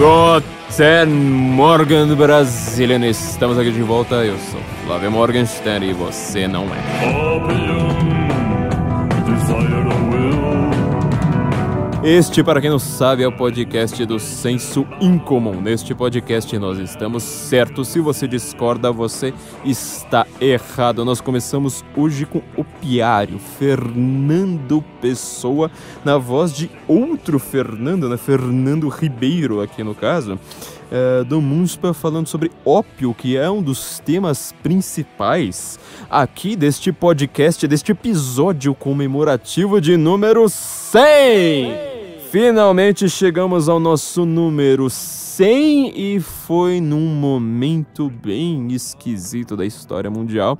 Guten Morgan Brasilianes. Estamos aqui de volta. Eu sou Flávio Morgenstern e você não é. Este, para quem não sabe, é o podcast do Senso Incomum. Neste podcast nós estamos certos. Se você discorda, você está errado. Nós começamos hoje com o Piário, Fernando Pessoa, na voz de outro Fernando, né? Fernando Ribeiro, aqui no caso. Eh, do Munspa falando sobre ópio, que é um dos temas principais aqui deste podcast, deste episódio comemorativo de número 100! Finalmente chegamos ao nosso número 100 e foi num momento bem esquisito da história mundial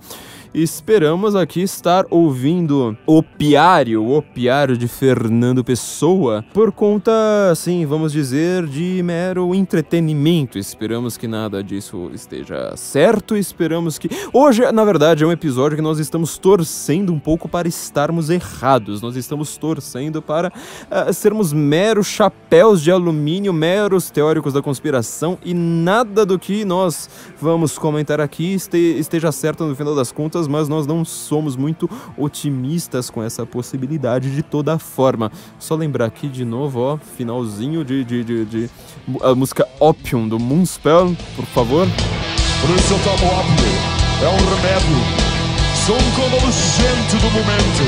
Esperamos aqui estar ouvindo Opiário, Opiário de Fernando Pessoa, por conta, assim, vamos dizer, de mero entretenimento. Esperamos que nada disso esteja certo, esperamos que. Hoje, na verdade, é um episódio que nós estamos torcendo um pouco para estarmos errados, nós estamos torcendo para uh, sermos meros chapéus de alumínio, meros teóricos da conspiração e nada do que nós vamos comentar aqui este... esteja certo no final das contas altas, mas nós não somos muito otimistas com essa possibilidade de toda forma. Só lembrar aqui de novo, ó, finalzinho de, de, de, de a música Opium do Moonspell, por favor. Por isso eu tomo ópio, é um remédio. Sou um convalescente do momento.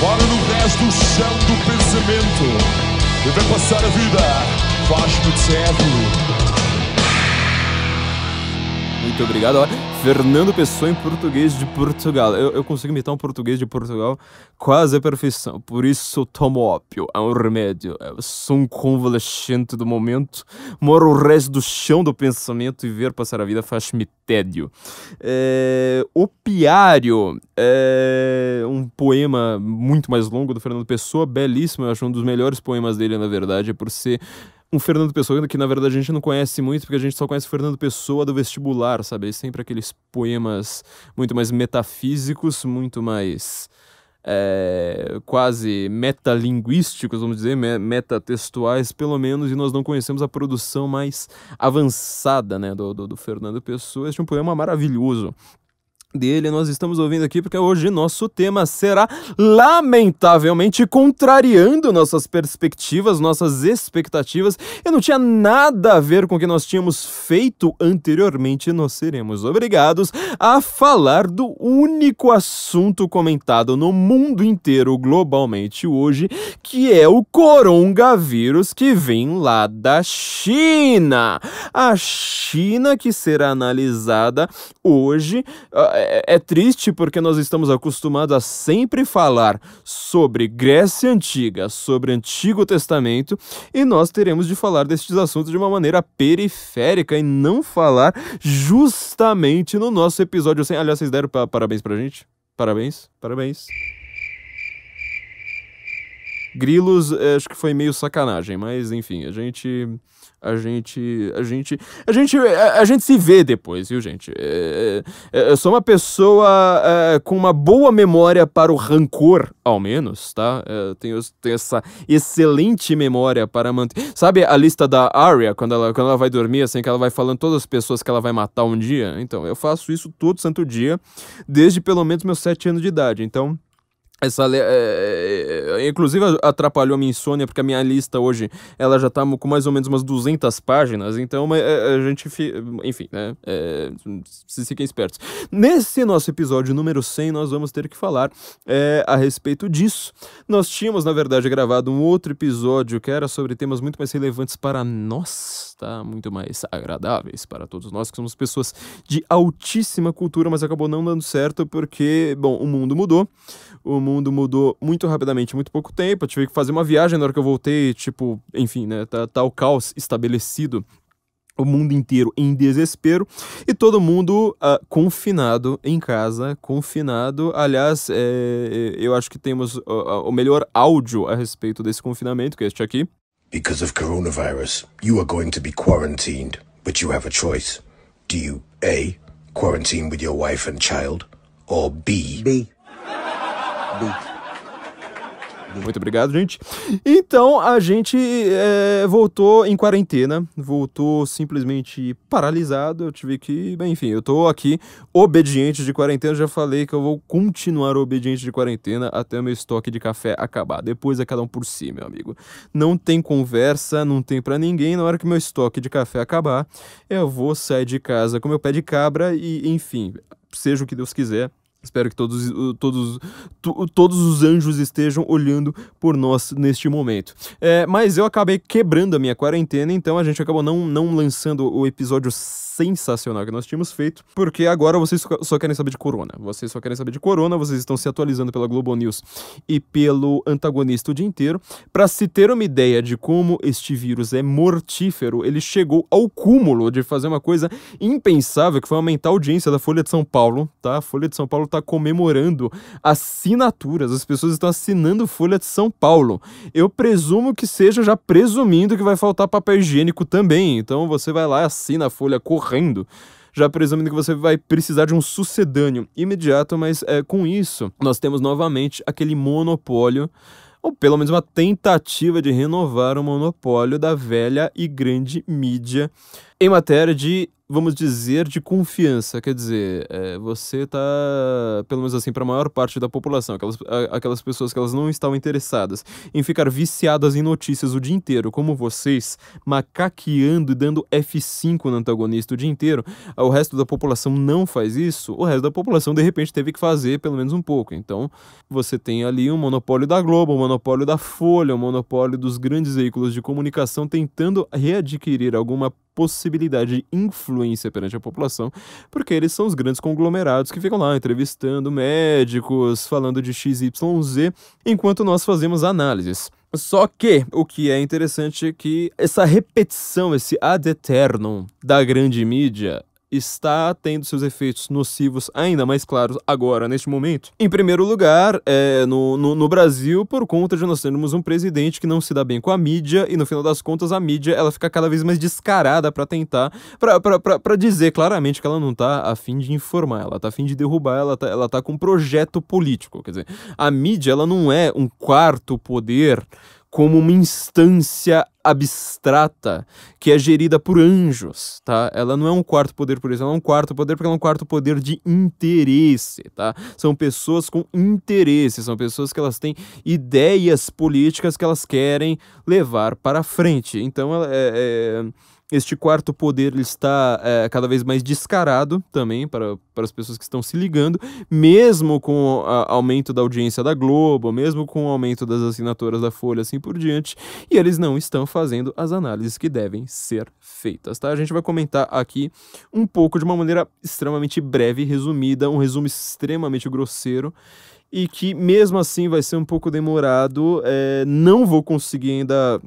Moro no resto do chão do pensamento. Viver passar a vida faz-me cego. Muito obrigado. Ó, Fernando Pessoa em português de Portugal. Eu, eu, consigo imitar um português de Portugal quase à perfeição. Por isso tomo ópio. É um remédio. Eu é sou um convalescente do momento. Moro o resto do chão do pensamento e ver passar a vida faz-me tédio. É, Opiário. É um poema muito mais longo do Fernando Pessoa. Belíssimo. Eu acho um dos melhores poemas dele, na verdade. É por ser um Fernando Pessoa que na verdade a gente não conhece muito, porque a gente só conhece o Fernando Pessoa do vestibular, sabe? sempre aqueles poemas muito mais metafísicos, muito mais é, quase metalinguísticos, vamos dizer, metatextuais, pelo menos, e nós não conhecemos a produção mais avançada né, do, do, do Fernando Pessoa. Este é um poema maravilhoso dele nós estamos ouvindo aqui porque hoje nosso tema será lamentavelmente contrariando nossas perspectivas, nossas expectativas e não tinha nada a ver com o que nós tínhamos feito anteriormente. Nós seremos obrigados a falar do único assunto comentado no mundo inteiro globalmente hoje, que é o coronavírus que vem lá da China. A China que será analisada hoje ah, é, é, triste porque nós estamos acostumados a sempre falar sobre Grécia Antiga, sobre Antigo Testamento, e nós teremos de falar destes assuntos de uma maneira periférica e não falar justamente no nosso episódio 100. Aliás, vocês deram pra, parabéns pra gente? Parabéns, parabéns. Grilos, eh, acho que foi meio sacanagem, mas enfim, a gente a gente a gente a gente a, a gente se vê depois viu gente é, é, é, eu sou uma pessoa é, com uma boa memória para o rancor ao menos tá é, eu tenho, tenho essa excelente memória para manter sabe a lista da Arya quando ela quando ela vai dormir assim que ela vai falando todas as pessoas que ela vai matar um dia então eu faço isso todo santo dia desde pelo menos meus sete anos de idade então essa, é, é, é, inclusive atrapalhou a minha insônia, porque a minha lista hoje ela já tá com mais ou menos umas 200 páginas, então a, é, a gente, fi, enfim, né, é, se fiquem espertos. Nesse nosso episódio número 100, nós vamos ter que falar é, a respeito disso. Nós tínhamos, na verdade, gravado um outro episódio que era sobre temas muito mais relevantes para nós, tá? Muito mais agradáveis para todos nós, que somos pessoas de altíssima cultura, mas acabou não dando certo porque, bom, o mundo mudou, o mundo mundo mudou muito rapidamente, muito pouco tempo. Eu tive que fazer uma viagem na hora que eu voltei, tipo, enfim, né? Tá, tá o caos estabelecido o mundo inteiro em desespero e todo mundo uh, confinado em casa, confinado. Aliás, é, eu acho que temos uh, o melhor áudio a respeito desse confinamento, que é este aqui. Because of coronavirus, you are going to be quarantined, but you have a choice. Do you A, quarantine with your wife and child, or B, B. Muito obrigado, gente. Então a gente é, voltou em quarentena, voltou simplesmente paralisado. Eu tive que. enfim, eu tô aqui obediente de quarentena. Já falei que eu vou continuar obediente de quarentena até o meu estoque de café acabar. Depois é cada um por si, meu amigo. Não tem conversa, não tem para ninguém. Na hora que meu estoque de café acabar, eu vou sair de casa com meu pé de cabra e, enfim, seja o que Deus quiser Espero que todos, todos, todos os anjos estejam olhando por nós neste momento. É, mas eu acabei quebrando a minha quarentena, então a gente acabou não, não lançando o episódio sensacional que nós tínhamos feito, porque agora vocês só querem saber de Corona. Vocês só querem saber de Corona, vocês estão se atualizando pela Globo News e pelo antagonista o dia inteiro. Para se ter uma ideia de como este vírus é mortífero, ele chegou ao cúmulo de fazer uma coisa impensável, que foi aumentar a audiência da Folha de São Paulo, tá? A Folha de São Paulo tá comemorando assinaturas, as pessoas estão assinando Folha de São Paulo. Eu presumo que seja já presumindo que vai faltar papel higiênico também, então você vai lá e assina a Folha correndo morrendo, já presumindo que você vai precisar de um sucedâneo imediato, mas é, com isso nós temos novamente aquele monopólio ou pelo menos uma tentativa de renovar o monopólio da velha e grande mídia em matéria de, vamos dizer, de confiança. Quer dizer, é, você está, pelo menos assim, para a maior parte da população, aquelas, aquelas pessoas que elas não estão interessadas em ficar viciadas em notícias o dia inteiro, como vocês, macaqueando e dando F5 no antagonista o dia inteiro, o resto da população não faz isso, o resto da população de repente teve que fazer pelo menos um pouco. Então, você tem ali um monopólio da Globo, um monopólio da Folha, um monopólio dos grandes veículos de comunicação tentando readquirir alguma possibilidade de influência perante a população, porque eles são os grandes conglomerados que ficam lá entrevistando médicos, falando de XYZ, enquanto nós fazemos análises. Só que o que é interessante é que essa repetição, esse ad eternum da grande mídia, está tendo seus efeitos nocivos ainda mais claros agora, neste momento? Em primeiro lugar, é, no, no, no, Brasil, por conta de nós termos um presidente que não se dá bem com a mídia, e no final das contas a mídia ela fica cada vez mais descarada para tentar, para dizer claramente que ela não tá afim de informar, ela tá afim de derrubar, ela tá, ela tá com um projeto político. Quer dizer, a mídia ela não é um quarto poder como uma instância abstrata que é gerida por anjos, tá? Ela não é um quarto poder por isso, ela é um quarto poder porque ela é um quarto poder de interesse, tá? São pessoas com interesse, são pessoas que elas têm ideias políticas que elas querem levar para frente. Então, ela é, é este quarto poder ele está é, cada vez mais descarado também para, para as pessoas que estão se ligando, mesmo com o a, aumento da audiência da Globo, mesmo com o aumento das assinaturas da Folha, assim por diante, e eles não estão fazendo as análises que devem ser feitas, tá? A gente vai comentar aqui um pouco de uma maneira extremamente breve, resumida, um resumo extremamente grosseiro e que mesmo assim vai ser um pouco demorado. É, não vou conseguir ainda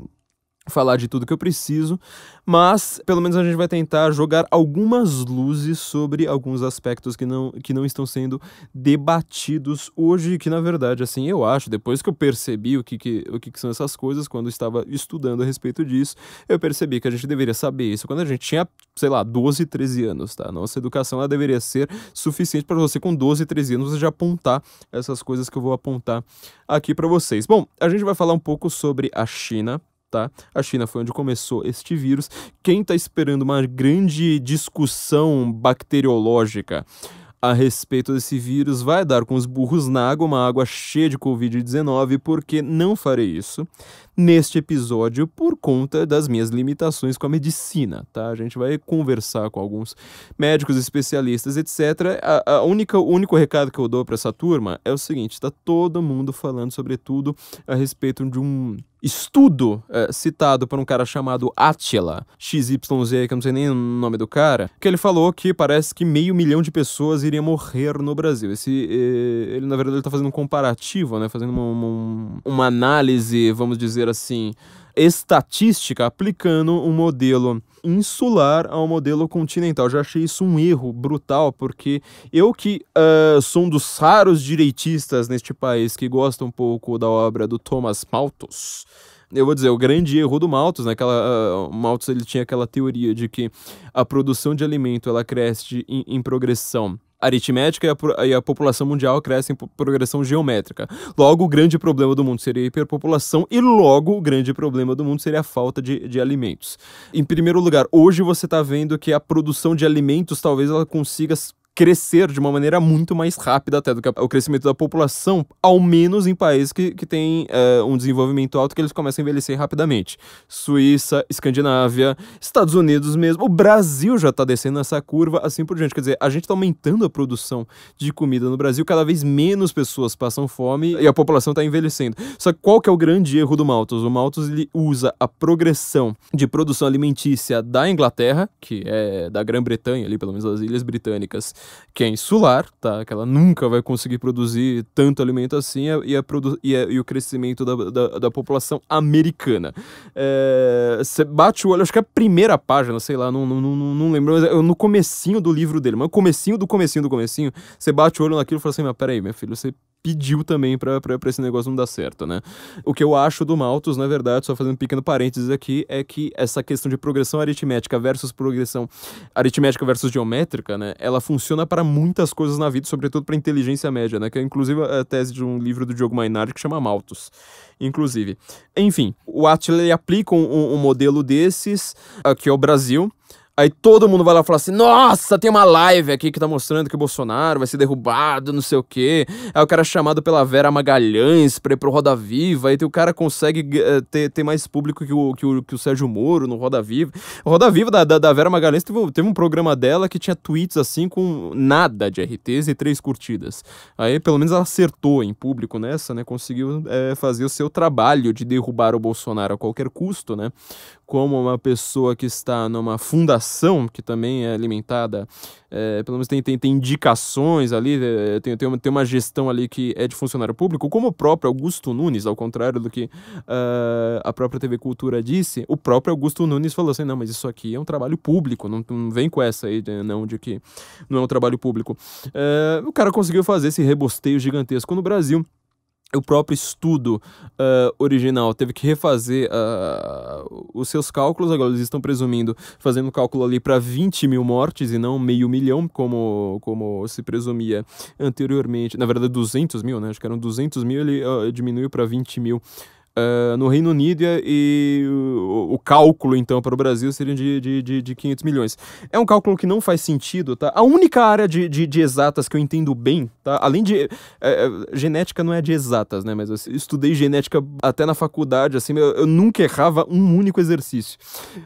falar de tudo que eu preciso, mas pelo menos a gente vai tentar jogar algumas luzes sobre alguns aspectos que não, que não estão sendo debatidos hoje, que na verdade, assim, eu acho, depois que eu percebi o que, que, o que, que são essas coisas, quando estava estudando a respeito disso, eu percebi que a gente deveria saber isso quando a gente tinha, sei lá, 12, 13 anos, tá? Nossa educação, ela deveria ser suficiente para você com 12, 13 anos, você já apontar essas coisas que eu vou apontar aqui para vocês. Bom, a gente vai falar um pouco sobre a China, tá? A China foi onde começou este vírus. Quem está esperando uma grande discussão bacteriológica a respeito desse vírus vai dar com os burros na água, uma água cheia de Covid-19, porque não farei isso neste episódio por conta das minhas limitações com a medicina, tá? A gente vai conversar com alguns médicos especialistas, etc. A, a única, o único recado que eu dou para essa turma é o seguinte: está todo mundo falando, sobretudo, a respeito de um estudo é, citado por um cara chamado Attila, XYZ, que eu não sei nem o nome do cara, que ele falou que parece que meio milhão de pessoas iriam morrer no Brasil. Esse, eh, ele, na verdade, está tá fazendo um comparativo, né? Fazendo uma, uma, uma análise, vamos dizer dizer assim, estatística, aplicando um modelo insular ao modelo continental. Já achei isso um erro brutal, porque eu que uh, sou um dos raros direitistas neste país que gosta um pouco da obra do Thomas Malthus, eu vou dizer, o grande erro do Malthus, né? Aquela, uh, Malthus ele tinha aquela teoria de que a produção de alimento ela cresce em, em progressão aritmética e a, e a população mundial cresce em progressão geométrica. Logo, o grande problema do mundo seria a hiperpopulação e logo o grande problema do mundo seria a falta de, de alimentos. Em primeiro lugar, hoje você está vendo que a produção de alimentos talvez ela consiga crescer de uma maneira muito mais rápida até do que o crescimento da população, ao menos em países que, que têm eh, um desenvolvimento alto que eles começam a envelhecer rapidamente. Suíça, Escandinávia, Estados Unidos mesmo, o Brasil já está descendo essa curva, assim por diante. Quer dizer, a gente está aumentando a produção de comida no Brasil, cada vez menos pessoas passam fome e a população está envelhecendo. Só que qual que é o grande erro do Malthus? O Malthus ele usa a progressão de produção alimentícia da Inglaterra, que é da Grã-Bretanha ali, pelo menos das Ilhas Britânicas, que é insular, tá? Que ela nunca vai conseguir produzir tanto alimento assim é, e, a é e, a, é, e o crescimento da, da, da população americana. Você é, bate o olho, acho que é a primeira página, sei lá, não, não, não, não lembro, mas é no comecinho do livro dele, mas o comecinho do comecinho do comecinho, você bate o olho naquilo e fala assim, mas peraí, meu filho, você pediu também para esse negócio não dar certo, né? O que eu acho do Malthus, na verdade, só fazendo um pequeno parênteses aqui, é que essa questão de progressão aritmética versus progressão aritmética versus geométrica, né? Ela funciona para muitas coisas na vida, sobretudo para inteligência média, né? Que é inclusive a tese de um livro do Diogo Mainardi que chama Malthus inclusive. Enfim, o Atila aplica um, um, modelo desses aqui ao Brasil. Aí todo mundo vai lá falar assim: Nossa, tem uma live aqui que tá mostrando que o Bolsonaro vai ser derrubado, não sei o quê. Aí o cara é chamado pela Vera Magalhães para ir pro Roda Viva. Aí o cara consegue é, ter, ter mais público que o, que, o, que o Sérgio Moro no Roda Viva. O Roda Viva da, da, da Vera Magalhães teve, teve um programa dela que tinha tweets assim com nada de RTs e três curtidas. Aí pelo menos ela acertou em público nessa, né? Conseguiu é, fazer o seu trabalho de derrubar o Bolsonaro a qualquer custo, né? Como uma pessoa que está numa fundação alimentação, que também é alimentada, é, pelo menos tem, tem, tem indicações ali, é, tem, tem, uma, tem uma gestão ali que é de funcionário público, como o próprio Augusto Nunes, ao contrário do que uh, a própria TV Cultura disse, o próprio Augusto Nunes falou assim: não, mas isso aqui é um trabalho público, não, não vem com essa aí, não, de que não é um trabalho público. Uh, o cara conseguiu fazer esse rebosteio gigantesco no Brasil o próprio estudo uh, original teve que refazer uh, os seus cálculos, agora eles estão presumindo, fazendo cálculo ali para 20 mil mortes e não meio milhão, como, como se presumia anteriormente. Na verdade, 200 mil, né? Acho que eram 200 mil, ele uh, diminuiu para 20 mil Uh, no Reino Unido e o, o cálculo, então, para o Brasil seria de, de, de, de, 500 milhões. É um cálculo que não faz sentido, tá? A única área de, de, de exatas que eu entendo bem, tá? Além de... É, é, genética não é de exatas, né? Mas eu estudei genética até na faculdade, assim, eu, eu, nunca errava um único exercício.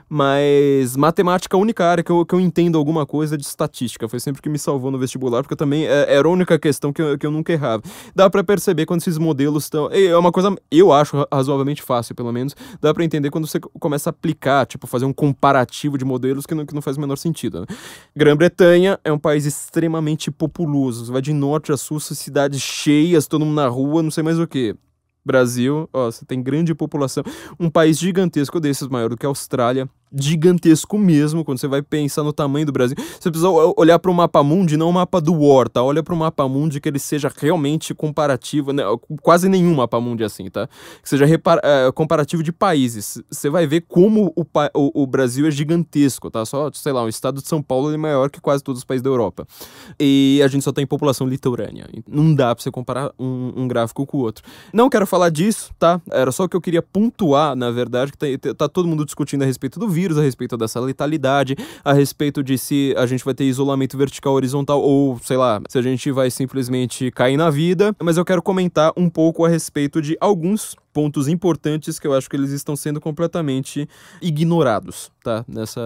Mas matemática é a única área que eu, que eu entendo alguma coisa de estatística. Foi sempre que me salvou no vestibular, porque também é, era a única questão que eu, que eu nunca errava. Dá para perceber quando esses modelos estão... É uma coisa, eu acho razoavelmente fácil, pelo menos. Dá para entender quando você começa a aplicar, tipo, fazer um comparativo de modelos que não, que não faz o menor sentido. Né? Grã-Bretanha é um país extremamente populoso. Você vai de norte a sul, cidades cheias, todo mundo na rua, não sei mais o que. Brasil, ó, você tem grande população, um país gigantesco desses, maior do que a Austrália, gigantesco mesmo, quando você vai pensar no tamanho do Brasil. Você precisa olhar para o mapa mundi, não o mapa do War, tá? Olha para o mapa mundi que ele seja realmente comparativo, né? quase nenhum mapa mundi assim, tá? Que seja uh, comparativo de países. Você vai ver como o, o, o, Brasil é gigantesco, tá? Só, sei lá, o estado de São Paulo é maior que quase todos os países da Europa. E a gente só tem população litorânea. Não dá para você comparar um, um, gráfico com o outro. Não quero falar disso, tá? Era só o que eu queria pontuar, na verdade, que tá, tá todo mundo discutindo a respeito do vírus, a respeito dessa letalidade, a respeito de se a gente vai ter isolamento vertical horizontal ou, sei lá, se a gente vai simplesmente cair na vida, mas eu quero comentar um pouco a respeito de alguns pontos importantes que eu acho que eles estão sendo completamente ignorados, tá? Nessa,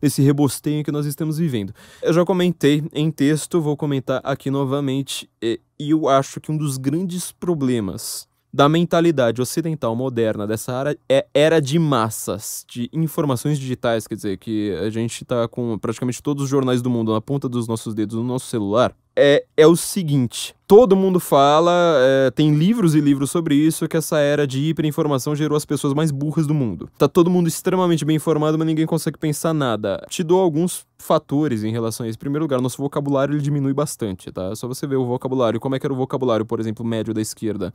nesse rebosteio que nós estamos vivendo. Eu já comentei em texto, vou comentar aqui novamente, e eu acho que um dos grandes problemas da mentalidade ocidental moderna dessa era, é, era de massas, de informações digitais, quer dizer, que a gente está com praticamente todos os jornais do mundo na ponta dos nossos dedos no nosso celular, é, é o seguinte: todo mundo fala, é, tem livros e livros sobre isso, que essa era de hiperinformação gerou as pessoas mais burras do mundo. Tá todo mundo extremamente bem informado, mas ninguém consegue pensar nada. Te dou alguns fatores em relação a isso. Em primeiro lugar, nosso vocabulário ele diminui bastante, tá? só você ver o vocabulário, como é que era o vocabulário, por exemplo, médio da esquerda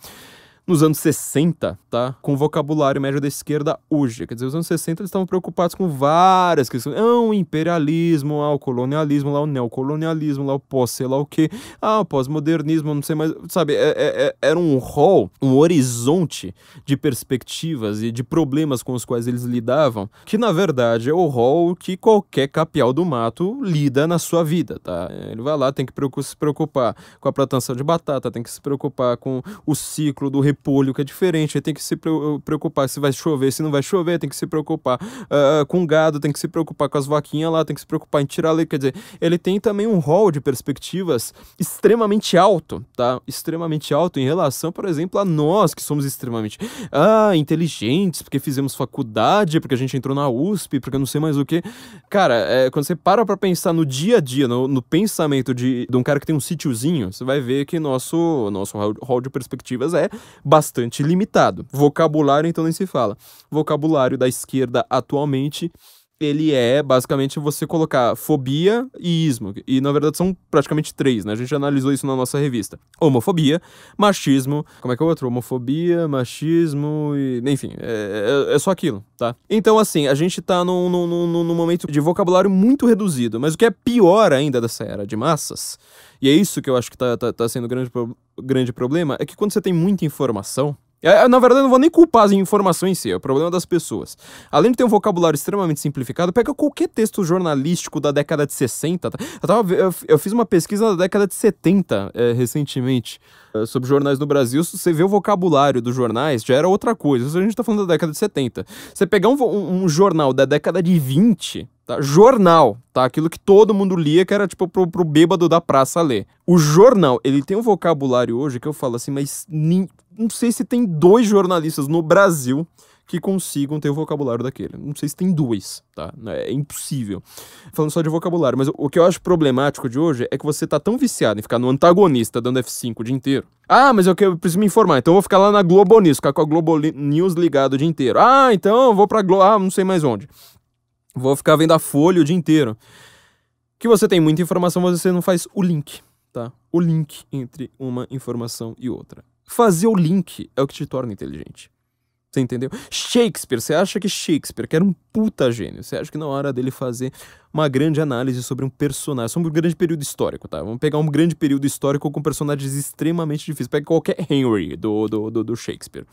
nos anos 60, tá? Com o vocabulário médio da esquerda hoje. Quer dizer, os anos 60 eles estavam preocupados com várias questões. Ah, é o imperialismo, ah, o colonialismo, lá o neocolonialismo, lá o pós, sei lá o quê. Ah, o pós-modernismo, não sei mais. Sabe, é, é, é era um rol, um horizonte de perspectivas e de problemas com os quais eles lidavam, que na verdade é o rol que qualquer capial do mato lida na sua vida, tá? Ele vai lá, tem que se preocupar com a plantação de batata, tem que se preocupar com o ciclo do polho que é diferente, tem que se uh, preocupar se vai chover, se não vai chover, tem que se preocupar uh, com gado, tem que se preocupar com as vaquinhas lá, tem que se preocupar em tirar leite, quer dizer, ele tem também um rol de perspectivas extremamente alto, tá? Extremamente alto em relação, por exemplo, a nós que somos extremamente ah, inteligentes, porque fizemos faculdade, porque a gente entrou na USP, porque não sei mais o que. Cara, é, quando você para pra pensar no dia a dia, no, no pensamento de, de um cara que tem um sítiozinho, você vai ver que nosso, nosso rol de perspectivas é bastante limitado. Vocabulário, então, nem se fala. Vocabulário da esquerda atualmente ele é basicamente você colocar fobia e ismo. E na verdade são praticamente três, né? A gente analisou isso na nossa revista. Homofobia, machismo, como é que é o outro? Homofobia, machismo e. Enfim, é, é, é só aquilo, tá? Então, assim, a gente tá num, num, num, num momento de vocabulário muito reduzido, mas o que é pior ainda dessa era de massas, e é isso que eu acho que tá, tá, tá sendo grande, pro, grande problema, é que quando você tem muita informação é, é, na verdade, eu não vou nem culpar as informações em si, é o problema das pessoas. Além de ter um vocabulário extremamente simplificado, pega qualquer texto jornalístico da década de 60. Tá? Eu, tava, eu, eu, fiz uma pesquisa da década de 70 é, recentemente é, sobre jornais no Brasil. Se você vê o vocabulário dos jornais, já era outra coisa. Isso a gente tá falando da década de 70. Você pegar um, um, um jornal da década de 20, Tá? Jornal, tá? Aquilo que todo mundo lia, que era tipo pro, pro bêbado da praça ler. O jornal, ele tem um vocabulário hoje que eu falo assim, mas nem, não sei se tem dois jornalistas no Brasil que consigam ter o vocabulário daquele. Não sei se tem dois, tá? É, é impossível. Falando só de vocabulário, mas o que eu acho problemático de hoje é que você tá tão viciado em ficar no antagonista dando F5 o dia inteiro. Ah, mas é eu, eu preciso me informar, então eu vou ficar lá na Globo News, ficar com a Globo News ligado o dia inteiro. Ah, então eu vou pra Globo, ah, não sei mais onde. Vou ficar vendo a folha o dia inteiro. Que você tem muita informação, mas você não faz o link, tá? O link entre uma informação e outra. Fazer o link é o que te torna inteligente. Você entendeu? Shakespeare, você acha que Shakespeare, que era um puta gênio, você acha que na hora dele fazer uma grande análise sobre um personagem, sobre um grande período histórico, tá? Vamos pegar um grande período histórico com personagens extremamente difíceis. Pega qualquer Henry do, do, do, do Shakespeare.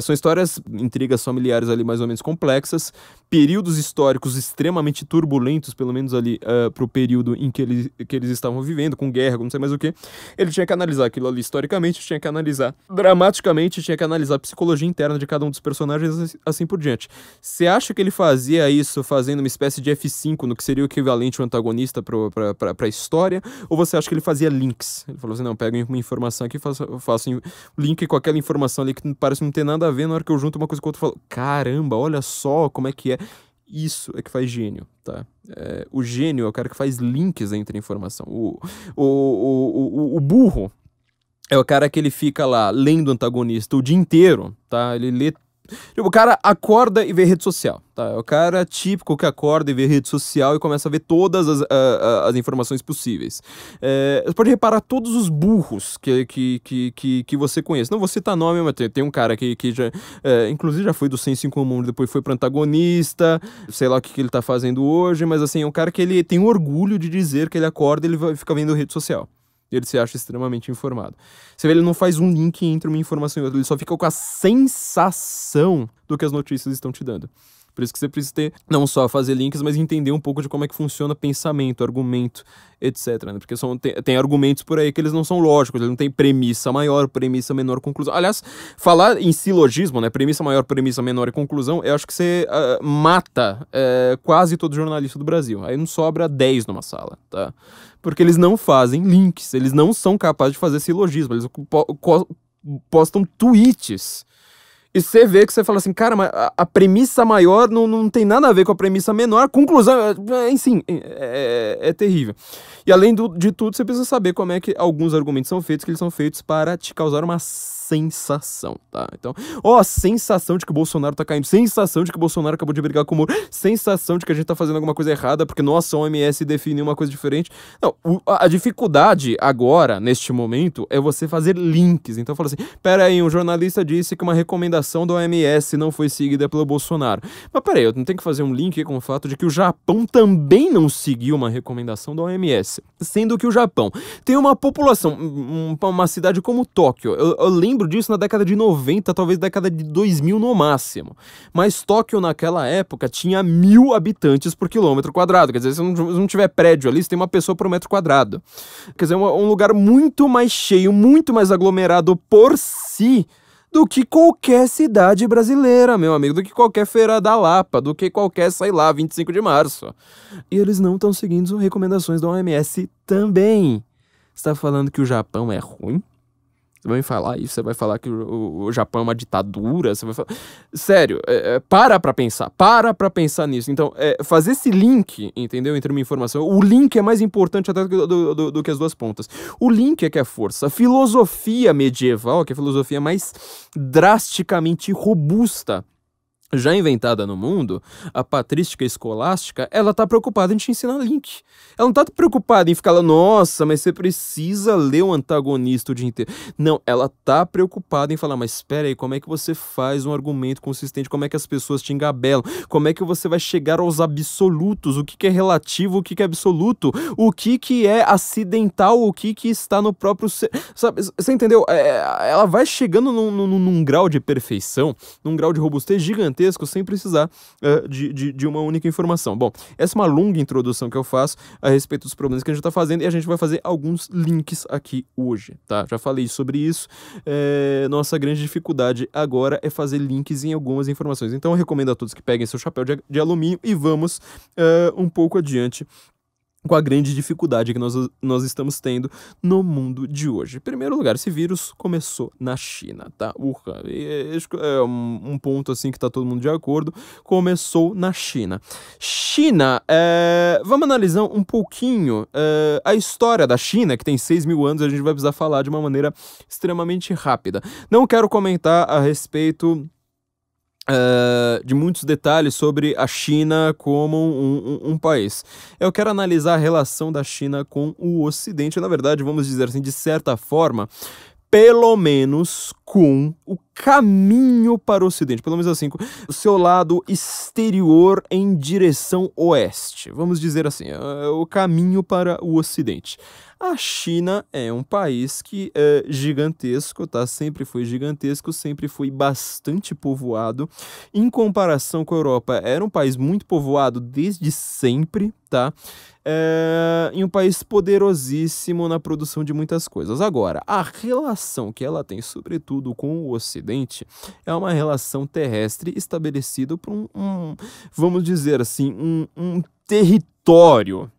São histórias, intrigas familiares ali mais ou menos complexas, períodos históricos extremamente turbulentos, pelo menos ali uh, pro período em que eles, que eles estavam vivendo, com guerra, com não sei mais o que. Ele tinha que analisar aquilo ali historicamente, tinha que analisar dramaticamente, tinha que analisar a psicologia interna de cada um dos personagens, assim, assim por diante. Você acha que ele fazia isso fazendo uma espécie de F5 no que seria equivalente, o um antagonista para a história? Ou você acha que ele fazia links? Ele falou assim: não, pega uma informação aqui, faço, faço link com aquela informação ali que parece não ter nada a ver, na hora que eu junto uma coisa com outra, eu falo: caramba, olha só como é que é. Isso é que faz gênio, tá? É, o gênio é o cara que faz links entre informação. O, o, o, o, o burro é o cara que ele fica lá lendo o antagonista o dia inteiro, tá? Ele lê Tipo, o cara acorda e vê rede social, tá? É o cara típico que acorda e vê rede social e começa a ver todas as, a, a, as informações possíveis. É, você pode reparar todos os burros que, que, que, que, que você conhece. Não vou citar nome, mas tem, tem um cara que, que já, é, inclusive já foi do Senso em Comum, depois foi protagonista sei lá o que, que ele tá fazendo hoje, mas assim, é um cara que ele tem orgulho de dizer que ele acorda e ele vai ficar vendo rede social ele se acha extremamente informado. Você vê, ele não faz um link entre uma informação e outra, ele só fica com a sensação do que as notícias estão te dando. Por isso que você precisa ter, não só fazer links, mas entender um pouco de como é que funciona pensamento, argumento, etc. Né? Porque são, tem, tem, argumentos por aí que eles não são lógicos, eles não têm premissa maior, premissa menor, conclusão. Aliás, falar em silogismo, né? Premissa maior, premissa menor e conclusão, eu acho que você uh, mata uh, quase todo jornalista do Brasil. Aí não sobra 10 numa sala, tá? Porque eles não fazem links, eles não são capazes de fazer silogismo, eles postam tweets e você vê que você fala assim, cara, mas a, premissa maior não, não tem nada a ver com a premissa menor. A conclusão, eh, enfim, é, é, é terrível. E além do, de tudo, você precisa saber como é que alguns argumentos são feitos, que eles são feitos para te causar uma sensação, tá? Então, ó, sensação de que o Bolsonaro tá caindo, sensação de que o Bolsonaro acabou de brigar com o Moro, sensação de que a gente tá fazendo alguma coisa errada, porque nossa, a OMS define uma coisa diferente. Não, o, a, dificuldade agora, neste momento, é você fazer links. Então, fala assim: pera aí, um jornalista disse que uma recomendação da OMS não foi seguida pelo Bolsonaro. Mas pera aí, eu não tenho que fazer um link com o fato de que o Japão também não seguiu uma recomendação da OMS, sendo que o Japão tem uma população, uma cidade como Tóquio. Eu, eu lembro lembro disso na década de 90, talvez década de 2000 no máximo. Mas Tóquio naquela época tinha mil habitantes por quilômetro quadrado. Quer dizer, se não, tiver prédio ali, você tem uma pessoa por metro quadrado. Quer dizer, é um, lugar muito mais cheio, muito mais aglomerado por si do que qualquer cidade brasileira, meu amigo, do que qualquer feira da Lapa, do que qualquer, sei lá, 25 de março. E eles não estão seguindo as recomendações da OMS também. Está falando que o Japão é ruim? Você vai falar isso, você vai falar que o, o, Japão é uma ditadura, você vai falar... Sério, é, é, para pra pensar, para pra pensar nisso. Então, é, fazer esse link, entendeu, entre uma informação... O link é mais importante até do, do, do, que as duas pontas. O link é que é força. A filosofia medieval, que é a filosofia mais drasticamente robusta já inventada no mundo, a patrística escolástica, ela tá preocupada em te ensinar Link. Ela não tá preocupada em ficar lá, nossa, mas você precisa ler o antagonista o dia inteiro. Não, ela tá preocupada em falar, mas espera aí, como é que você faz um argumento consistente? Como é que as pessoas te engabelam? Como é que você vai chegar aos absolutos? O que, que é relativo? O que, que é absoluto? O que, que é acidental? O que, que está no próprio ser? Sabe, você entendeu? É, ela vai chegando num, num, num grau de perfeição, num grau de robustez gigantesco gigantesco sem precisar uh, de, de, de, uma única informação. Bom, essa é uma longa introdução que eu faço a respeito dos problemas que a gente está fazendo e a gente vai fazer alguns links aqui hoje, tá? Já falei sobre isso. É, nossa grande dificuldade agora é fazer links em algumas informações. Então eu recomendo a todos que peguem seu chapéu de, de alumínio e vamos uh, um pouco adiante com a grande dificuldade que nós, nós estamos tendo no mundo de hoje. Em primeiro lugar, esse vírus começou na China, tá? Wuhan, é, é, é um ponto assim que tá todo mundo de acordo, começou na China. China, é... vamos analisar um pouquinho é... a história da China, que tem 6 mil anos, a gente vai precisar falar de uma maneira extremamente rápida. Não quero comentar a respeito Uh, de muitos detalhes sobre a China como um, um, um, país. Eu quero analisar a relação da China com o Ocidente, na verdade, vamos dizer assim, de certa forma, pelo menos com o caminho para o ocidente, pelo menos assim, o seu lado exterior em direção oeste, vamos dizer assim, é, é o caminho para o ocidente. A China é um país que é gigantesco, tá? Sempre foi gigantesco, sempre foi bastante povoado. Em comparação com a Europa, era um país muito povoado desde sempre, tá? É, em um país poderosíssimo na produção de muitas coisas. Agora, a relação que ela tem, sobretudo tudo com o Ocidente é uma relação terrestre estabelecida por um, um vamos dizer assim, um, um território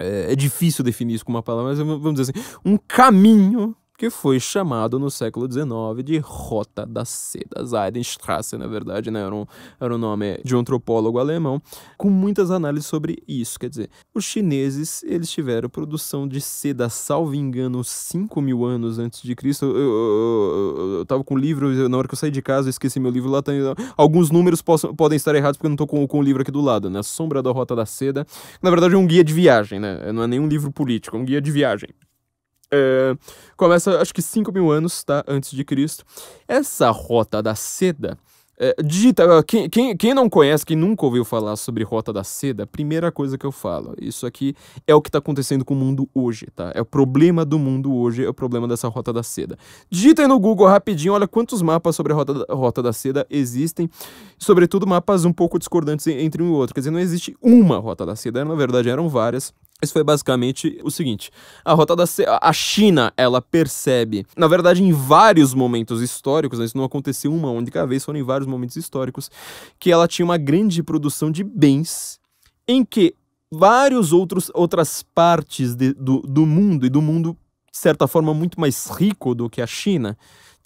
é, é difícil definir isso com uma palavra, mas vamos dizer assim, um caminho que foi chamado no século XIX de Rota das Sedas, Seidenstrasse, na verdade, né? Era, um, era o nome de um antropólogo alemão, com muitas análises sobre isso. Quer dizer, os chineses, eles tiveram produção de seda, salvo engano, 5 mil anos antes de Cristo. Eu, eu, eu, eu tava com o livro, na hora que eu saí de casa, eu esqueci meu livro lá. Tem tá, alguns números possam, podem estar errados porque eu não tô com, com o livro aqui do lado, né? A Sombra da Rota da Seda. Na verdade, é um guia de viagem, né? Não é nenhum livro político, é um guia de viagem. É, começa, acho que 5 mil anos tá, antes de Cristo. Essa rota da seda. É, digita, quem, quem, quem não conhece, quem nunca ouviu falar sobre Rota da Seda, primeira coisa que eu falo, isso aqui é o que está acontecendo com o mundo hoje, tá? É o problema do mundo hoje, é o problema dessa Rota da Seda. Digita aí no Google rapidinho, olha quantos mapas sobre a Rota da, Rota da Seda existem, sobretudo mapas um pouco discordantes entre um e outro, quer dizer, não existe uma Rota da Seda, na verdade eram várias, isso foi basicamente o seguinte: a rota da seda, a China, ela percebe, na verdade, em vários momentos históricos, né, isso não aconteceu uma única vez, foram em vários momentos históricos, que ela tinha uma grande produção de bens em que vários outros outras partes de, do, do mundo e do mundo de certa forma muito mais rico do que a China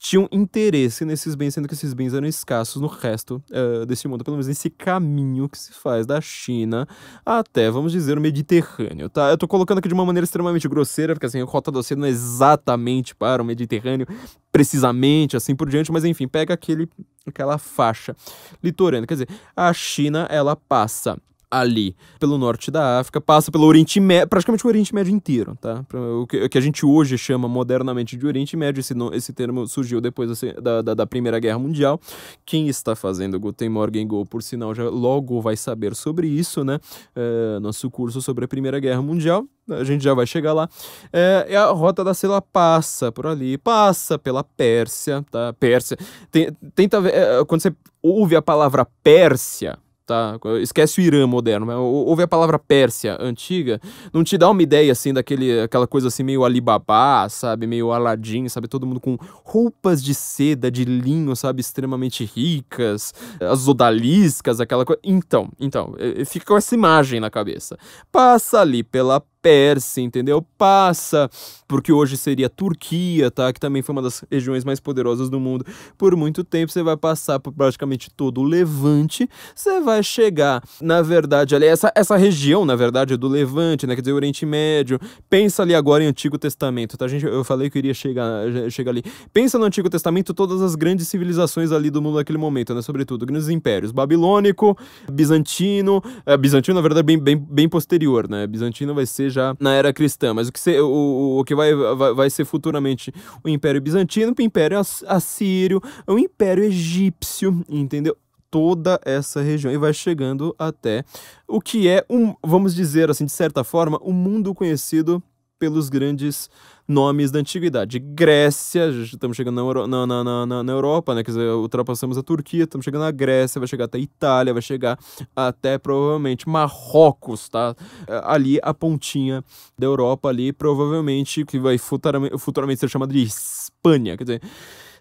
tinham interesse nesses bens, sendo que esses bens eram escassos no resto uh, mundo, pelo menos nesse caminho que se faz da China até, vamos dizer, o Mediterrâneo, tá? Eu tô colocando aqui de uma maneira extremamente grosseira, porque assim, a rota do oceano não é exatamente para o Mediterrâneo, precisamente, assim por diante, mas enfim, pega aquele, aquela faixa litorânea. Quer dizer, a China, ela passa ali, pelo norte da África, passa pelo Oriente Médio, praticamente o Oriente Médio inteiro, tá? O que, o que, a gente hoje chama modernamente de Oriente Médio, esse, esse termo surgiu depois assim, da, da, da, Primeira Guerra Mundial. Quem está fazendo Guten Morgen Go, por sinal, já logo vai saber sobre isso, né? É, nosso curso sobre a Primeira Guerra Mundial, a gente já vai chegar lá. É, a Rota da Sela passa por ali, passa pela Pérsia, tá? Pérsia. Tem, tenta ver, é, quando você ouve a palavra Pérsia, tá? Esquece o Irã moderno, ouve a palavra Pérsia antiga, não te dá uma ideia assim daquele aquela coisa assim meio Alibaba, sabe, meio Aladim, sabe, todo mundo com roupas de seda, de linho, sabe, extremamente ricas, as odaliscas, aquela coisa. Então, então, eh, fica com essa imagem na cabeça. Passa ali pela Pérsia, entendeu? Passa, porque hoje seria Turquia, tá? Que também foi uma das regiões mais poderosas do mundo. Por muito tempo você vai passar por praticamente todo o Levante, você vai chegar, na verdade, ali essa essa região, na verdade, é do Levante, né? Quer dizer, Oriente Médio. Pensa ali agora em Antigo Testamento, tá? Gente, eu falei que eu iria chegar, chegar ali. Pensa no Antigo Testamento todas as grandes civilizações ali do mundo naquele momento, né? Sobretudo grandes impérios, babilônico, bizantino, é, bizantino na verdade bem, bem bem posterior, né? Bizantino vai ser já na era cristã, mas o que, se, o, o que vai, vai, vai, ser futuramente o Império Bizantino, o Império Assírio, o Império Egípcio, entendeu? Toda essa região e vai chegando até o que é, um, vamos dizer assim, de certa forma, o um mundo conhecido pelos grandes nomes da antiguidade. Grécia, estamos chegando na, Euro na, na, na, na, Europa, né? Quer dizer, ultrapassamos a Turquia, estamos chegando na Grécia, vai chegar até Itália, vai chegar até provavelmente Marrocos, tá? É, ali a pontinha da Europa, ali provavelmente que vai futuramente, futuramente ser chamada de Espanha. Quer dizer,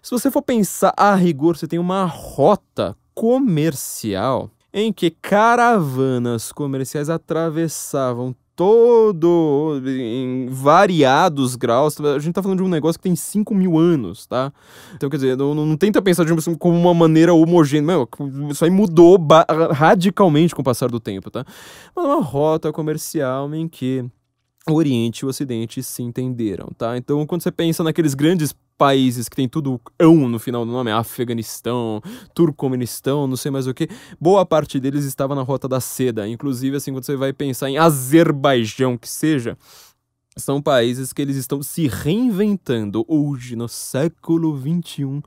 se você for pensar a rigor, você tem uma rota comercial em que caravanas comerciais atravessavam todo em variados graus. A gente tá falando de um negócio que tem 5 mil anos, tá? Então, quer dizer, não, não tenta pensar de uma, como uma maneira homogênea. Meu, isso aí mudou radicalmente com o passar do tempo, tá? Mas é uma rota comercial em que o Oriente e o Ocidente se entenderam, tá? Então, quando você pensa naqueles grandes países que tem tudo ão no final do nome, Afeganistão, Turcomenistão, não sei mais o que, boa parte deles estava na Rota da Seda. Inclusive, assim, quando você vai pensar em Azerbaijão, que seja, são países que eles estão se reinventando hoje, no século XXI,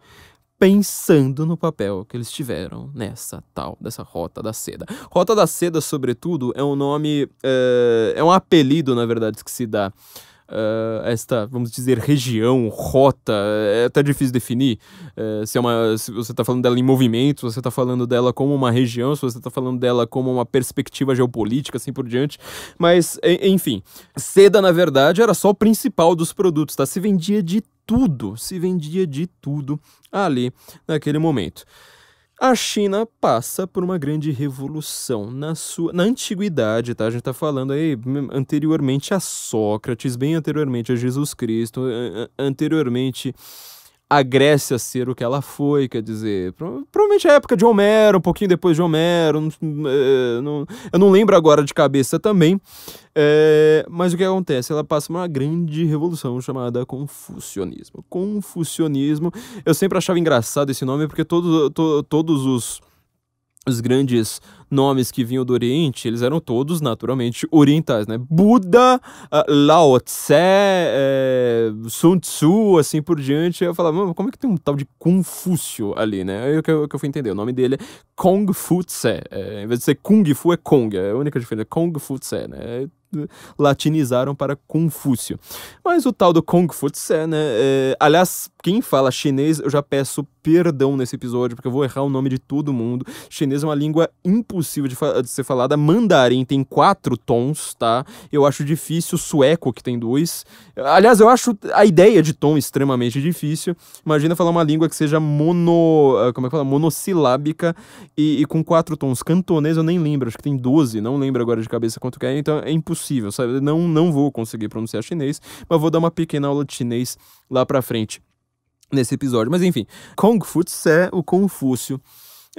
pensando no papel que eles tiveram nessa tal, dessa Rota da Seda. Rota da Seda, sobretudo, é um nome, é, é um apelido, na verdade, que se dá uh, esta, vamos dizer, região, rota, é até difícil definir uh, se, é uma, se você está falando dela em movimento, se você está falando dela como uma região, se você está falando dela como uma perspectiva geopolítica, assim por diante. Mas, enfim, seda, na verdade, era só o principal dos produtos, tá? Se vendia de tudo, se vendia de tudo ali naquele momento. A China passa por uma grande revolução na sua na antiguidade, tá? A gente está falando aí hum, anteriormente a Sócrates, bem anteriormente a Jesus Cristo, anteriormente a Grécia ser o que ela foi, quer dizer, provavelmente a época de Homero, um pouquinho depois de Homero, não, é, não, eu não lembro agora de cabeça também, é, mas o que acontece? Ela passa uma grande revolução chamada Confucionismo. Confucionismo, eu sempre achava engraçado esse nome porque todos to, todos os, os grandes nomes que vinham do Oriente, eles eram todos naturalmente orientais, né? Buda, uh, Lao Tse, é, Sun Tzu, assim por diante. Eu falava, como é que tem um tal de Confúcio ali, né? Aí o que, eu, que eu fui entender, o nome dele é Kong Fu Tse. É, em vez de ser Kung Fu, é Kong, é a única diferença, é Kong Fu Tse, né? É, latinizaram para Confúcio. Mas o tal do Kung Fu Tse, né? É, aliás, quem fala chinês, eu já peço perdão nesse episódio, porque eu vou errar o nome de todo mundo. Chinês é uma língua impossível impossível de, de ser falada. Mandarim tem quatro tons, tá? Eu acho difícil. Sueco, que tem dois. Aliás, eu acho a ideia de tom extremamente difícil. Imagina falar uma língua que seja mono. Ah, como é que fala? Monossilábica e, e com quatro tons. Cantonês eu nem lembro, acho que tem 12, não lembro agora de cabeça quanto que é, então é impossível, sabe? Não, não vou conseguir pronunciar chinês, mas vou dar uma pequena aula de chinês lá pra frente nesse episódio. Mas enfim, Kong Fu Tse, é o Confúcio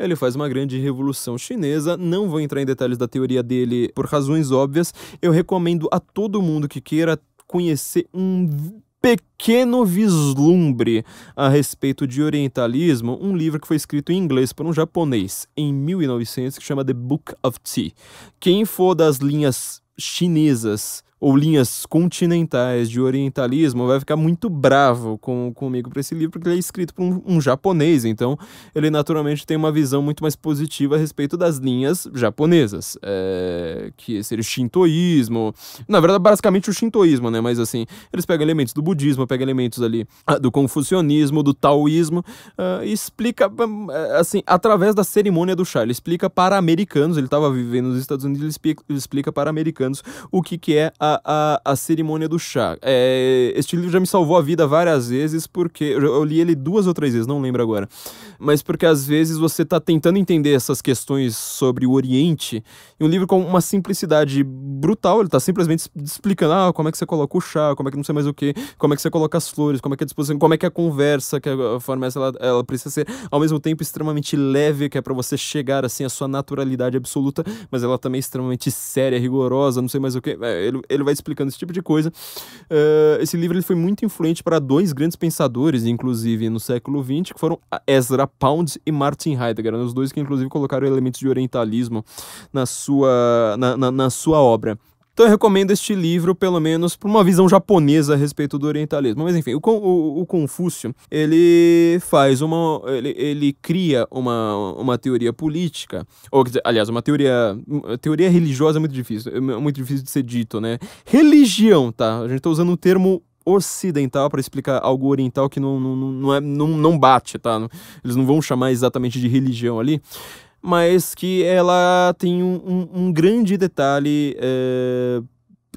ele faz uma grande revolução chinesa. Não vou entrar em detalhes da teoria dele por razões óbvias. Eu recomendo a todo mundo que queira conhecer um pequeno vislumbre a respeito de orientalismo, um livro que foi escrito em inglês por um japonês em 1900 que chama The Book of Tea. Quem for das linhas chinesas ou linhas continentais de orientalismo vai ficar muito bravo com, comigo para esse livro, porque ele é escrito por um, um, japonês, então ele naturalmente tem uma visão muito mais positiva a respeito das linhas japonesas, é, que seria o shintoísmo, na verdade basicamente o shintoísmo, né, mas assim, eles pegam elementos do budismo, pegam elementos ali ah, do confucionismo, do taoísmo, uh, e explica, ah, assim, através da cerimônia do chá, ele explica para americanos, ele estava vivendo nos Estados Unidos, ele explica, para americanos o que que é a a, a, a cerimônia do chá. É, este livro já me salvou a vida várias vezes, porque eu, eu li ele duas ou três vezes, não lembro agora. Mas porque às vezes você está tentando entender essas questões sobre o Oriente, e um livro com uma simplicidade brutal, ele está simplesmente explicando ah, como é que você coloca o chá, como é que não sei mais o que, como é que você coloca as flores, como é que é a disposição, como é que é a conversa, que a farmácia ela, ela precisa ser ao mesmo tempo extremamente leve, que é para você chegar assim à sua naturalidade absoluta, mas ela também é extremamente séria, rigorosa, não sei mais o que. É, ele, ele ele vai explicando esse tipo de coisa. Uh, esse livro ele foi muito influente para dois grandes pensadores, inclusive no século XX, que foram Ezra Pound e Martin Heidegger, né, os dois que inclusive colocaram elementos de orientalismo na sua, na, na, na sua obra. Então eu recomendo este livro, pelo menos, para uma visão japonesa a respeito do orientalismo. Mas enfim, o, o, o Confúcio, ele faz uma. Ele, ele cria uma, uma teoria política, ou dizer, aliás, uma teoria. Teoria religiosa é muito difícil, é muito difícil de ser dito, né? Religião, tá? A gente está usando um termo ocidental para explicar algo oriental que não, não, não, é, não, não bate, tá? Eles não vão chamar exatamente de religião ali mas que ela tem um, um, um grande detalhe, é,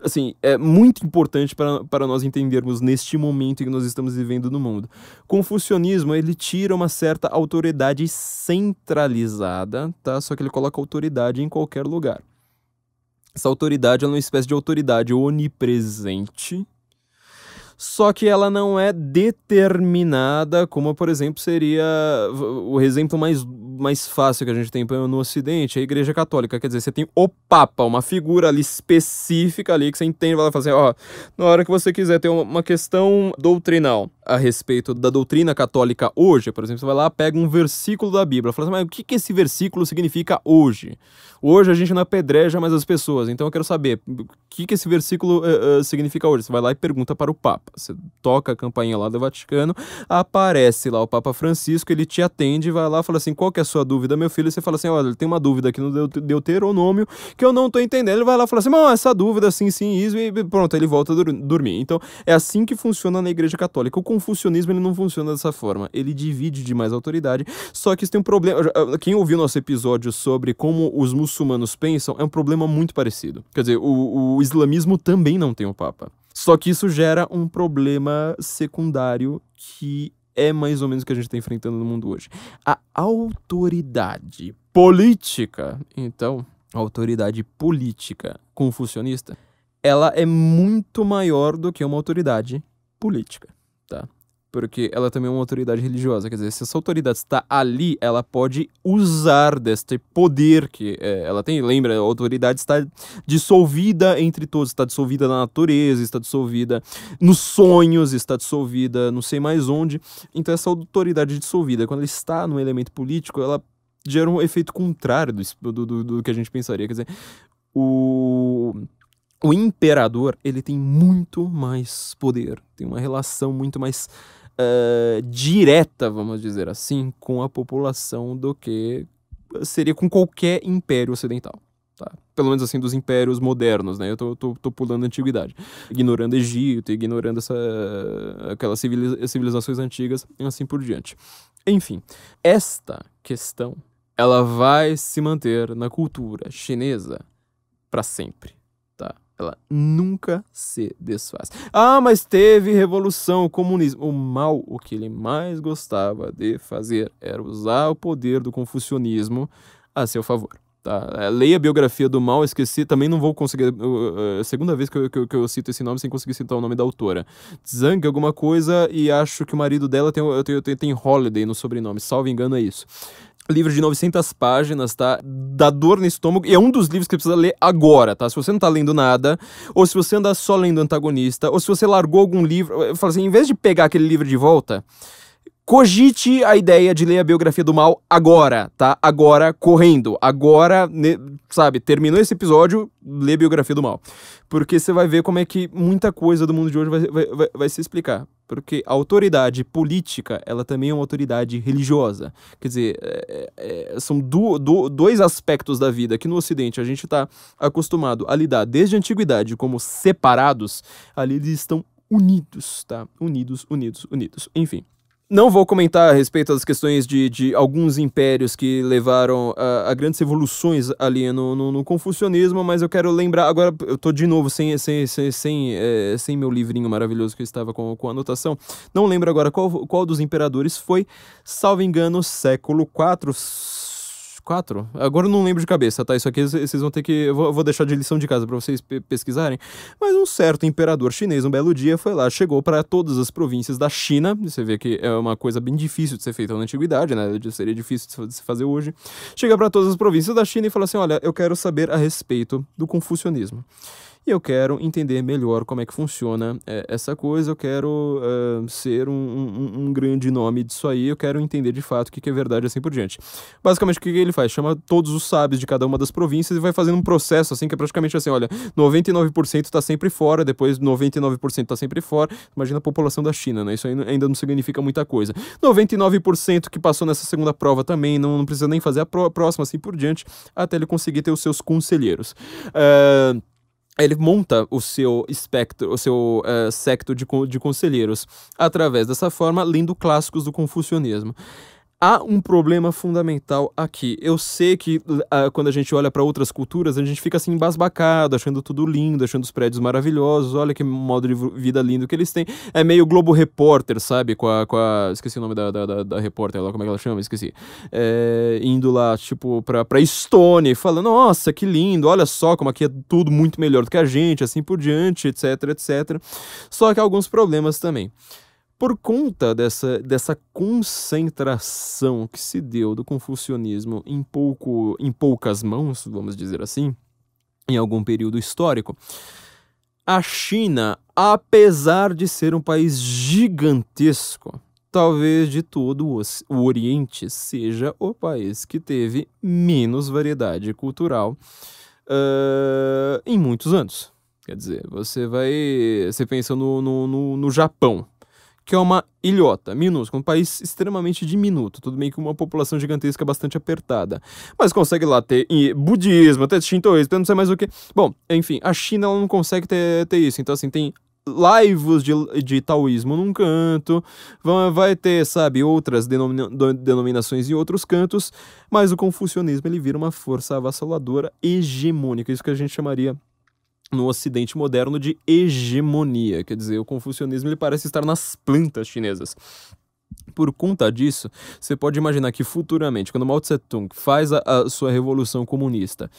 assim, é muito importante para, para nós entendermos neste momento em que nós estamos vivendo no mundo. Confucionismo, ele tira uma certa autoridade centralizada, tá? Só que ele coloca autoridade em qualquer lugar. Essa autoridade é uma espécie de autoridade onipresente, só que ela não é determinada, como, por exemplo, seria o exemplo mais mais fácil que a gente tem no Ocidente, é a Igreja Católica. Quer dizer, você tem o Papa, uma figura ali específica ali que você entende, vai fazer, ó, na hora que você quiser ter uma questão doutrinal a respeito da doutrina católica hoje, por exemplo, você vai lá, pega um versículo da Bíblia, fala assim, mas o que, que esse versículo significa hoje? Hoje a gente não apedreja mais as pessoas, então eu quero saber o que, que esse versículo uh, uh, significa hoje. Você vai lá e pergunta para o Papa. Você toca a campainha lá do Vaticano, aparece lá o Papa Francisco, ele te atende, vai lá e fala assim, qual que é a sua dúvida, meu filho, você fala assim: olha, tem uma dúvida aqui no Deuteronômio que eu não tô entendendo. Ele vai lá e fala assim: não, essa dúvida, sim, sim, isso, e pronto, ele volta a dormir. Então, é assim que funciona na Igreja Católica. O confucionismo ele não funciona dessa forma. Ele divide demais a autoridade. Só que isso tem um problema. Quem ouviu nosso episódio sobre como os muçulmanos pensam é um problema muito parecido. Quer dizer, o, o islamismo também não tem o Papa. Só que isso gera um problema secundário que é mais ou menos o que a gente está enfrentando no mundo hoje. A autoridade política, então, a autoridade política confucionista, ela é muito maior do que uma autoridade política, tá? porque ela também é uma autoridade religiosa. Quer dizer, se essa autoridade está ali, ela pode usar deste poder que é, ela tem. Lembra, a autoridade está dissolvida entre todos, está dissolvida na natureza, está dissolvida nos sonhos, está dissolvida não sei mais onde. Então, essa autoridade dissolvida, quando ela está no elemento político, ela gera um efeito contrário do, do, do, do que a gente pensaria. Quer dizer, o o imperador ele tem muito mais poder, tem uma relação muito mais eh, direta, vamos dizer assim, com a população do que seria com qualquer império ocidental. Tá? Pelo menos assim, dos impérios modernos, né? Eu tô, tô, tô pulando a antiguidade. Ignorando Egito, ignorando essa, aquelas civiliza civilizações antigas e assim por diante. Enfim, esta questão, ela vai se manter na cultura chinesa para sempre. Ela nunca se desfaz. Ah, mas teve revolução, comunismo. O mal, o que ele mais gostava de fazer era usar o poder do confucionismo a seu favor. Tá? É, leia a biografia do mal, esqueci, também não vou conseguir. Uh, uh, uh é segunda vez que eu, que, que eu, cito esse nome sem conseguir citar o nome da autora. Zhang, alguma coisa e acho que o marido dela tem, tem, tem, tem Holiday no sobrenome, salvo engano é isso livro de 900 páginas, tá? Dá dor no estômago e é um dos livros que precisa ler agora, tá? Se você não tá lendo nada, ou se você anda só lendo antagonista, ou se você largou algum livro, eu falo assim, em vez de pegar aquele livro de volta, cogite a ideia de ler a biografia do mal agora, tá? Agora, correndo. Agora, ne, sabe, terminou esse episódio, lê a biografia do mal. Porque você vai ver como é que muita coisa do mundo de hoje vai, vai, vai, vai se explicar porque a autoridade política ela também é uma autoridade religiosa. Quer dizer, é, é, é são do, do, dois aspectos da vida que no Ocidente a gente está acostumado a lidar desde a antiguidade como separados, ali eles estão unidos, tá? Unidos, unidos, unidos. Enfim. Não vou comentar a respeito das questões de, de alguns impérios que levaram a, a grandes revoluções ali no, no, no, confucionismo, mas eu quero lembrar. Agora eu tô de novo sem, sem, sem, sem, é, sem meu livrinho maravilhoso que eu estava com, com anotação. Não lembro agora qual, qual dos imperadores foi, salvo engano, século 4 quatro? Agora eu não lembro de cabeça, tá? Isso aqui vocês vão ter que. Eu vou, deixar de lição de casa para vocês pesquisarem. Mas um certo imperador chinês, um belo dia, foi lá, chegou para todas as províncias da China. Você vê que é uma coisa bem difícil de ser feita na antiguidade, né? Seria difícil de se fazer hoje. Chega para todas as províncias da China e fala assim: olha, eu quero saber a respeito do confucionismo e eu quero entender melhor como é que funciona é, essa coisa, eu quero ser um, um, um, grande nome disso aí, eu quero entender de fato o que, que é verdade assim por diante. Basicamente, o que, que ele faz? Chama todos os sábios de cada uma das províncias e vai fazendo um processo assim, que é praticamente assim: olha, 99% está sempre fora, depois 99% está sempre fora. Imagina a população da China, né? Isso ainda não significa muita coisa. 99% que passou nessa segunda prova também, não, não precisa nem fazer a próxima, assim por diante, até ele conseguir ter os seus conselheiros. Uh, ele monta o seu espectro, o seu uh, secto de, de conselheiros, através dessa forma, lendo clássicos do confucionismo há um problema fundamental aqui. Eu sei que uh, quando a gente olha para outras culturas, a gente fica assim embasbacado, achando tudo lindo, achando os prédios maravilhosos, olha que modo de vida lindo que eles têm. É meio Globo Repórter, sabe? Com a. Com a esqueci o nome da, da, da, da repórter lá, como é que ela chama? Esqueci. É, indo lá, tipo, pra, pra Estônia, falando: nossa, que lindo, olha só como aqui é tudo muito melhor do que a gente, assim por diante, etc, etc. Só que há alguns problemas também por conta dessa, dessa concentração que se deu do confucionismo em, pouco, em poucas mãos, vamos dizer assim, em algum período histórico, a China, apesar de ser um país gigantesco, talvez de todo o Oriente seja o país que teve menos variedade cultural uh, em muitos anos. Quer dizer, você vai. Você pensa no, no, no, no Japão que é uma ilhota minúscula, um país extremamente diminuto, tudo bem que uma população gigantesca bastante apertada, mas consegue lá ter budismo, até shintoísmo, não sei mais o que. Bom, enfim, a China ela não consegue ter, ter isso, então assim, tem laivos de, de taoísmo num canto, vai ter, sabe, outras denomina, denominações em outros cantos, mas o confucionismo ele vira uma força avassaladora hegemônica, isso que a gente chamaria no ocidente moderno de hegemonia, quer dizer, o confucionismo ele parece estar nas plantas chinesas. Por conta disso, você pode imaginar que futuramente, quando Mao Tse-tung faz a, a sua revolução comunista,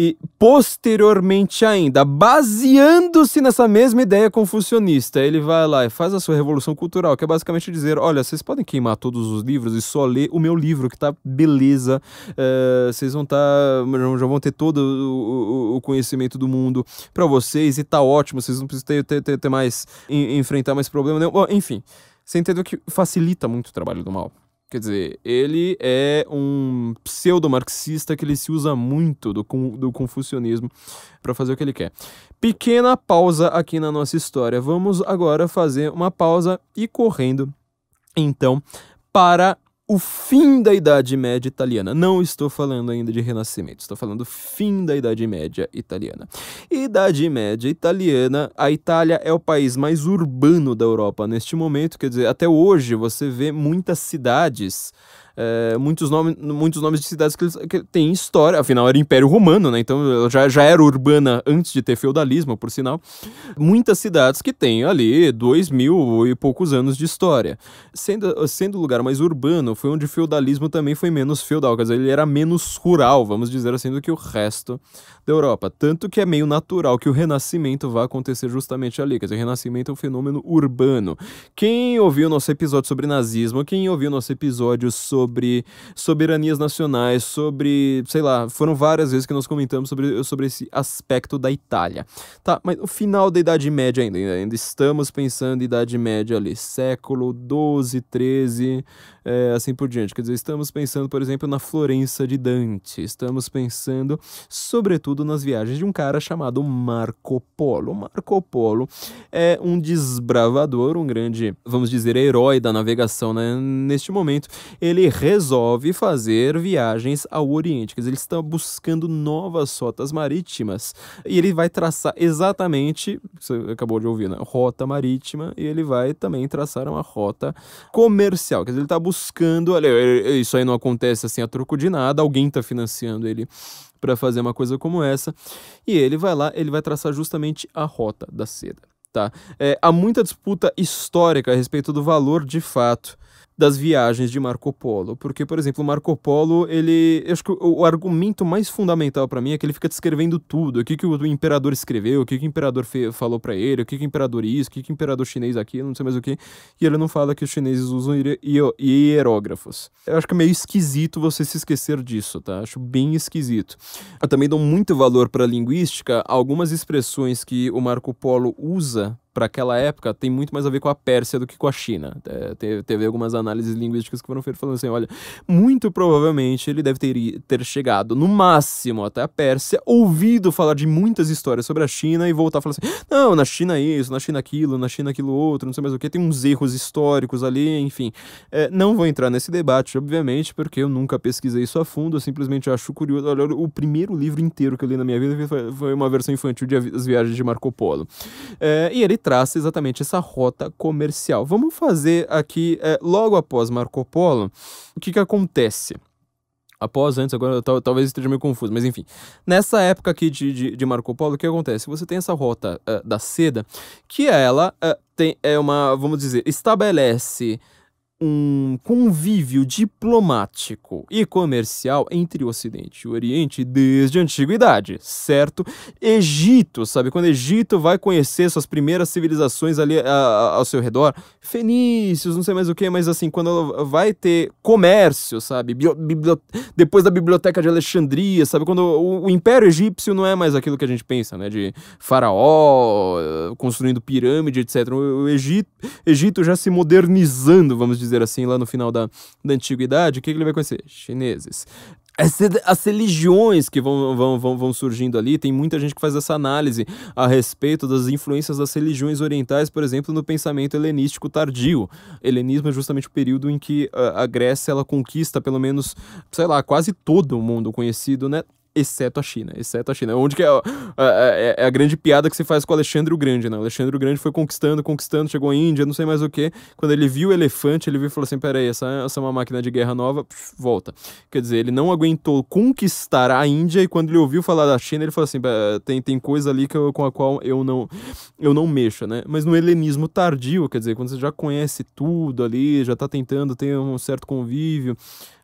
e posteriormente ainda, baseando-se nessa mesma ideia confucionista, ele vai lá e faz a sua revolução cultural, que é basicamente dizer, olha, vocês podem queimar todos os livros e só ler o meu livro, que tá beleza, eh, vocês vão estar, tá, já vão ter todo o, o, conhecimento do mundo para vocês e tá ótimo, vocês não precisam ter, ter, ter mais, em, enfrentar mais problema nenhum, Bom, enfim, você entendeu que facilita muito o trabalho do mal. Quer dizer, ele é um pseudo-marxista que ele se usa muito do, do confucionismo para fazer o que ele quer. Pequena pausa aqui na nossa história. Vamos agora fazer uma pausa e correndo, então, para o fim da Idade Média italiana. Não estou falando ainda de Renascimento, estou falando do fim da Idade Média italiana. Idade Média italiana, a Itália é o país mais urbano da Europa neste momento, quer dizer, até hoje você vê muitas cidades é, muitos, nome, muitos nomes de cidades que, que têm história, afinal era Império Romano, né? Então já, já era urbana antes de ter feudalismo, por sinal. Muitas cidades que têm ali dois mil e poucos anos de história. Sendo, sendo o lugar mais urbano, foi onde o feudalismo também foi menos feudal, quer dizer, ele era menos rural, vamos dizer assim, do que o resto da Europa. Tanto que é meio natural que o Renascimento vá acontecer justamente ali, quer dizer, o Renascimento é um fenômeno urbano. Quem ouviu nosso episódio sobre nazismo, quem ouviu nosso episódio sobre sobre soberanias nacionais, sobre, sei lá, foram várias vezes que nós comentamos sobre, sobre esse aspecto da Itália. Tá, mas o final da Idade Média ainda, ainda estamos pensando em Idade Média ali, século 12, 13, é, assim por diante. Quer dizer, estamos pensando, por exemplo, na Florença de Dante, estamos pensando sobretudo nas viagens de um cara chamado Marco Polo. Marco Polo é um desbravador, um grande, vamos dizer, herói da navegação né? neste momento. Ele resolve fazer viagens ao Oriente, quer dizer, ele está buscando novas rotas marítimas e ele vai traçar exatamente, você acabou de ouvir, né? rota marítima e ele vai também traçar uma rota comercial, quer dizer, ele está buscando, olha, isso aí não acontece assim a troco de nada, alguém está financiando ele para fazer uma coisa como essa e ele vai lá, ele vai traçar justamente a rota da seda. Tá. É, há muita disputa histórica a respeito do valor de fato das viagens de Marco Polo, porque por exemplo, Marco Polo, ele, acho que o, o argumento mais fundamental para mim é que ele fica descrevendo tudo, o que que o imperador escreveu, o que que o imperador fe, falou para ele, o que que o imperador isso, o que que o imperador chinês aqui, não sei mais o que, e ele não fala que os chineses usam hierógrafos. Eu acho que é meio esquisito você se esquecer disso, tá? Acho bem esquisito. Eu também dou muito valor para linguística, algumas expressões que o Marco Polo usa para aquela época tem muito mais a ver com a Pérsia do que com a China. É, teve, teve, algumas análises linguísticas que foram feitas falando assim: olha, muito provavelmente ele deve ter, ter chegado no máximo até a Pérsia, ouvido falar de muitas histórias sobre a China e voltar a falar assim: não, na China isso, na China aquilo, na China aquilo outro, não sei mais o que, tem uns erros históricos ali, enfim. É, não vou entrar nesse debate, obviamente, porque eu nunca pesquisei isso a fundo, eu simplesmente acho curioso. Olha, o primeiro livro inteiro que eu li na minha vida foi uma versão infantil de As Viagens de Marco Polo. É, e ele traça exatamente essa rota comercial. Vamos fazer aqui, é, logo após Marco Polo, o que, que acontece? após, antes, agora talvez esteja meio confuso, mas enfim. Nessa época aqui de, de, de Marco Polo, o que acontece? Você tem essa rota uh, da seda, que ela uh, tem, é uma, vamos dizer, estabelece um convívio diplomático e comercial entre o Ocidente e o Oriente desde a antiguidade, certo? Egito, sabe? Quando Egito vai conhecer suas primeiras civilizações ali a, a, ao seu redor, fenícios, não sei mais o que, mas assim, quando vai ter comércio, sabe? Depois da biblioteca de Alexandria, sabe? Quando o, o, Império Egípcio não é mais aquilo que a gente pensa, né? De faraó construindo pirâmide, etc. O, o Egito, Egito já se modernizando, vamos dizer dizer assim, lá no final da, da antiguidade, o que, que ele vai conhecer? Chineses as religiões que vão, vão, vão, vão, surgindo ali, tem muita gente que faz essa análise a respeito das influências das religiões orientais, por exemplo, no pensamento helenístico tardio. Helenismo é justamente o período em que a Grécia ela conquista pelo menos, sei lá, quase todo o mundo conhecido, né? exceto a China, exceto a China. Onde que é a, a, a, é a, grande piada que se faz com Alexandre o Grande, né? O Alexandre o Grande foi conquistando, conquistando, chegou à Índia, não sei mais o que. Quando ele viu o elefante, ele viu e falou assim, peraí, essa, essa é uma máquina de guerra nova, pf, volta. Quer dizer, ele não aguentou conquistar a Índia e quando ele ouviu falar da China, ele falou assim, tem, tem coisa ali que eu, com a qual eu não, eu não mexo, né? Mas no helenismo tardio, quer dizer, quando você já conhece tudo ali, já tá tentando ter um certo convívio,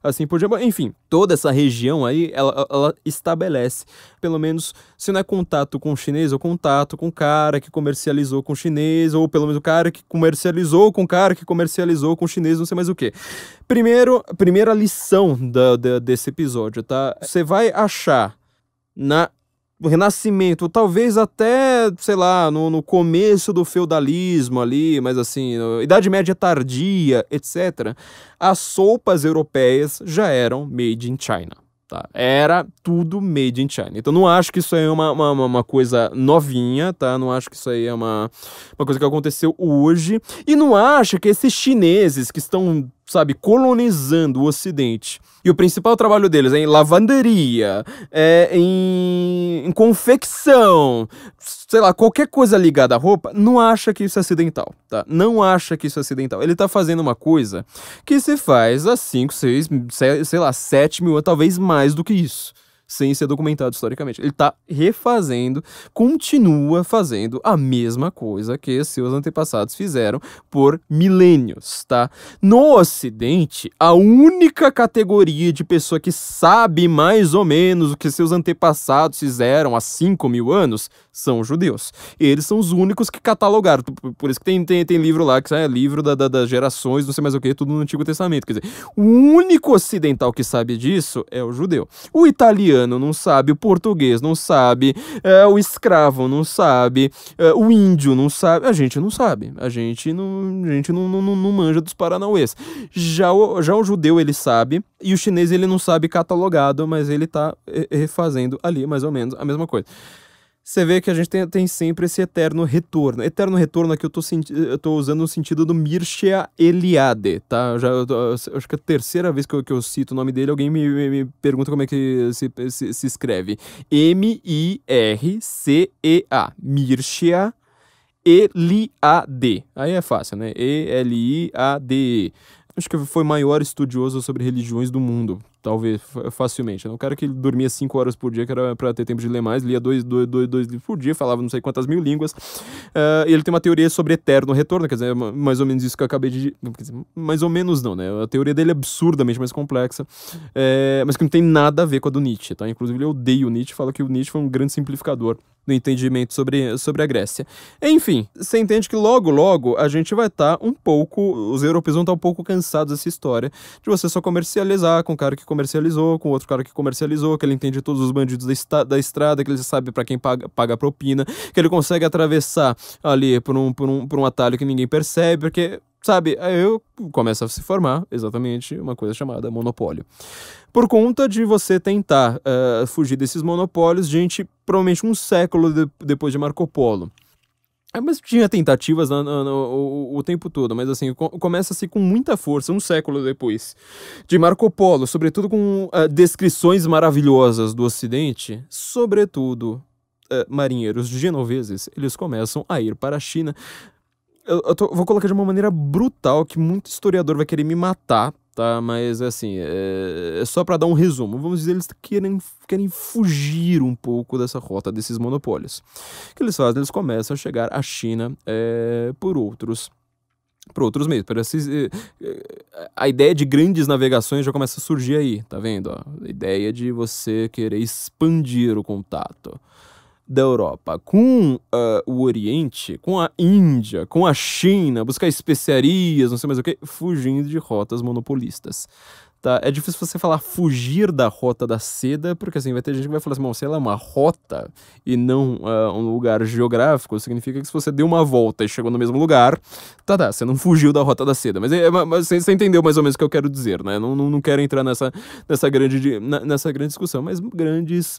assim por diante. Enfim, toda essa região aí, ela, ela estabelece, pelo menos, se não é contato com o chinês, ou contato com o cara que comercializou com o chinês, ou pelo menos o cara que comercializou com o cara que comercializou com o chinês, não sei mais o que. Primeiro, primeira lição da, da, desse episódio, tá? Você vai achar na no tipo, Renascimento, talvez até, sei lá, no, no começo do feudalismo ali, mas assim, no, Idade Média tardia, etc., as sopas europeias já eram made in China. Tá? Era tudo made in China. Então não acho que isso aí é uma, uma, uma, coisa novinha, tá? Não acho que isso aí é uma, uma coisa que aconteceu hoje. E não acho que esses chineses que estão sabe, colonizando o Ocidente. E o principal trabalho deles é em lavanderia, é em, em confecção, sei lá, qualquer coisa ligada à roupa, não acha que isso é acidental, tá? Não acha que isso é acidental. Ele tá fazendo uma coisa que se faz há 5, 6, sei lá, 7 mil anos, talvez mais do que isso sem ser documentado historicamente. Ele está refazendo, continua fazendo a mesma coisa que seus antepassados fizeram por milênios, tá? No Ocidente, a única categoria de pessoa que sabe mais ou menos o que seus antepassados fizeram há 5 mil anos são judeus. Eles são os únicos que catalogaram. Por isso que tem, tem, tem livro lá, que é livro da, da, das gerações, não sei mais o que, tudo no Antigo Testamento. Quer dizer, o único ocidental que sabe disso é o judeu. O italiano não sabe, o português não sabe, é, o escravo não sabe, é, o índio não sabe. A gente não sabe. A gente não, a gente não, não, não manja dos paranauês. Já o, já o judeu, ele sabe, e o chinês, ele não sabe catalogado, mas ele tá refazendo ali mais ou menos a mesma coisa você vê que a gente tem, tem, sempre esse eterno retorno. Eterno retorno aqui é eu tô, eu tô usando no sentido do Mircea Eliade, tá? Já, eu, eu acho que é a terceira vez que eu, que eu cito o nome dele, alguém me, me, me pergunta como é que se, se, se escreve. M-I-R-C-E-A. Mircea Eliade. Aí é fácil, né? E-L-I-A-D-E. Acho que foi o maior estudioso sobre religiões do mundo talvez, facilmente. Eu não quero que ele dormia cinco horas por dia, que era para ter tempo de ler mais, lia dois, dois, dois, dois livros por dia, falava não sei quantas mil línguas. Uh, e ele tem uma teoria sobre eterno retorno, quer dizer, é mais ou menos isso que eu acabei de. Dizer, mais ou menos não, né? A teoria dele é absurdamente mais complexa, é, mas que não tem nada a ver com a do Nietzsche, tá? Inclusive, ele odeia o Nietzsche, fala que o Nietzsche foi um grande simplificador do entendimento sobre, sobre a Grécia. Enfim, você entende que logo, logo a gente vai estar tá um pouco. Os europeus vão estar tá um pouco cansados dessa história de você só comercializar com o cara que comercializou, com outro cara que comercializou, que ele entende todos os bandidos da, da estrada, que ele sabe para quem paga, paga a propina, que ele consegue atravessar ali por um, por, um, por um atalho que ninguém percebe, porque sabe? Aí eu começa a se formar exatamente uma coisa chamada monopólio. Por conta de você tentar uh, fugir desses monopólios, gente, provavelmente um século de, depois de Marco Polo. É, mas tinha tentativas no, no, no, o, o, tempo todo, mas assim, começa-se com muita força, um século depois, de Marco Polo, sobretudo com uh, descrições maravilhosas do Ocidente, sobretudo uh, marinheiros genoveses, eles começam a ir para a China. Eu, eu tô, vou colocar de uma maneira brutal que muito historiador vai querer me matar tá? Mas assim, é, é só para dar um resumo. Vamos dizer, eles querem, querem fugir um pouco dessa rota desses monopólios. O que eles fazem? Eles começam a chegar à China é, por outros por outros meios. Por esses, é, é, a ideia de grandes navegações já começa a surgir aí, tá vendo? Ó? A ideia de você querer expandir o contato da Europa com uh, o Oriente, com a Índia, com a China, buscar especiarias, não sei mais o que, fugindo de rotas monopolistas. Tá? É difícil você falar fugir da rota da seda, porque assim, vai ter gente que vai falar assim, se ela é uma rota e não uh, um lugar geográfico, significa que se você deu uma volta e chegou no mesmo lugar, tá, tá, você não fugiu da rota da seda. Mas, é, mas você, entendeu mais ou menos o que eu quero dizer, né? Não, não, não quero entrar nessa, nessa, grande, nessa grande discussão, mas grandes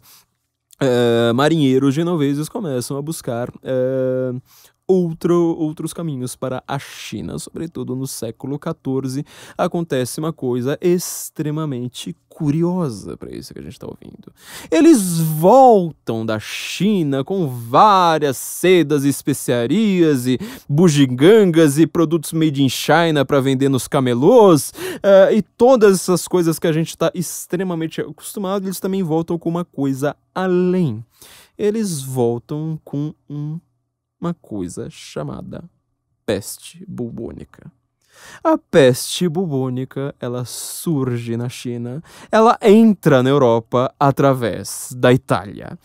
eh, marinheiros genoveses começam a buscar uh, outro, outros caminhos para a China, sobretudo no século XIV, acontece uma coisa extremamente curiosa para isso que a gente está ouvindo. Eles voltam da China com várias sedas, especiarias e bugigangas e produtos made in China para vender nos camelôs uh, e todas essas coisas que a gente está extremamente acostumado. Eles também voltam com uma coisa além. Eles voltam com um uma coisa chamada peste bubônica. A peste bubônica, ela surge na China, ela entra na Europa através da Itália.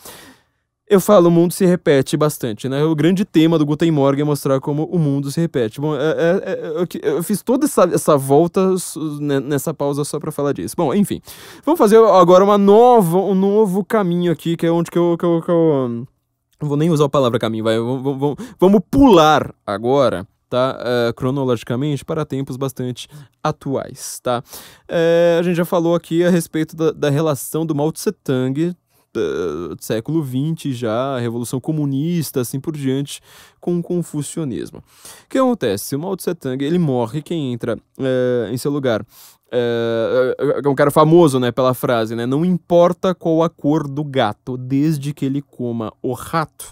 Eu falo, o mundo se repete bastante, né? O grande tema do Guten Morgen é mostrar como o mundo se repete. Bom, é, é, é, eu fiz toda essa, essa volta né, nessa pausa só para falar disso. Bom, enfim, vamos fazer agora uma nova, um novo caminho aqui, que é onde que eu, que eu, que eu não vou nem usar a palavra caminho, vai. Vamos, vamos, vamos pular agora tá? Uh, cronologicamente para tempos bastante atuais, tá? Uh, a gente já falou aqui a respeito da, da relação do Mao Tse Tung é, do século XX já, a Revolução Comunista, assim por diante, com o confucionismo. O que acontece? O Mao Tse Tung, ele morre, quem entra uh, em seu lugar é, é, é um cara famoso, né, pela frase, né? Não importa qual a cor do gato, desde que ele coma o rato.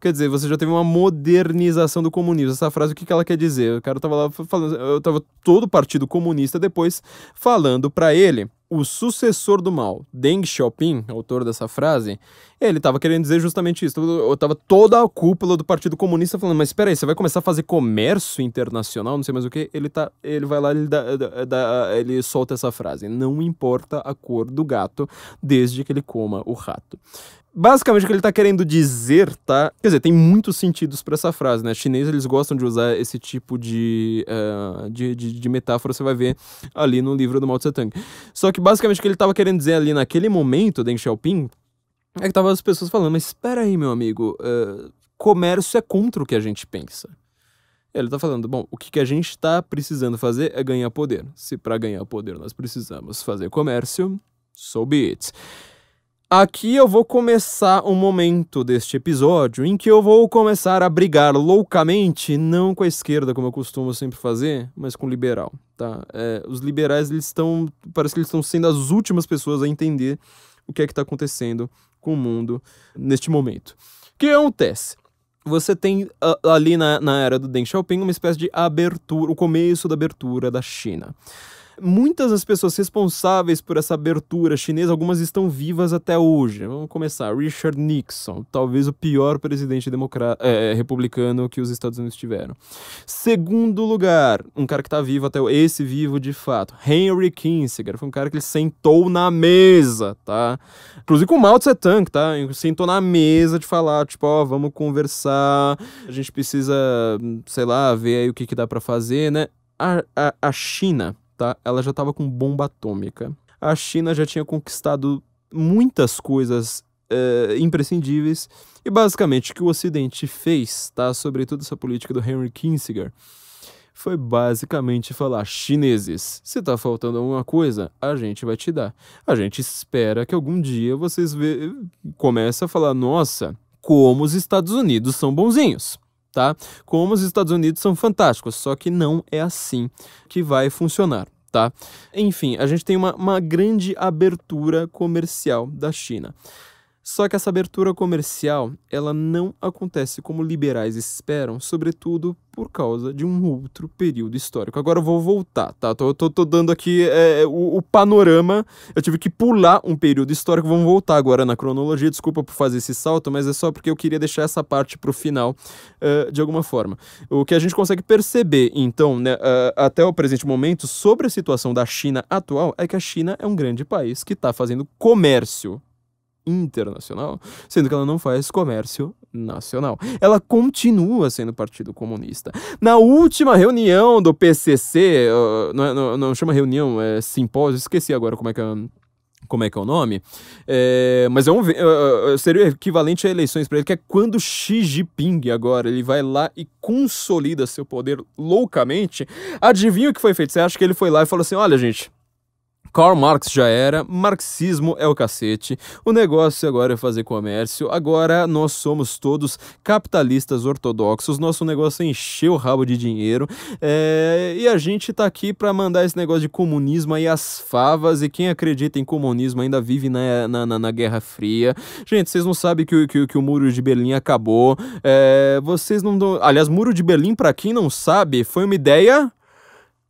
Quer dizer, você já teve uma modernização do comunismo. Essa frase, o que, que ela quer dizer? O cara tava lá falando, eu tava todo o partido comunista depois falando para ele o sucessor do mal, Deng Xiaoping, autor dessa frase, ele estava querendo dizer justamente isso. Eu tava toda a cúpula do Partido Comunista falando, mas espera aí, você vai começar a fazer comércio internacional, não sei mais o que. Ele tá, ele vai lá, ele, dá, dá, ele solta essa frase. Não importa a cor do gato, desde que ele coma o rato. Basicamente o que ele está querendo dizer, tá? Quer dizer, tem muitos sentidos para essa frase, né? Chineses eles gostam de usar esse tipo de, uh, de, de, de, metáfora, você vai ver ali no livro do Mao Tse Tung. Só que basicamente o que ele estava querendo dizer ali naquele momento, Deng Xiaoping, é que tava as pessoas falando, mas espera aí, meu amigo, uh, comércio é contra o que a gente pensa. Ele está falando, bom, o que, que a gente está precisando fazer é ganhar poder. Se para ganhar poder nós precisamos fazer comércio, so be it. Aqui eu vou começar um momento deste episódio em que eu vou começar a brigar loucamente, não com a esquerda, como eu costumo sempre fazer, mas com o liberal, tá? É, os liberais, eles estão, parece que eles estão sendo as últimas pessoas a entender o que é que está acontecendo com o mundo neste momento. O que acontece? Você tem ali na, na era do Deng Xiaoping uma espécie de abertura, o começo da abertura da China. Muitas das pessoas responsáveis por essa abertura chinesa, algumas estão vivas até hoje. Vamos começar. Richard Nixon, talvez o pior presidente democra é, é republicano que os Estados Unidos tiveram. Segundo lugar, um cara que está vivo até esse vivo de fato, Henry Kissinger. Foi um cara que ele sentou na mesa, tá? Inclusive com Mao Tse Tung, tá? Ele sentou na mesa de falar, tipo, ó, oh, vamos conversar, a gente precisa, sei lá, ver aí o que, que dá para fazer, né? A, a, a China tá, ela já estava com bomba atômica. A China já tinha conquistado muitas coisas é, imprescindíveis e basicamente o que o Ocidente fez, tá, sobretudo essa política do Henry Kissinger, foi basicamente falar: chineses, se tá faltando alguma coisa, a gente vai te dar. A gente espera que algum dia vocês ve, comece a falar: nossa, como os Estados Unidos são bonzinhos tá? Como os Estados Unidos são fantásticos, só que não é assim que vai funcionar. Tá? Enfim, a gente tem uma, uma grande abertura comercial da China. Só que essa abertura comercial, ela não acontece como liberais esperam, sobretudo por causa de um outro período histórico. Agora eu vou voltar, tá? Tô, tô, tô dando aqui é, é, o, o, panorama. Eu tive que pular um período histórico, vamos voltar agora na cronologia. Desculpa por fazer esse salto, mas é só porque eu queria deixar essa parte pro final uh, de alguma forma. O que a gente consegue perceber, então, né, uh, até o presente momento, sobre a situação da China atual, é que a China é um grande país que está fazendo comércio internacional, sendo que ela não faz comércio nacional. Ela continua sendo partido comunista. Na última reunião do PCC, uh, não, é, não, não, chama reunião, é simpósio, esqueci agora como é que é como é que é o nome, é, mas é um, uh, seria equivalente a eleições para ele, que é quando Xi Jinping agora, ele vai lá e consolida seu poder loucamente, adivinha o que foi feito? Você acha que ele foi lá e falou assim, olha gente, Karl Marx já era, marxismo é o cacete, o negócio agora é fazer comércio, agora nós somos todos capitalistas ortodoxos, nosso negócio é encheu o rabo de dinheiro é, e a gente tá aqui para mandar esse negócio de comunismo aí as favas e quem acredita em comunismo ainda vive na, na, na, na Guerra Fria. Gente, vocês não sabem que, que, que o Muro de Berlim acabou, é, vocês não... Aliás, Muro de Berlim, para quem não sabe, foi uma ideia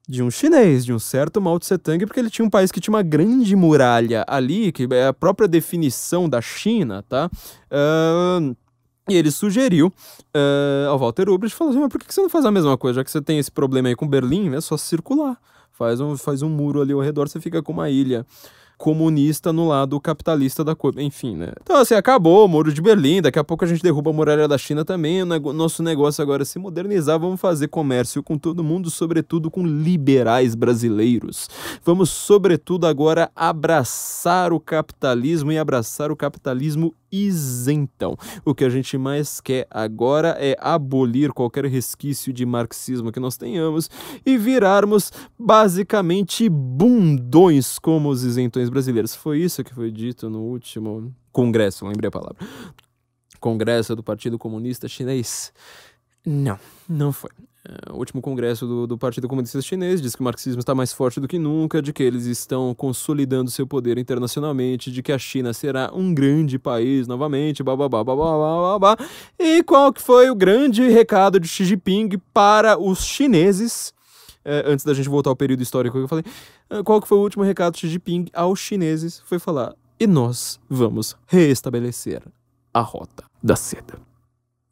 de um chinês, de um certo Mao Tse Tang, porque ele tinha um país que tinha uma grande muralha ali, que é a própria definição da China, tá? Uh, e ele sugeriu uh, ao Walter Ulbricht, falou assim, mas por que você não faz a mesma coisa, já que você tem esse problema aí com Berlim, é só circular, faz um, faz um muro ali ao redor, você fica com uma ilha comunista no lado capitalista da coisa. Enfim, né? Então, assim, acabou o muro de Berlim, daqui a pouco a gente derruba a muralha da China também. O nosso negócio agora é se modernizar, vamos fazer comércio com todo mundo, sobretudo com liberais brasileiros. Vamos, sobretudo, agora abraçar o capitalismo e abraçar o capitalismo isentão. O que a gente mais quer agora é abolir qualquer resquício de marxismo que nós tenhamos e virarmos basicamente bundões como os isentões brasileiros. Foi isso que foi dito no último congresso, lembrei a palavra. Congresso do Partido Comunista Chinês. Não, não foi. É, o último congresso do, do, Partido Comunista Chinês diz que o marxismo está mais forte do que nunca, de que eles estão consolidando seu poder internacionalmente, de que a China será um grande país novamente, bababá, bababá, babá. E qual que foi o grande recado de Xi Jinping para os chineses? É, antes da gente voltar ao período histórico que eu falei, é, qual que foi o último recado de Xi Jinping aos chineses? Foi falar, e nós vamos reestabelecer a rota da seda.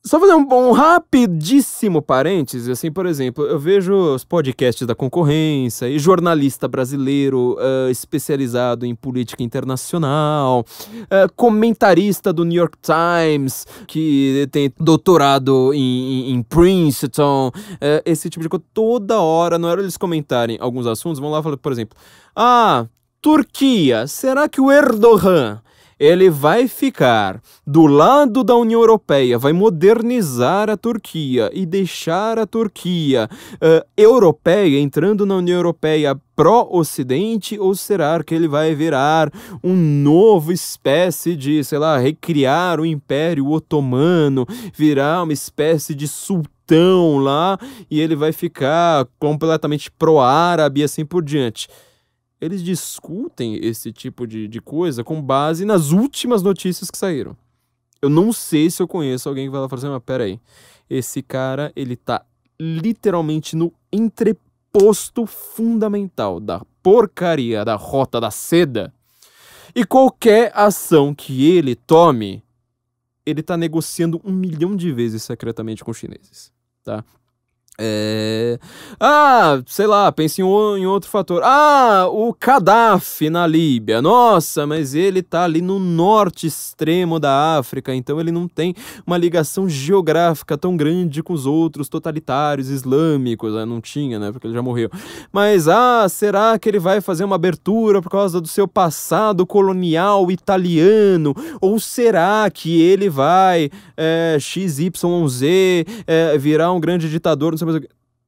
Só fazer um, um, rapidíssimo parênteses, assim, por exemplo, eu vejo os podcasts da concorrência e jornalista brasileiro uh, especializado em política internacional, uh, comentarista do New York Times que tem doutorado em, em, Princeton, uh, esse tipo de coisa. Toda hora, não era eles comentarem alguns assuntos, vão lá falar, por exemplo, ah, Turquia, será que o Erdogan ele vai ficar do lado da União Europeia, vai modernizar a Turquia e deixar a Turquia uh, europeia, entrando na União Europeia pró-Ocidente, ou será que ele vai virar um novo espécie de, sei lá, recriar o Império Otomano, virar uma espécie de sultão? lá e ele vai ficar completamente pro-árabe e assim por diante eles discutem esse tipo de, de coisa com base nas últimas notícias que saíram. Eu não sei se eu conheço alguém que vai lá falar assim, mas ah, peraí, esse cara, ele tá literalmente no entreposto fundamental da porcaria da rota da seda e qualquer ação que ele tome, ele tá negociando um milhão de vezes secretamente com os chineses, tá? É... Ah, sei lá, pense em, um, em outro fator. Ah, o Gaddafi na Líbia. Nossa, mas ele tá ali no norte extremo da África, então ele não tem uma ligação geográfica tão grande com os outros totalitários islâmicos. Né? Não tinha, né? Porque ele já morreu. Mas, ah, será que ele vai fazer uma abertura por causa do seu passado colonial italiano? Ou será que ele vai, é, eh, XYZ, é, eh, virar um grande ditador? Não sei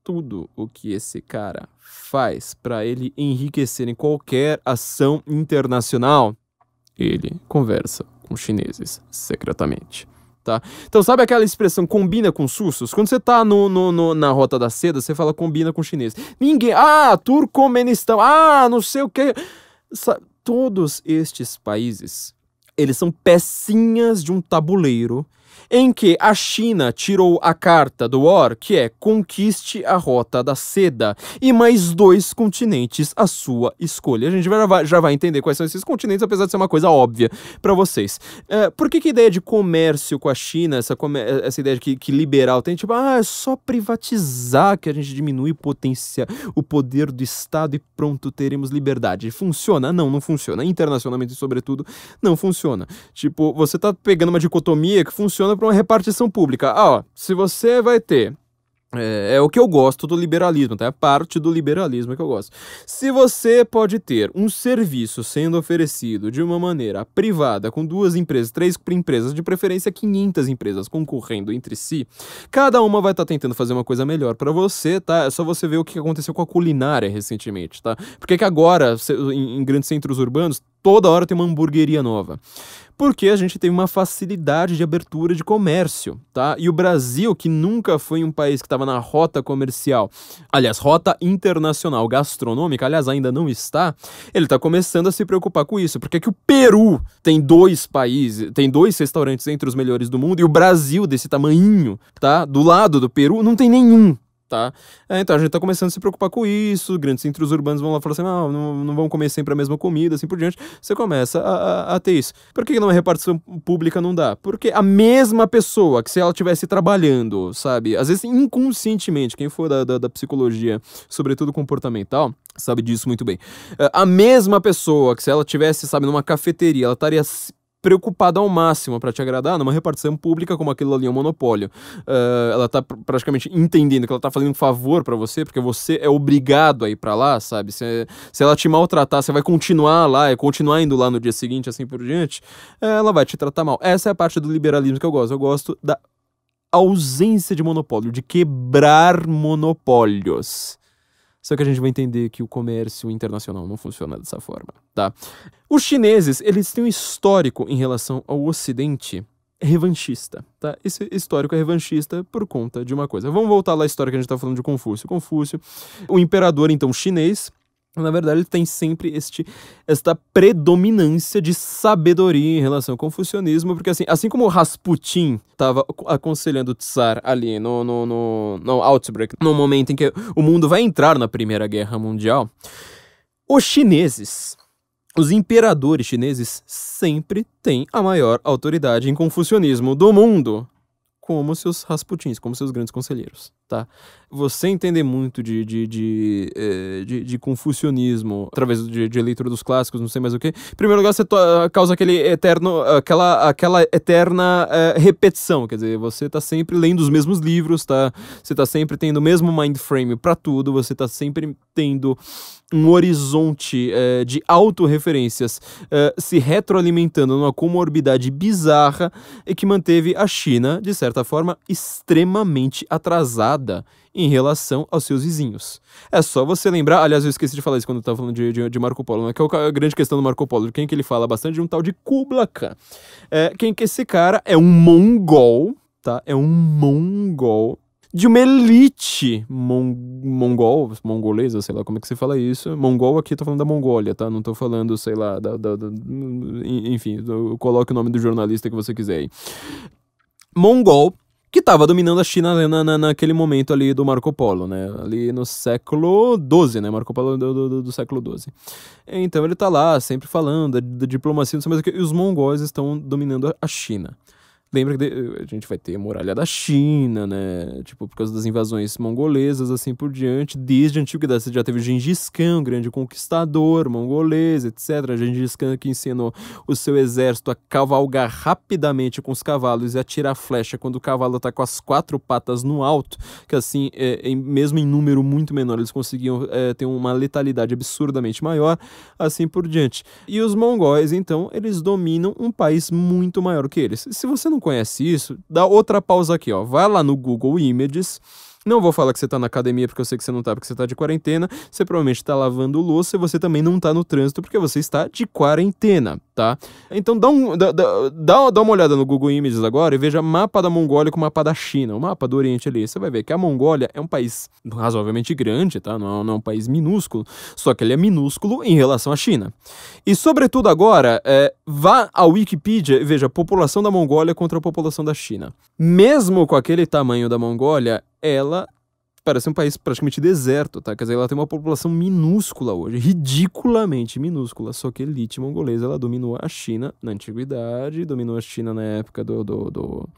tudo o que esse cara faz para ele enriquecer em qualquer ação internacional. Ele conversa com chineses secretamente. Tá? Então, sabe aquela expressão combina com sussos? Quando você tá no, no, no, na rota da seda, você fala combina com chinês. Ninguém. Ah, Turcomenistão. Ah, não sei o que. Todos estes países, eles são pecinhas de um tabuleiro em que a China tirou a carta do OR, que é Conquiste a Rota da Seda, e mais dois continentes à sua escolha. A gente já vai, já vai entender quais são esses continentes, apesar de ser uma coisa óbvia para vocês. É, por que, que a ideia de comércio com a China, essa, é, essa ideia de que, que liberal tem, tipo, ah, é só privatizar que a gente diminui potência, o poder do Estado e pronto, teremos liberdade. Funciona? Não, não funciona. Internacionalmente, sobretudo, não funciona. Tipo, você tá pegando uma dicotomia que funciona para uma repartição pública. Ah, ó, se você vai ter é, é, o que eu gosto do liberalismo, tá? É parte do liberalismo que eu gosto. Se você pode ter um serviço sendo oferecido de uma maneira privada, com duas empresas, três empresas, de preferência 500 empresas concorrendo entre si, cada uma vai estar tá tentando fazer uma coisa melhor para você, tá? É só você ver o que aconteceu com a culinária recentemente, tá? Porque que agora, em, em grandes centros urbanos, toda hora tem uma hamburgueria nova porque a gente tem uma facilidade de abertura de comércio, tá? E o Brasil, que nunca foi um país que estava na rota comercial, aliás, rota internacional gastronômica, aliás, ainda não está, ele está começando a se preocupar com isso. Porque é que o Peru tem dois países, tem dois restaurantes entre os melhores do mundo, e o Brasil, desse tamanho, tá? Do lado do Peru, não tem nenhum tá? É, então a gente tá começando a se preocupar com isso, grandes centros urbanos vão lá falar assim, ah, não, não, vão comer sempre a mesma comida, assim por diante. Você começa a, a, a ter isso. Por que numa é repartição pública não dá? Porque a mesma pessoa que se ela estivesse trabalhando, sabe? Às vezes inconscientemente, quem for da, da, da psicologia, sobretudo comportamental, sabe disso muito bem. É, a mesma pessoa que se ela tivesse, sabe, numa cafeteria, ela estaria preocupada ao máximo para te agradar numa repartição pública como aquilo ali é um monopólio. Uh, ela tá pr praticamente entendendo que ela tá fazendo um favor para você, porque você é obrigado a ir para lá, sabe? Se, se ela te maltratar, você vai continuar lá e continuar indo lá no dia seguinte, assim por diante, ela vai te tratar mal. Essa é a parte do liberalismo que eu gosto. Eu gosto da ausência de monopólio, de quebrar monopólios. Só que a gente vai entender que o comércio internacional não funciona dessa forma, tá? Os chineses, eles têm um histórico em relação ao ocidente revanchista, tá? Esse histórico é revanchista por conta de uma coisa. Vamos voltar lá à história que a gente tá falando de Confúcio. Confúcio, o imperador então chinês, na verdade, ele tem sempre este, esta predominância de sabedoria em relação ao confucionismo, porque assim, assim como Rasputin estava aconselhando o Tsar ali no, no, no, no Outbreak, no momento em que o mundo vai entrar na Primeira Guerra Mundial, os chineses os imperadores chineses sempre têm a maior autoridade em confucionismo do mundo como seus rasputins, como seus grandes conselheiros, tá? Você entender muito de, de, de, eh, de, de confucionismo através de, de, leitura dos clássicos, não sei mais o que. Em primeiro lugar, você eh, causa aquele eterno, aquela, aquela eterna é, repetição, quer dizer, você tá sempre lendo os mesmos livros, tá? Você tá sempre tendo o mesmo mind frame para tudo, você tá sempre tendo um horizonte é, de autorreferências é, se retroalimentando numa comorbidade bizarra e que manteve a China, de certa forma, extremamente atrasada em relação aos seus vizinhos. É só você lembrar, aliás, eu esqueci de falar isso quando eu tava falando de, de, de Marco Polo, né? que é a grande questão do Marco Polo, de quem que ele fala bastante, de um tal de Kublai Khan. É, quem que é esse cara é um mongol, tá? É um mongol de uma elite mongol, mongolesa, sei lá como é que se fala isso. Mongol aqui, tô falando da Mongólia, tá? Não tô falando, sei lá, da, da, da enfim, coloque o nome do jornalista que você quiser aí. Mongol que estava dominando a China na, na, naquele momento ali do Marco Polo, né? Ali no século XII, né? Marco Polo do, do, do século XII. Então ele está lá sempre falando da, da diplomacia, não sei mais o que, e os mongóis estão dominando a China. Lembra que a gente vai ter a muralha da China, né? Tipo, por causa das invasões mongolesas, assim por diante. Desde a antiguidade você já teve Gengis Khan, grande conquistador mongolês, etc. Gengis Khan que ensinou o seu exército a cavalgar rapidamente com os cavalos e atirar flecha quando o cavalo está com as quatro patas no alto, que assim, é, é, mesmo em número muito menor, eles conseguiam é, ter uma letalidade absurdamente maior, assim por diante. E os mongóis, então, eles dominam um país muito maior que eles. Se você não conhece isso, dá outra pausa aqui, ó. Vai lá no Google Images não vou falar que você tá na academia porque eu sei que você não tá, porque você tá de quarentena. Você provavelmente tá lavando louça e você também não tá no trânsito porque você está de quarentena, tá? Então dá, um, dá, dá, dá uma olhada no Google Images agora e veja mapa da Mongólia com o mapa da China, o mapa do Oriente ali. Você vai ver que a Mongólia é um país razoavelmente grande, tá? Não, é, não é um país minúsculo, só que ele é minúsculo em relação à China. E sobretudo agora, é, vá à Wikipedia e veja população da Mongólia contra a população da China. Mesmo com aquele tamanho da Mongólia, ela parece um país praticamente deserto, tá? Quer dizer, ela tem uma população minúscula hoje, ridiculamente minúscula. Só que a elite mongolesa, ela dominou a China na antiguidade, dominou a China na época do, do, do,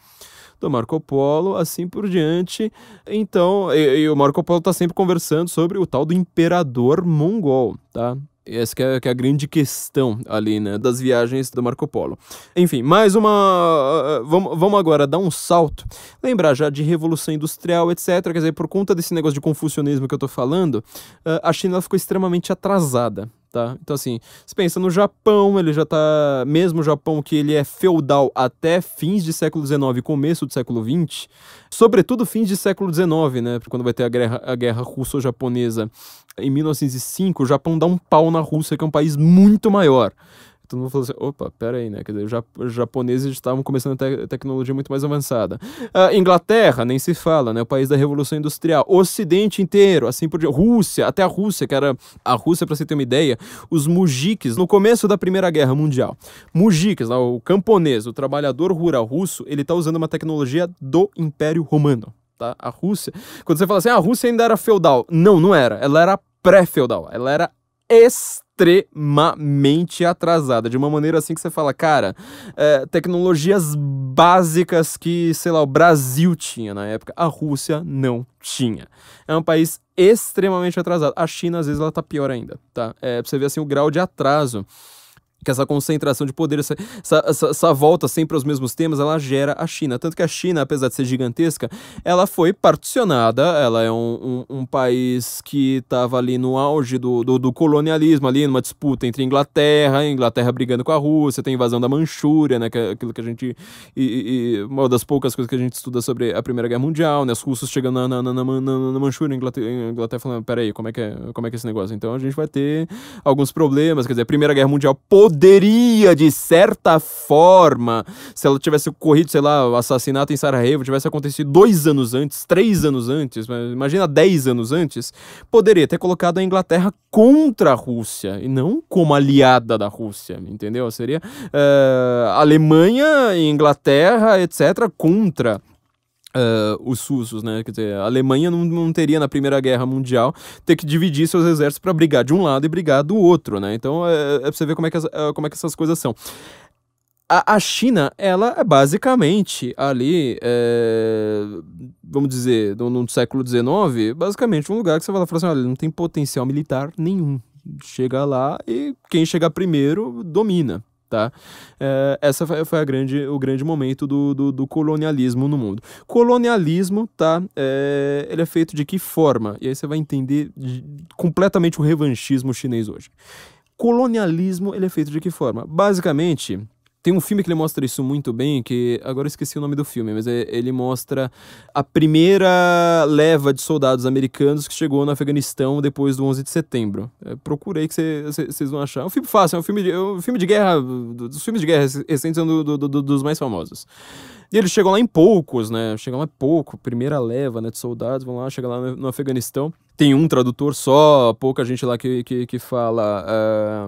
do Marco Polo, assim por diante. Então, e, e o Marco Polo tá sempre conversando sobre o tal do imperador mongol, tá? Essa que é, que é, a grande questão ali, né, das viagens do Marco Polo. Enfim, mais uma... Eh, vamos, vamos agora dar um salto. Lembrar já de Revolução Industrial, etc. Quer dizer, por conta desse negócio de confucionismo que eu tô falando, eh, a China ficou extremamente atrasada tá? Então, assim, se pensa no Japão, ele já tá. Mesmo o Japão que ele é feudal até fins de século XIX e começo do século XX, sobretudo fins de século XIX, né? Porque quando vai ter a guerra, a guerra russo-japonesa em 1905, o Japão dá um pau na Rússia, que é um país muito maior. Todo mundo falou assim, opa, pera aí, né? Quer dizer, os japoneses estavam começando a tecnologia muito mais avançada. Uh, Inglaterra, nem se fala, né? O país da Revolução Industrial. Ocidente inteiro, assim por diante. Rússia, até a Rússia, que era... A Rússia, para você ter uma ideia, os mujiques, no começo da Primeira Guerra Mundial, mujiques, lá, o camponês, o trabalhador rural russo, ele tá usando uma tecnologia do Império Romano. Tá? A Rússia. Quando você fala assim, ah, a Rússia ainda era feudal. Não, não era. Ela era pré-feudal. Ela era extremamente extremamente atrasada, de uma maneira assim que você fala, cara, é, tecnologias básicas que, sei lá, o Brasil tinha na época, a Rússia não tinha. É um país extremamente atrasado. A China, às vezes, ela tá pior ainda, tá? É, pra você ver, assim, o grau de atraso que essa concentração de poder, essa, essa, essa, volta sempre aos mesmos temas, ela gera a China. Tanto que a China, apesar de ser gigantesca, ela foi particionada, ela é um, um, um país que estava ali no auge do, do, do, colonialismo, ali numa disputa entre Inglaterra, Inglaterra brigando com a Rússia, tem a invasão da Manchúria, né, que é aquilo que a gente... E, e, uma das poucas coisas que a gente estuda sobre a Primeira Guerra Mundial, né, os russos chegando na, na, na, na, na Manchúria, Inglaterra, Inglaterra falando, peraí, como é, que é, como é que é esse negócio? Então a gente vai ter alguns problemas, quer dizer, a Primeira Guerra Mundial poder poderia, de certa forma, se ela tivesse ocorrido, sei lá, o assassinato em Sarajevo tivesse acontecido dois anos antes, três anos antes, imagina dez anos antes, poderia ter colocado a Inglaterra contra a Rússia e não como aliada da Rússia, entendeu? Seria uh, Alemanha e Inglaterra, etc., contra Uh, os susos, né? Quer dizer, a Alemanha não, não, teria na Primeira Guerra Mundial ter que dividir seus exércitos para brigar de um lado e brigar do outro, né? Então é, é para você ver como é, que as, ah, como é que essas coisas são. A, a China, ela é basicamente ali, é, vamos dizer, no, no, século XIX, basicamente um lugar que você vai lá e fala assim: olha, não tem potencial militar nenhum. Chega lá e quem chegar primeiro domina tá? É, essa foi, foi, a grande, o grande momento do, do, do colonialismo no mundo. Colonialismo, tá? É, ele é feito de que forma? E aí você vai entender completamente o revanchismo chinês hoje. Colonialismo, ele é feito de que forma? Basicamente, tem um filme que ele mostra isso muito bem, que agora eu esqueci o nome do filme, mas é, ele mostra a primeira leva de soldados americanos que chegou no Afeganistão depois do 11 de setembro. É, aí que vocês vão achar. É um filme fácil, é um filme de, é um filme de guerra, dos filmes de guerra recentes é um do, do, do, dos mais famosos. E eles chegam lá em poucos, né? Chegam lá em pouco, primeira leva né, de soldados, vão lá, chegam lá no, no Afeganistão tem um tradutor só, pouca gente lá que, que, que fala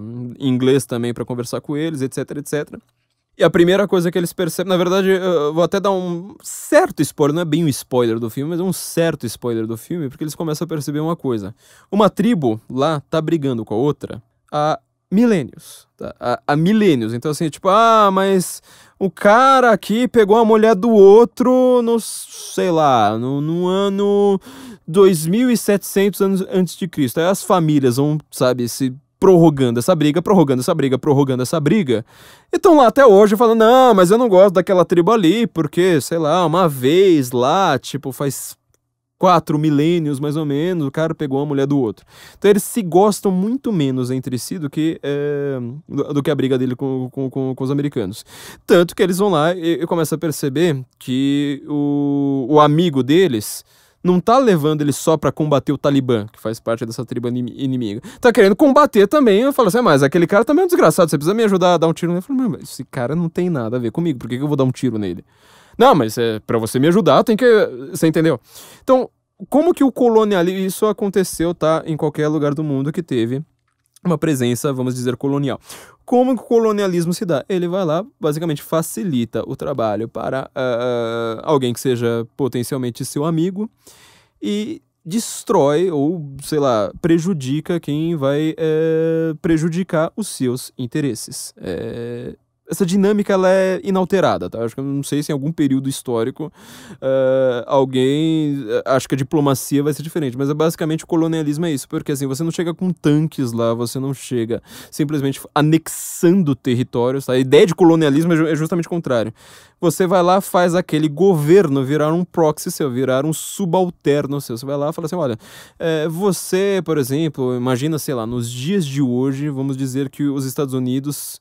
uh, inglês também para conversar com eles, etc, etc. E a primeira coisa que eles percebem, na verdade, eu vou até dar um certo spoiler, não é bem um spoiler do filme, mas um certo spoiler do filme, porque eles começam a perceber uma coisa. Uma tribo lá tá brigando com a outra há milênios, tá? há, há milênios. Então assim, tipo, ah, mas o cara aqui pegou a mulher do outro no, sei lá, no, no ano 2700 anos antes de Cristo. Aí as famílias vão, sabe, se prorrogando essa briga, prorrogando essa briga, prorrogando essa briga. E estão lá até hoje falando, não, mas eu não gosto daquela tribo ali, porque, sei lá, uma vez lá, tipo, faz quatro milênios mais ou menos, o cara pegou a mulher do outro. Então eles se gostam muito menos entre si do que, é, do que a briga dele com, com, com, com, os americanos. Tanto que eles vão lá e, e começam a perceber que o, o amigo deles não tá levando ele só para combater o Talibã, que faz parte dessa tribo inimiga. Tá querendo combater também. Eu falo assim, ah, mas aquele cara também é um desgraçado, você precisa me ajudar a dar um tiro nele. Eu falo, mas esse cara não tem nada a ver comigo, por que, que eu vou dar um tiro nele? Não, mas é para você me ajudar, tem que. Você entendeu? Então, como que o colonialismo. Isso aconteceu, tá? Em qualquer lugar do mundo que teve uma presença, vamos dizer, colonial como que o colonialismo se dá? Ele vai lá, basicamente facilita o trabalho para uh, alguém que seja potencialmente seu amigo e destrói ou, sei lá, prejudica quem vai uh, prejudicar os seus interesses. Eh, essa dinâmica ela é inalterada, tá? Acho que não sei se em algum período histórico uh, alguém. Eh, acho que a diplomacia vai ser diferente, mas é basicamente o colonialismo é isso, porque assim, você não chega com tanques lá, você não chega simplesmente anexando territórios, tá? A ideia de colonialismo é, é justamente o contrário. Você vai lá, faz aquele governo virar um proxy seu, virar um subalterno seu. Você vai lá e fala assim: olha, é, você, por exemplo, imagina, sei lá, nos dias de hoje, vamos dizer que os Estados Unidos.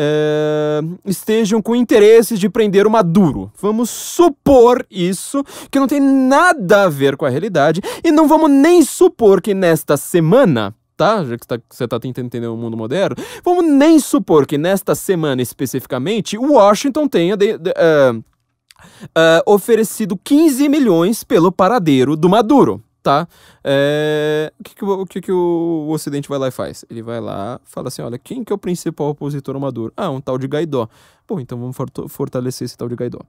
Eh, estejam com interesses de prender o Maduro. Vamos supor isso, que não tem nada a ver com a realidade, e não vamos nem supor que nesta semana tá? Já que você está tá tentando entender o mundo moderno, vamos nem supor que nesta semana especificamente o Washington tenha de, de, uh, uh, oferecido 15 milhões pelo paradeiro do Maduro tá? É, o, que, que, o, o que, que o, Ocidente vai lá e faz? Ele vai lá, fala assim, olha, quem que é o principal opositor ao Maduro? Ah, um tal de Gaidó. Bom, então vamos fortalecer esse tal de Gaidó.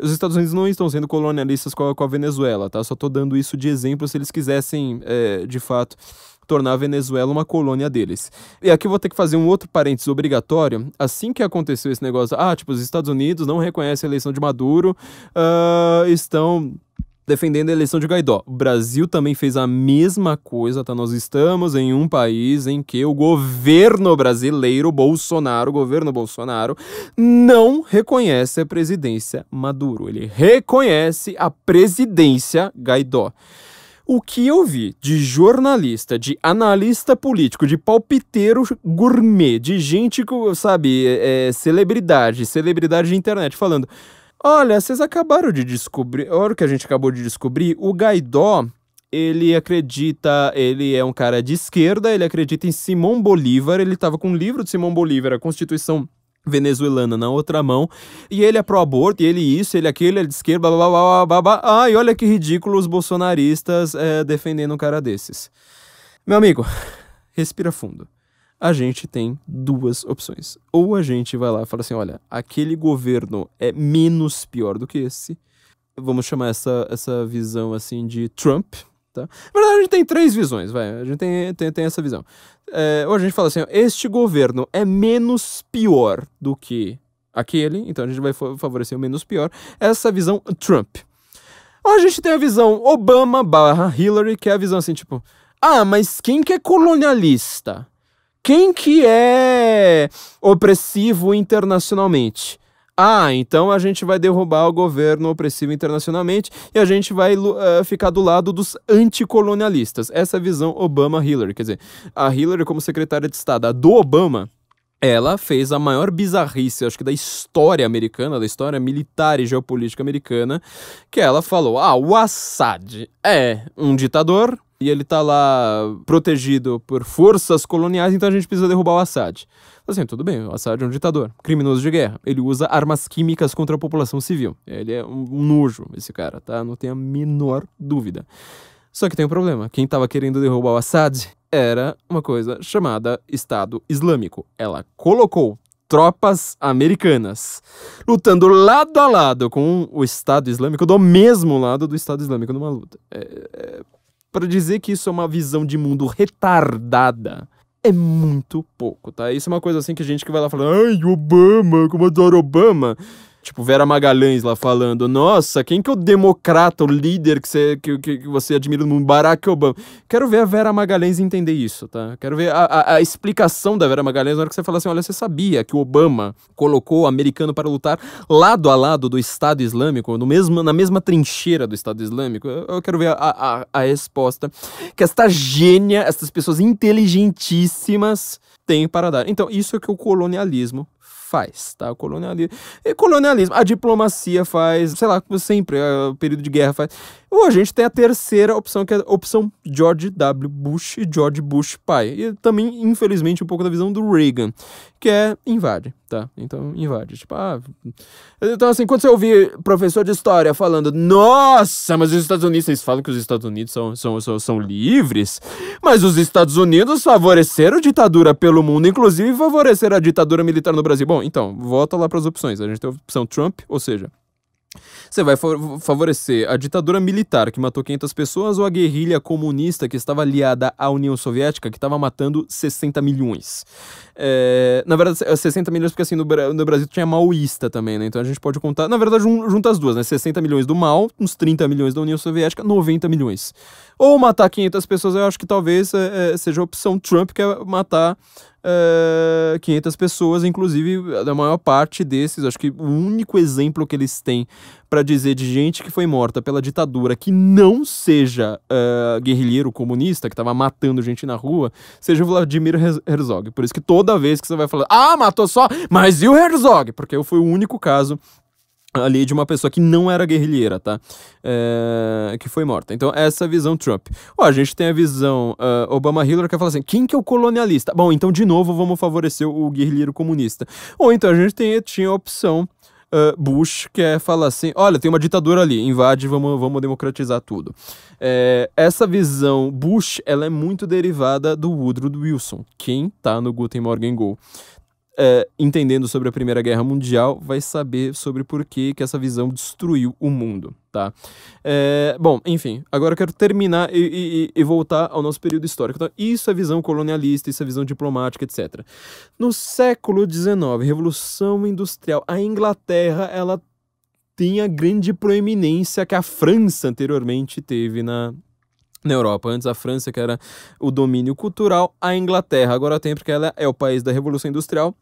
Os Estados Unidos não estão sendo colonialistas com a, com a Venezuela, tá? Só tô dando isso de exemplo se eles quisessem, é, de fato, tornar a Venezuela uma colônia deles. E aqui eu vou ter que fazer um outro parênteses obrigatório. Assim que aconteceu esse negócio, ah, tipo, os Estados Unidos não reconhecem a eleição de Maduro, uh, estão defendendo a eleição de Guaidó. O Brasil também fez a mesma coisa, tá? Nós estamos em um país em que o governo brasileiro, Bolsonaro, o governo Bolsonaro, não reconhece a presidência Maduro. Ele reconhece a presidência Guaidó. O que eu vi de jornalista, de analista político, de palpiteiro gourmet, de gente, sabe, é, é, celebridade, celebridade de internet, falando Olha, vocês acabaram de descobrir, olha o que a gente acabou de descobrir, o Gaidó, ele acredita, ele é um cara de esquerda, ele acredita em Simão Bolívar, ele estava com um livro de Simão Bolívar, a Constituição venezuelana na outra mão, e ele é pró-aborto, ele isso, ele aquele, ele é de esquerda, blá, blá, blá, blá, blá. ai, olha que ridículo os bolsonaristas é, defendendo um cara desses. Meu amigo, respira fundo a gente tem duas opções. Ou a gente vai lá e fala assim: olha, aquele governo é menos pior do que esse. Vamos chamar essa, essa visão assim de Trump. Tá? Na verdade, a gente tem três visões, vai. A gente tem, tem, tem essa visão. É, ou a gente fala assim: este governo é menos pior do que aquele, então a gente vai favorecer o menos pior. Essa visão Trump. Ou a gente tem a visão Obama barra Hillary, que é a visão assim, tipo, ah, mas quem que é colonialista? Quem que é opressivo internacionalmente? Ah, então a gente vai derrubar o governo opressivo internacionalmente e a gente vai uh, ficar do lado dos anticolonialistas. Essa é visão Obama-Hillary. Quer dizer, a Hillary, como secretária de Estado, do Obama, ela fez a maior bizarrice, acho que da história americana, da história militar e geopolítica americana, que ela falou: ah, o Assad é um ditador, e ele tá lá protegido por forças coloniais, então a gente precisa derrubar o Assad. Assim, tudo bem, o Assad é um ditador, criminoso de guerra. Ele usa armas químicas contra a população civil. Ele é um nojo, esse cara, tá? Não tem a menor dúvida. Só que tem um problema. Quem tava querendo derrubar o Assad era uma coisa chamada Estado Islâmico. Ela colocou tropas americanas, lutando lado a lado com o Estado Islâmico, do mesmo lado do Estado Islâmico numa luta. É, é para dizer que isso é uma visão de mundo retardada é muito pouco, tá? Isso é uma coisa assim que a gente que vai lá falando, ai, Obama, como adoro Obama tipo Vera Magalhães lá falando, nossa, quem que é o democrata, o líder que você, que, que você admira no Barack Obama. Quero ver a Vera Magalhães entender isso, tá? Quero ver a, a, a, explicação da Vera Magalhães na hora que você fala assim, olha, você sabia que o Obama colocou o americano para lutar lado a lado do Estado Islâmico, no mesmo, na mesma trincheira do Estado Islâmico? Eu, eu quero ver a, a, a resposta que esta gênia, essas pessoas inteligentíssimas têm para dar. Então, isso é que o colonialismo faz, tá? O colonialismo. E colonialismo. A diplomacia faz, sei lá, sempre, é, o período de guerra faz. Ou a gente tem a terceira opção, que é a opção George W. Bush e George Bush pai. E também, infelizmente, um pouco da visão do Reagan, que é invade, tá? Então invade. Tipo, ah. Então, assim, quando você ouvir professor de história falando, nossa, mas os Estados Unidos, eles falam que os Estados Unidos são, são, são, são livres, mas os Estados Unidos favoreceram ditadura pelo mundo, inclusive favoreceram a ditadura militar no Brasil. Bom, então, volta lá para as opções. A gente tem a opção Trump, ou seja, você vai favorecer a ditadura militar que matou 500 pessoas ou a guerrilha comunista que estava aliada à União Soviética que estava matando 60 milhões? É, na verdade, 60 milhões, porque assim, no, no, Brasil tinha maoísta também, né? Então a gente pode contar, na verdade, jun, junta as duas, né? 60 milhões do mal, uns 30 milhões da União Soviética, 90 milhões. Ou matar 500 pessoas, eu acho que talvez é, é, seja a opção Trump, que é matar 500 é, pessoas, inclusive a maior parte desses, acho que o único exemplo que eles têm para dizer de gente que foi morta pela ditadura que não seja uh, guerrilheiro comunista, que estava matando gente na rua, seja o Vladimir Herzog. Por isso que toda vez que você vai falar, ah, matou só, mas e o Herzog? Porque eu fui o único caso ali de uma pessoa que não era guerrilheira, tá? É, que foi morta. Então, essa é visão Trump. Ó, a gente tem a visão uh, eh, Obama-Hillary que fala assim, quem que é o colonialista? Bom, então, de novo, vamos favorecer o guerrilheiro comunista. Ou então, a gente tem, tinha a opção eh, Bush quer é falar assim: olha, tem uma ditadura ali, invade, vamos, vamos democratizar tudo. É, essa visão Bush ela é muito derivada do Woodrow Wilson, quem está no Guten Morgen Go é, entendendo sobre a Primeira Guerra Mundial, vai saber sobre por que, que essa visão destruiu o mundo, tá? É, bom, enfim, agora eu quero terminar e, e, e voltar ao nosso período histórico. Então, isso é visão colonialista, isso é visão diplomática, etc. No século XIX, Revolução Industrial, a Inglaterra, ela tem a grande proeminência que a França anteriormente teve na, na Europa. Antes a França, que era o domínio cultural, a Inglaterra agora tem, porque ela é o país da Revolução Industrial,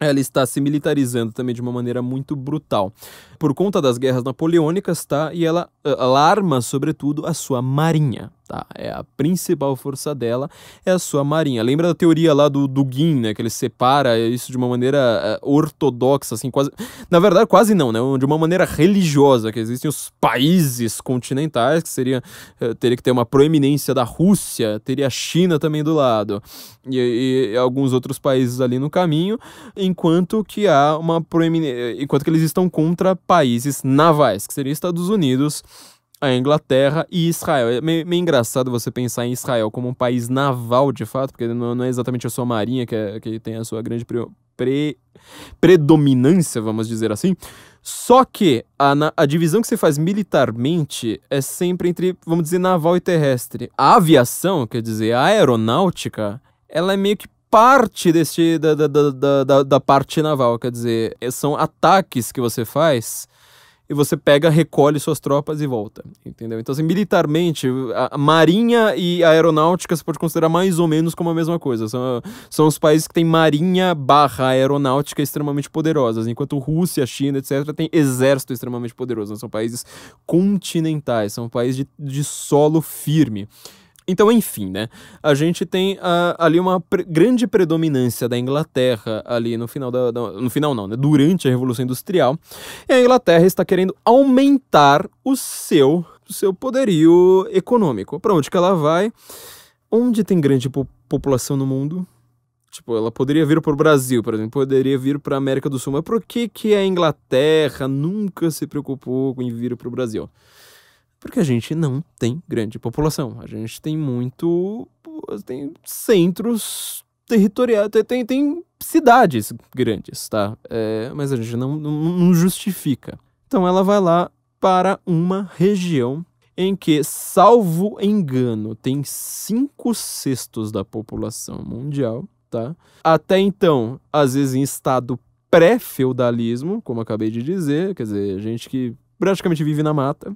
ela está se militarizando também de uma maneira muito brutal por conta das guerras napoleônicas, tá? E ela eh, alarma, sobretudo, a sua marinha, tá? É a principal força dela, é a sua marinha. Lembra da teoria lá do Dugin, né? Que ele separa isso de uma maneira eh, ortodoxa, assim, quase... Na verdade, quase não, né? De uma maneira religiosa, que existem os países continentais, que seria... Eh, teria que ter uma proeminência da Rússia, teria a China também do lado, e, e alguns outros países ali no caminho, enquanto que há uma proeminência... Enquanto que eles estão contra países navais, que seria Estados Unidos, a Inglaterra e Israel. É meio, meio, engraçado você pensar em Israel como um país naval, de fato, porque não, não é exatamente a sua marinha que, é, que tem a sua grande pre, pre, predominância, vamos dizer assim. Só que a, a divisão que você faz militarmente é sempre entre, vamos dizer, naval e terrestre. A aviação, quer dizer, a aeronáutica, ela é meio que parte deste da, da, da, da, da parte naval, quer dizer, são ataques que você faz e você pega, recolhe suas tropas e volta, entendeu? Então, assim, militarmente, a marinha e a aeronáutica você pode considerar mais ou menos como a mesma coisa. São, são os países que têm marinha barra aeronáutica extremamente poderosas, enquanto Rússia, China, etc., tem exército extremamente poderoso. São países continentais, são países de, de solo firme. Então, enfim, né? A gente tem uh, ali uma pre grande predominância da Inglaterra ali no final da, No final não, né? Durante a Revolução Industrial. E a Inglaterra está querendo aumentar o seu, o seu poderio econômico. Para onde que ela vai? Onde tem grande po população no mundo? Tipo, ela poderia vir para o Brasil, por exemplo, poderia vir para a América do Sul. Mas por que, que a Inglaterra nunca se preocupou em vir para o Brasil? Porque a gente não tem grande população. A gente tem muito. Tem centros territoriais. Tem, tem cidades grandes, tá? É, mas a gente não, não, não justifica. Então ela vai lá para uma região em que, salvo engano, tem 5 sextos da população mundial, tá? Até então, às vezes em estado pré-feudalismo, como acabei de dizer, quer dizer, gente que praticamente vive na mata,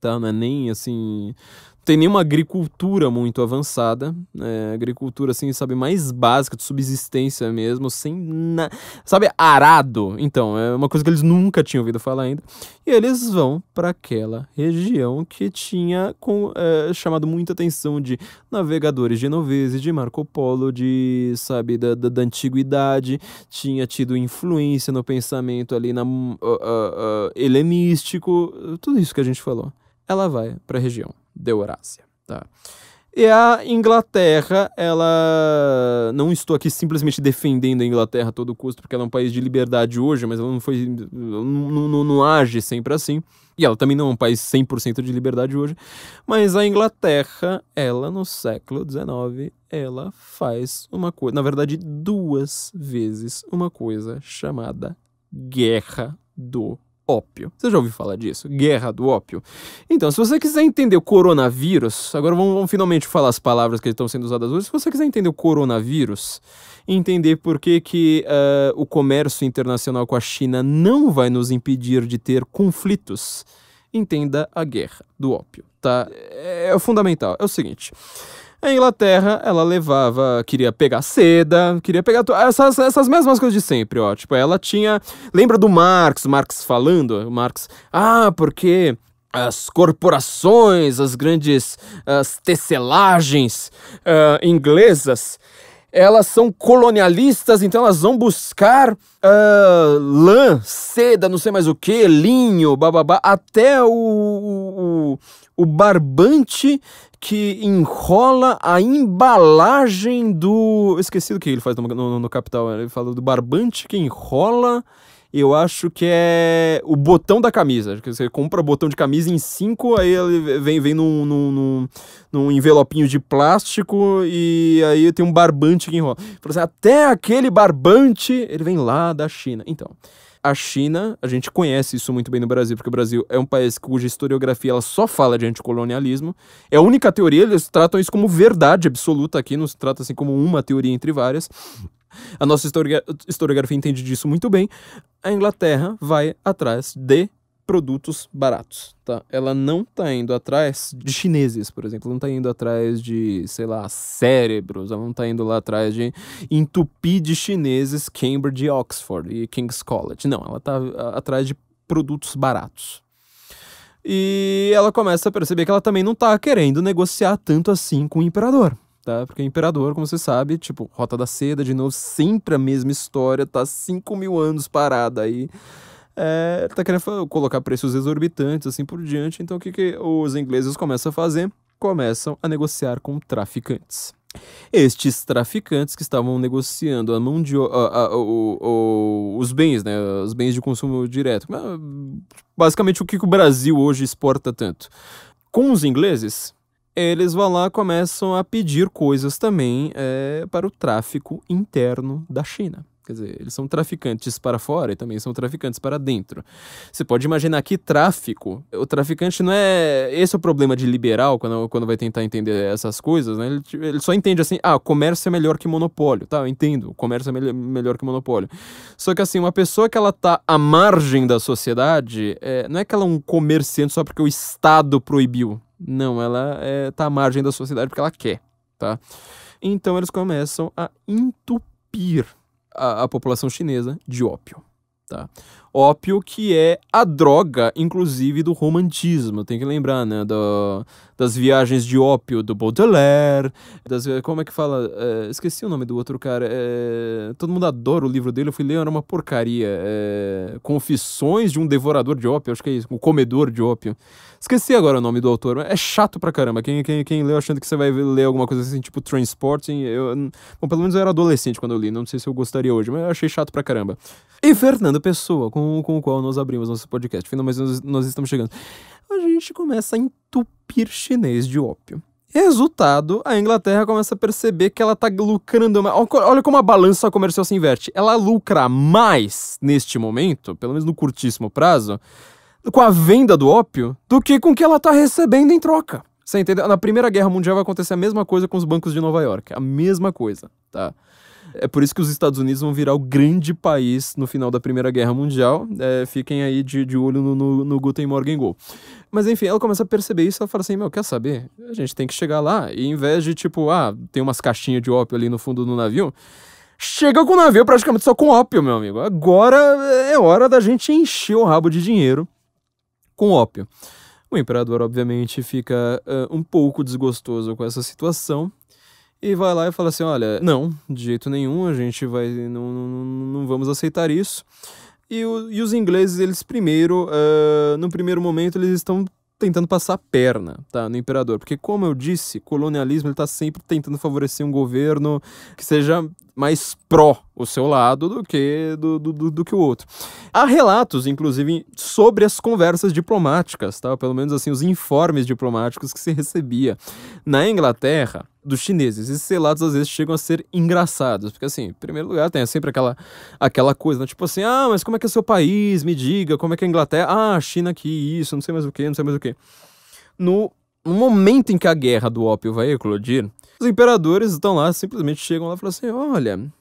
tá? Não é nem assim. Não tem nenhuma agricultura muito avançada, né, agricultura assim, sabe, mais básica, de subsistência mesmo, sem na... sabe, arado. Então, é uma coisa que eles nunca tinham ouvido falar ainda. E eles vão para aquela região que tinha com, é, chamado muita atenção de navegadores genoveses, de Marco Polo, de, sabe, da, da, da antiguidade, tinha tido influência no pensamento ali na, uh, uh, uh, helenístico, tudo isso que a gente falou ela vai para a região da Eurásia. Tá? E a Inglaterra, ela. Não estou aqui simplesmente defendendo a Inglaterra a todo custo, porque ela é um país de liberdade hoje, mas ela não foi. Não, não, não age sempre assim. E ela também não é um país 100% de liberdade hoje. Mas a Inglaterra, ela no século XIX, ela faz uma coisa. Na verdade, duas vezes uma coisa chamada Guerra do ópio. Você já ouviu falar disso? Guerra do ópio. Então, se você quiser entender o coronavírus, agora vamos, vamos finalmente falar as palavras que estão sendo usadas hoje. Se você quiser entender o coronavírus, entender por que, que uh, o comércio internacional com a China não vai nos impedir de ter conflitos, entenda a guerra do ópio, tá? É, é fundamental. É o seguinte. A Inglaterra, ela levava, queria pegar seda, queria pegar essas, essas mesmas coisas de sempre, ó. Tipo, ela tinha. Lembra do Marx, Marx falando? Marx, ah, porque as corporações, as grandes as tecelagens uh, ah, inglesas, elas são colonialistas, então elas vão buscar uh, lã, seda, não sei mais o que, linho, bababá, até o, o, o barbante que enrola a embalagem do. Eu esqueci do que ele faz no, no, no, Capital. Ele fala do barbante que enrola. Eu acho que é o botão da camisa. Você compra botão de camisa em cinco, aí ele vem, vem num, num, num, num envelopinho de plástico e aí tem um barbante que enrola. Assim, até aquele barbante ele vem lá da China. Então. A China, a gente conhece isso muito bem no Brasil, porque o Brasil é um país cuja historiografia ela só fala de anticolonialismo. É a única teoria, eles tratam isso como verdade absoluta aqui, não se trata assim como uma teoria entre várias. A nossa historiografia entende disso muito bem. A Inglaterra vai atrás de produtos baratos, tá? Ela não tá indo atrás de chineses, por exemplo, ela não tá indo atrás de, sei lá, cérebros, ela não tá indo lá atrás de entupir de chineses Cambridge e Oxford e King's College. Não, ela tá atrás de produtos baratos. E ela começa a perceber que ela também não tá querendo negociar tanto assim com o imperador. Tá? Porque o imperador, como você sabe, tipo, Rota da Seda, de novo, sempre a mesma história, tá 5 mil anos parada aí é, tá querendo colocar preços exorbitantes, assim por diante. Então, o que, que os ingleses começam a fazer? Começam a negociar com traficantes. Estes traficantes que estavam negociando a mão de a, a, a, o, os bens, né, os bens de consumo direto, basicamente o que o Brasil hoje exporta tanto. Com os ingleses, eles vão lá começam a pedir coisas também é, para o tráfico interno da China. Quer dizer, eles são traficantes para fora e também são traficantes para dentro. Você pode imaginar que tráfico, o traficante não é. Esse é o problema de liberal quando, quando vai tentar entender essas coisas, né? Ele, ele só entende assim: ah, comércio é melhor que monopólio. Tá, eu entendo, comércio é me melhor que monopólio. Só que assim, uma pessoa que ela tá à margem da sociedade, é, não é que ela é um comerciante só porque o Estado proibiu. Não, ela é, tá à margem da sociedade porque ela quer, tá? Então eles começam a entupir a, a população chinesa de ópio. Tá? ópio, que é a droga, inclusive, do romantismo. Tem que lembrar, né? Do, das viagens de ópio do Baudelaire, das, como é que fala? É, esqueci o nome do outro cara. É, todo mundo adora o livro dele, eu fui ler, era uma porcaria. É, Confissões de um Devorador de Ópio, acho que é isso, o um Comedor de Ópio. Esqueci agora o nome do autor, é chato pra caramba. Quem, quem, quem leu achando que você vai ler alguma coisa assim, tipo Transporting, eu, bom, pelo menos eu era adolescente quando eu li, não sei se eu gostaria hoje, mas eu achei chato pra caramba. E Fernando Pessoa, com com, com o qual nós abrimos nosso podcast. Finalmente nós, nós estamos chegando. A gente começa a entupir chinês de ópio. Resultado, a Inglaterra começa a perceber que ela tá lucrando. Olha como a balança comercial se inverte. Ela lucra mais neste momento, pelo menos no curtíssimo prazo, com a venda do ópio, do que com o que ela tá recebendo em troca. Você entendeu? Na Primeira Guerra Mundial vai acontecer a mesma coisa com os bancos de Nova York. A mesma coisa, tá? É por isso que os Estados Unidos vão virar o grande país no final da Primeira Guerra Mundial. É, fiquem aí de, de olho no, no, no Guten Morgen Go. Mas enfim, ela começa a perceber isso, ela fala assim, meu, quer saber? A gente tem que chegar lá e em vez de tipo, ah, tem umas caixinhas de ópio ali no fundo do navio, chega com o navio praticamente só com ópio, meu amigo. Agora é hora da gente encher o rabo de dinheiro com ópio. O imperador, obviamente, fica uh, um pouco desgostoso com essa situação, e vai lá e fala assim: olha, não, de jeito nenhum, a gente vai. Não, não, não vamos aceitar isso. E, o, e os ingleses, eles primeiro, uh, no primeiro momento, eles estão tentando passar a perna tá, no imperador. Porque, como eu disse, colonialismo está sempre tentando favorecer um governo que seja mais pró o seu lado do que do, do, do, que o outro. Há relatos, inclusive, sobre as conversas diplomáticas, tá? pelo menos assim, os informes diplomáticos que se recebia na Inglaterra dos chineses. Esses relatos às vezes chegam a ser engraçados, porque assim, em primeiro lugar, tem sempre aquela, aquela coisa, né? tipo assim, ah, mas como é que é seu país? Me diga, como é que é a Inglaterra? Ah, China aqui, isso, não sei mais o que, não sei mais o que. No no momento em que a guerra do ópio vai eclodir, os imperadores estão lá, simplesmente chegam lá e falam assim: olha,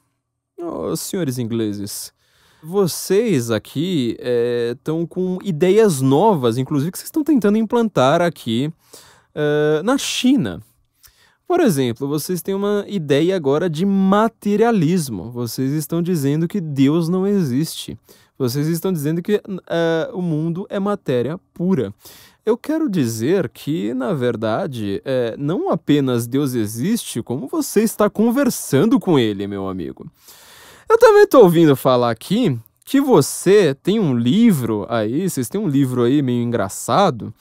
oh, senhores ingleses, vocês aqui estão eh, é, com ideias novas, inclusive, que vocês estão tentando implantar aqui é, na China. Por exemplo, vocês têm uma ideia agora de materialismo. Vocês estão dizendo que Deus não existe. Vocês estão dizendo que uh, o mundo é matéria pura. Eu quero dizer que, na verdade, é, não apenas Deus existe, como você está conversando com Ele, meu amigo. Eu também estou ouvindo falar aqui que você tem um livro aí, vocês têm um livro aí meio engraçado,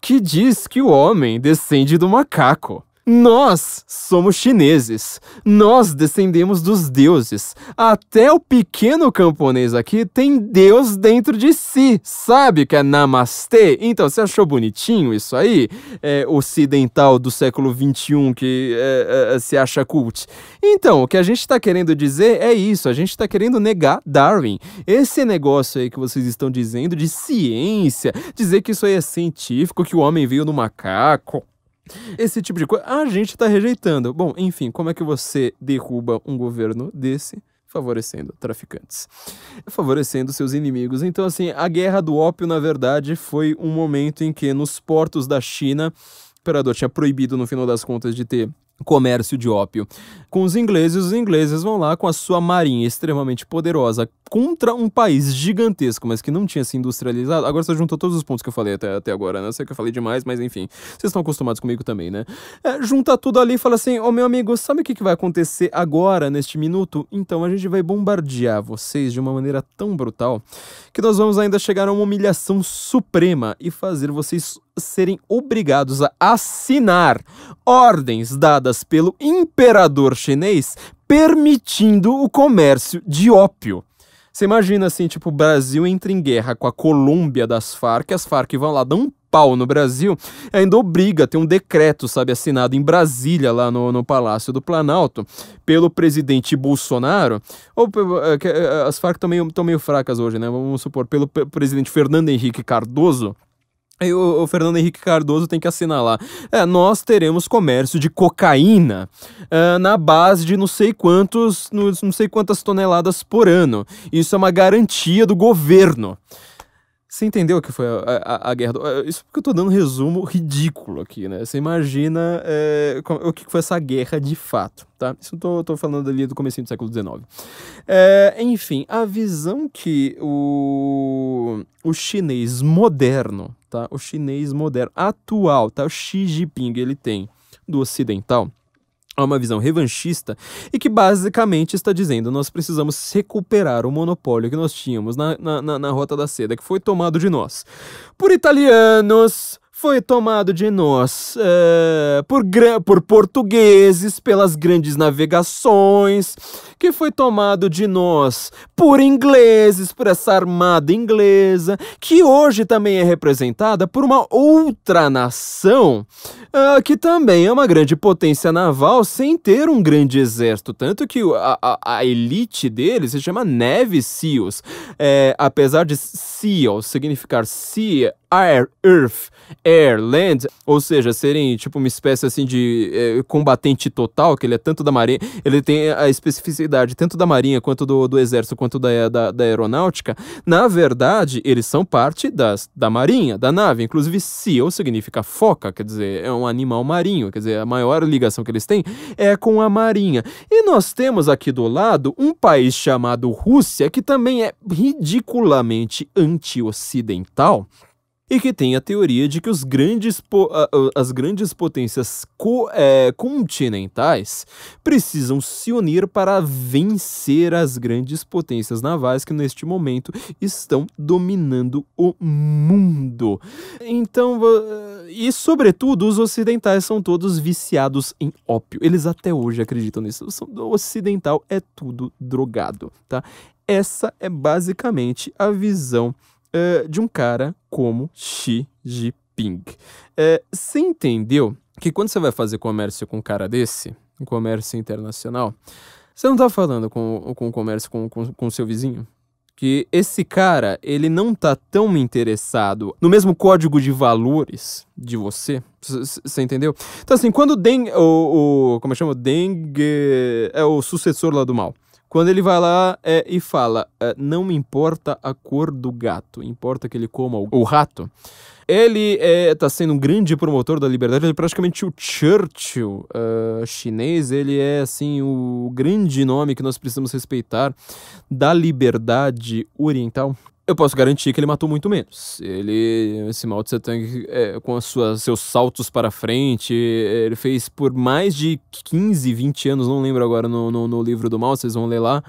que diz que o homem descende do macaco. Nós somos chineses. Nós descendemos dos deuses. Até o pequeno camponês aqui tem Deus dentro de si. Sabe que é namastê? Então, você achou bonitinho isso aí? É, ocidental do século XXI que é, é, é, se acha cult. Então, o que a gente está querendo dizer é isso. A gente está querendo negar Darwin. Esse negócio aí que vocês estão dizendo de ciência, dizer que isso aí é científico, que o homem veio do macaco. Esse tipo de coisa a gente está rejeitando. Bom, enfim, como é que você derruba um governo desse? Favorecendo traficantes, favorecendo seus inimigos. Então, assim, a guerra do ópio, na verdade, foi um momento em que nos portos da China, o imperador tinha proibido, no final das contas, de ter comércio de ópio. Com os ingleses, os ingleses vão lá com a sua marinha extremamente poderosa contra um país gigantesco, mas que não tinha se industrializado. Agora você juntou todos os pontos que eu falei até, até agora, né? Eu sei que eu falei demais, mas enfim, vocês estão acostumados comigo também, né? É, junta tudo ali e fala assim: Ô oh, meu amigo, sabe o que, que vai acontecer agora, neste minuto? Então a gente vai bombardear vocês de uma maneira tão brutal que nós vamos ainda chegar a uma humilhação suprema e fazer vocês serem obrigados a assinar ordens dadas pelo imperador chinês permitindo o comércio de ópio. Você imagina assim, tipo, o Brasil entra em guerra com a Colômbia das Farc, as Farc vão lá, dão um pau no Brasil, ainda obriga, tem um decreto, sabe, assinado em Brasília, lá no, no Palácio do Planalto, pelo presidente Bolsonaro, ou é, é, as Farc estão meio, meio fracas hoje, né, vamos supor, pelo presidente Fernando Henrique Cardoso, e o, Fernando Henrique Cardoso tem que assinalar. É, nós teremos comércio de cocaína uh, na base de não sei quantos, não sei quantas toneladas por ano. Isso é uma garantia do governo. Você entendeu o que foi a, a, a guerra do... É, isso porque eu tô dando um resumo ridículo aqui, né? Você imagina é, o que foi essa guerra de fato, tá? Isso eu tô, tô falando ali do começo do século XIX. É, enfim, a visão que o, o chinês moderno, tá? O chinês moderno, atual, tá? O Xi Jinping, ele tem do ocidental a uma visão revanchista e que basicamente está dizendo nós precisamos recuperar o monopólio que nós tínhamos na, na, na, na Rota da Seda, que foi tomado de nós por italianos, foi tomado de nós eh, por, por portugueses, pelas grandes navegações, que foi tomado de nós por ingleses, por essa armada inglesa, que hoje também é representada por uma outra nação, ah, que também é uma grande potência naval sem ter um grande exército. Tanto que a, a, a elite deles se chama Navy Seals. É, apesar de Seal significar Sea air, earth, air, land, ou seja, serem tipo uma espécie assim de é, combatente total, que ele é tanto da marinha, ele tem a especificidade tanto da marinha quanto do, do exército quanto da, da, da aeronáutica, na verdade eles são parte das, da marinha, da nave, inclusive seal significa foca, quer dizer, é um animal marinho, quer dizer, a maior ligação que eles têm é com a marinha. E nós temos aqui do lado um país chamado Rússia, que também é ridiculamente anti-ocidental, e que tem a teoria de que os grandes as grandes potências co é, continentais precisam se unir para vencer as grandes potências navais que neste momento estão dominando o mundo. Então, e sobretudo, os ocidentais são todos viciados em ópio. Eles até hoje acreditam nisso. O ocidental é tudo drogado, tá? Essa é basicamente a visão uh, de um cara como Xi Jinping. Uh, você entendeu que quando você vai fazer comércio com um cara desse, um comércio internacional, você não está falando com, com o comércio com o com, com seu vizinho? Que esse cara, ele não tá tão interessado no mesmo código de valores de você. Você entendeu? Então, assim, quando Deng, o, o, Como é chama? Deng. Eh, é o sucessor lá do mal. Quando ele vai lá é, e fala, é, não me importa a cor do gato, importa que ele coma o, o rato. Ele está é, tá sendo um grande promotor da liberdade, ele é praticamente o Churchill uh, chinês, ele é assim o grande nome que nós precisamos respeitar da liberdade oriental. Eu posso garantir que ele matou muito menos. Ele, esse Mao Tse Tung, é, com as suas, seus saltos para frente, ele fez por mais de 15, 20 anos, não lembro agora no, no, no livro do Mao, vocês vão ler lá.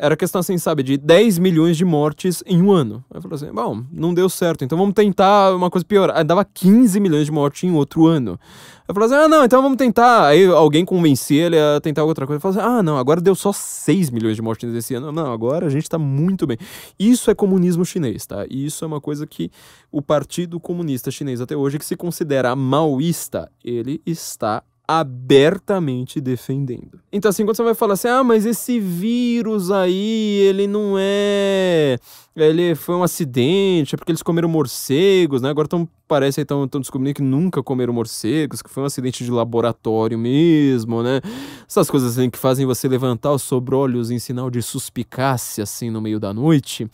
Era questão assim, sabe, de 10 milhões de mortes em um ano. Aí falou assim: bom, não deu certo, então vamos tentar uma coisa pior. Aí dava 15 milhões de mortes em outro ano. Aí falou assim: ah, não, então vamos tentar. Aí alguém convencia ele a tentar outra coisa. Falou assim: ah, não, agora deu só 6 milhões de mortes nesse ano. Não, agora a gente tá muito bem. Isso é comunismo chinês, tá? E isso é uma coisa que o Partido Comunista Chinês até hoje, que se considera maoísta, ele está abertamente defendendo. Então, assim, quando você vai falar assim, ah, mas esse vírus aí, ele não é. Ele foi um acidente, é porque eles comeram morcegos, né? Agora tão, parece aí estão descobrindo que nunca comeram morcegos, que foi um acidente de laboratório mesmo, né? Essas coisas assim que fazem você levantar os sobrolhos em sinal de suspicácia, assim, no meio da noite.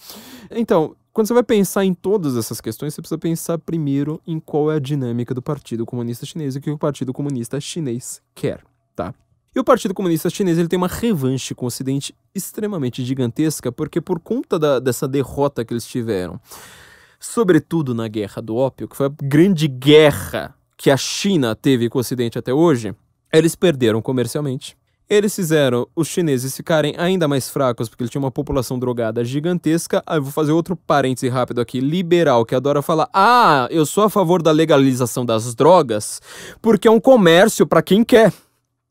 Então, quando você vai pensar em todas essas questões, você precisa pensar primeiro em qual é a dinâmica do Partido Comunista Chinês e o que o Partido Comunista Chinês quer, tá? E o Partido Comunista Chinês ele tem uma revanche com o Ocidente extremamente gigantesca, porque por conta da, dessa derrota que eles tiveram, sobretudo na Guerra do Ópio, que foi a grande guerra que a China teve com o Ocidente até hoje, eles perderam comercialmente eles fizeram os chineses ficarem ainda mais fracos porque ele tinha uma população drogada gigantesca. Aí eu vou fazer outro parêntese rápido aqui. Liberal, que adora falar: ah, eu sou a favor da legalização das drogas porque é um comércio para quem quer.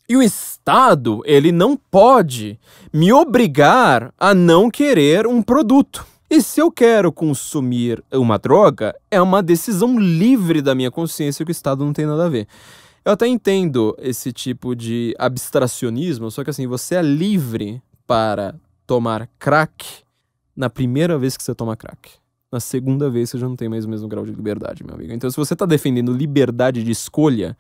E o Estado, ele não pode me obrigar a não querer um produto. E se eu quero consumir uma droga, é uma decisão livre da minha consciência que o Estado não tem nada a ver. Eu até entendo esse tipo de abstracionismo, só que assim, você é livre para tomar crack na primeira vez que você toma crack. Na segunda vez você já não tem mais o mesmo grau de liberdade, meu amigo. Então, se você está defendendo liberdade de escolha,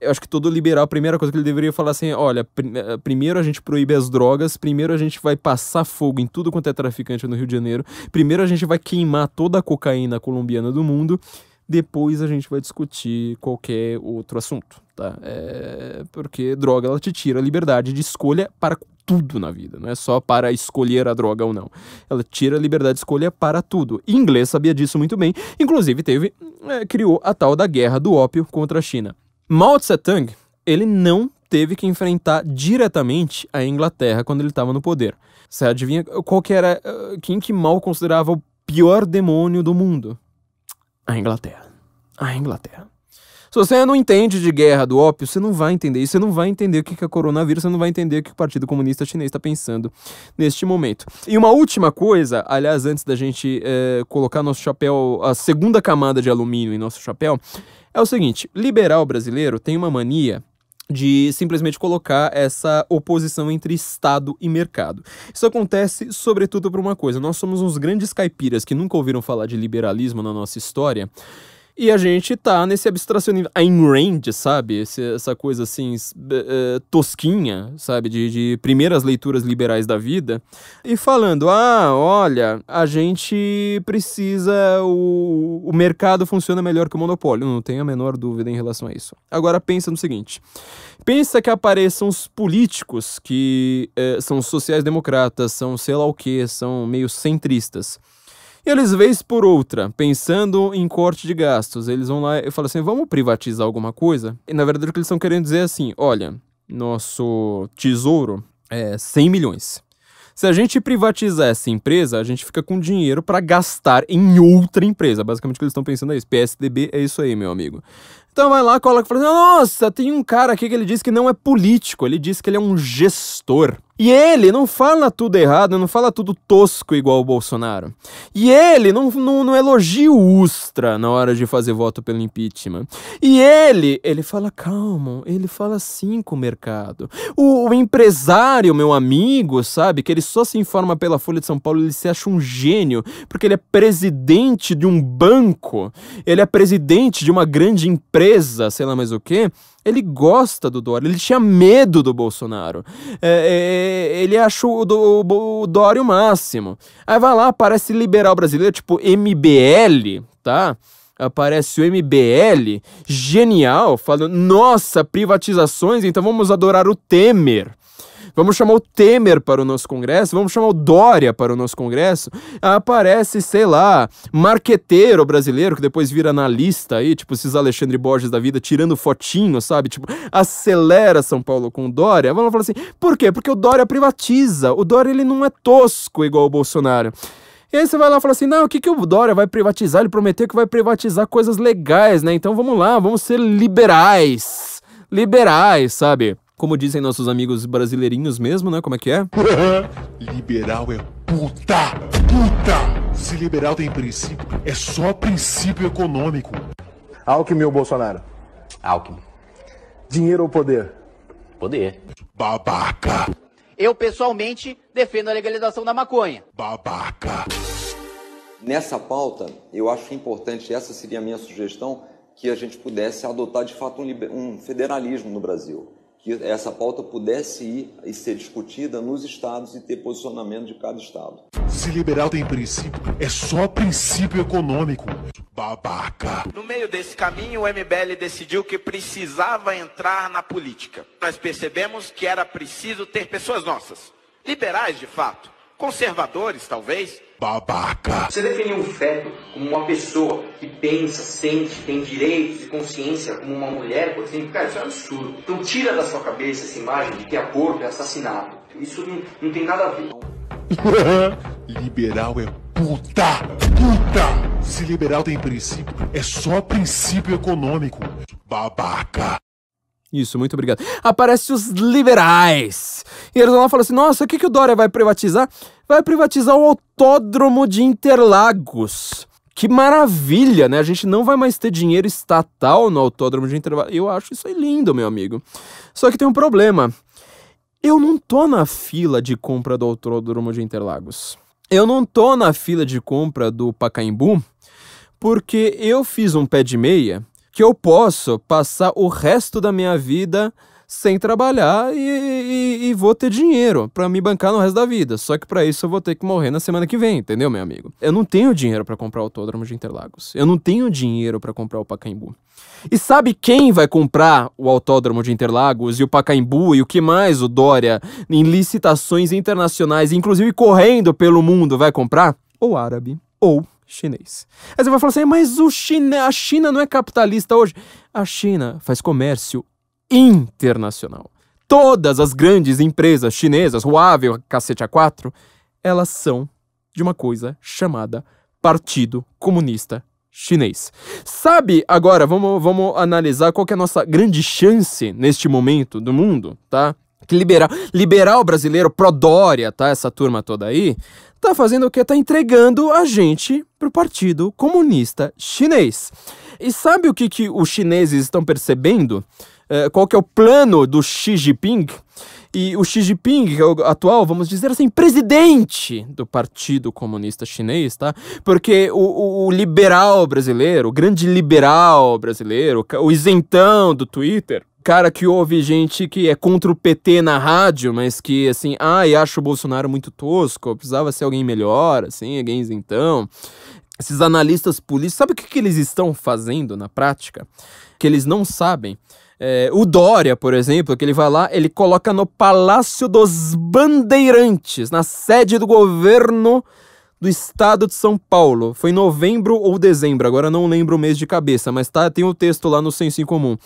eu acho que todo liberal, a primeira coisa que ele deveria falar assim: é, olha, eh, primeiro a gente proíbe as drogas, primeiro a gente vai passar fogo em tudo quanto é traficante no Rio de Janeiro, primeiro a gente vai queimar toda a cocaína colombiana do mundo, depois a gente vai discutir qualquer outro assunto, tá? É porque droga ela te tira a liberdade de escolha para tudo na vida, não é só para escolher a droga ou não. Ela tira a liberdade de escolha para tudo. E inglês sabia disso muito bem, inclusive teve é, criou a tal da guerra do ópio contra a China. Mao Tse Tung, ele não teve que enfrentar diretamente a Inglaterra quando ele estava no poder. Você adivinha qual que era ah, quem que Mao considerava o pior demônio do mundo? a Inglaterra. A Inglaterra. Se você não entende de guerra do ópio, você não vai entender. E você não vai entender o que é coronavírus, você não vai entender o que o Partido Comunista Chinês está pensando neste momento. E uma última coisa, aliás, antes da gente é, colocar nosso chapéu, a segunda camada de alumínio em nosso chapéu, é o seguinte: liberal brasileiro tem uma mania de simplesmente colocar essa oposição entre Estado e mercado. Isso acontece sobretudo por uma coisa: nós somos uns grandes caipiras que nunca ouviram falar de liberalismo na nossa história e a gente tá nesse abstracionismo Ayn Rand, sabe? Esse, essa coisa assim, eh, tosquinha, sabe? De, de primeiras leituras liberais da vida. E falando, ah, olha, a gente precisa. O, o mercado funciona melhor que o monopólio. Não tenho a menor dúvida em relação a isso. Agora pensa no seguinte: pensa que apareçam os políticos que eh, são sociais-democratas, são sei lá o que, são meio centristas e eles, vez por outra, pensando em corte de gastos, eles vão lá e falam assim: vamos privatizar alguma coisa? E na verdade o que eles estão querendo dizer é assim: olha, nosso tesouro é 100 milhões. Se a gente privatizar essa empresa, a gente fica com dinheiro para gastar em outra empresa. Basicamente o que eles estão pensando é isso. PSDB é isso aí, meu amigo. Então vai lá, coloca e fala: assim, nossa, tem um cara aqui que ele diz que não é político, ele diz que ele é um gestor. E ele não fala tudo errado, não fala tudo tosco igual o Bolsonaro. E ele não, não, não elogia o Ustra na hora de fazer voto pelo impeachment. E ele, ele fala calmo, ele fala sim com o mercado. O, o empresário, meu amigo, sabe, que ele só se informa pela Folha de São Paulo, ele se acha um gênio, porque ele é presidente de um banco, ele é presidente de uma grande empresa, sei lá mais o que ele gosta do Dória, ele tinha medo do Bolsonaro. É, é, é ele achou o, do, o, o Dória o máximo. Aí vai lá, aparece liberal brasileiro, tipo MBL, tá? aparece o MBL, genial, falando: nossa, privatizações, então vamos adorar o Temer vamos chamar o Temer para o nosso Congresso, vamos chamar o Dória para o nosso Congresso, aparece, sei lá, marqueteiro brasileiro, que depois vira analista aí, tipo esses Alexandre Borges da vida, tirando fotinho, sabe? Tipo, acelera São Paulo com o Dória. Vamos falar assim, por quê? Porque o Dória privatiza, o Dória ele não é tosco igual o Bolsonaro. E aí você vai lá e fala assim: não, o que, que o Dória vai privatizar? Ele prometeu que vai privatizar coisas legais, né? Então vamos lá, vamos ser liberais. Liberais, sabe? como dizem nossos amigos brasileirinhos mesmo, né? Como é que é? liberal é puta! Puta! Se liberal tem princípio, é só princípio econômico. Alckmin ou Bolsonaro? Alckmin. Dinheiro ou poder? Poder. Babaca! Eu, pessoalmente, defendo a legalização da maconha. Babaca! Nessa pauta, eu acho importante, essa seria a minha sugestão, que a gente pudesse adotar de fato um, um federalismo no Brasil que essa pauta pudesse ir e ser discutida nos estados e ter posicionamento de cada estado. Se liberal tem princípio, é só princípio econômico. Babaca. No meio desse caminho, o MBL decidiu que precisava entrar na política. Nós percebemos que era preciso ter pessoas nossas, liberais de fato, conservadores talvez, babaca. Você definir um feto como uma pessoa que pensa, sente, tem direitos e consciência como uma mulher, por exemplo, cara, isso é um absurdo. Então tira da sua cabeça essa imagem de que é aborto é assassinato. Isso não, não tem nada a ver. Liberal é puta! Puta! Se liberal tem princípio, é só princípio econômico. Babaca! Isso, muito obrigado. Aparece os liberais. E eles vão lá e falam assim: nossa, o que, que o Dória vai privatizar? vai privatizar o autódromo de Interlagos. Que maravilha, né? A gente não vai mais ter dinheiro estatal no autódromo de Interlagos. Eu acho isso aí lindo, meu amigo. Só que tem um problema. Eu não tô na fila de compra do autódromo de Interlagos. Eu não tô na fila de compra do Pacaembu porque eu fiz um pé de meia que eu posso passar o resto da minha vida sem trabalhar e, e, e vou ter dinheiro para me bancar no resto da vida. Só que para isso eu vou ter que morrer na semana que vem, entendeu, meu amigo? Eu não tenho dinheiro para comprar o autódromo de Interlagos. Eu não tenho dinheiro para comprar o Pacaembu. E sabe quem vai comprar o autódromo de Interlagos e o Pacaembu e o que mais o Dória em licitações internacionais, inclusive correndo pelo mundo, vai comprar? Ou árabe, ou chinês. Aí você vai falar assim, mas o China, a China não é capitalista hoje. A China faz comércio internacional. Todas as grandes empresas chinesas, Huawei, cacete A4, elas são de uma coisa chamada Partido Comunista Chinês. Sabe agora, vamos, vamos analisar qual é a nossa grande chance neste momento do mundo, tá? Que liberal, liberal brasileiro, Dória, tá? Essa turma toda aí, tá fazendo o que? Tá entregando a gente pro Partido Comunista Chinês. E sabe o que, que os chineses estão percebendo? É, qual que é o plano do Xi Jinping. E o Xi Jinping, que é o atual, vamos dizer assim, presidente do Partido Comunista Chinês, tá? Porque o, o liberal brasileiro, o grande liberal brasileiro, o isentão do Twitter, cara que ouve gente que é contra o PT na rádio, mas que assim, ai, ah, acho o Bolsonaro muito tosco, precisava ser alguém melhor, assim, alguém isentão. Esses analistas políticos, sabe o que, que eles estão fazendo na prática? Que eles não sabem é, o Dória, por exemplo, que ele vai lá, ele coloca no Palácio dos Bandeirantes, na sede do governo do estado de São Paulo. Foi em novembro ou dezembro, agora não lembro o mês de cabeça, mas tá, tem o um texto lá no Senso em Comum.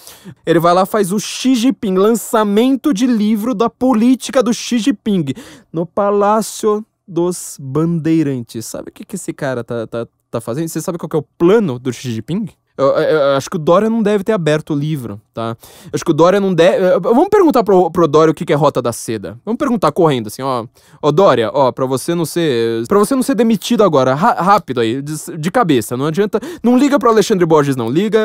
Ele vai lá faz o Xi Jinping, lançamento de livro da política do Xi Jinping, no Palácio dos Bandeirantes. Sabe o que, que esse cara tá, tá, tá fazendo? Você sabe qual é o plano do Xi Jinping? Eu, eu, eu, acho que o Dória não deve ter aberto o livro, tá? Eu acho que o Dória não deve. Vamos perguntar pro, pro Dória o que, que é Rota da Seda. Vamos perguntar correndo, assim, ó. Ó, Dória, ó, pra você não ser. para você não ser demitido agora, rápido aí, de, de, cabeça. Não adianta. Não liga pro Alexandre Borges, não. Liga,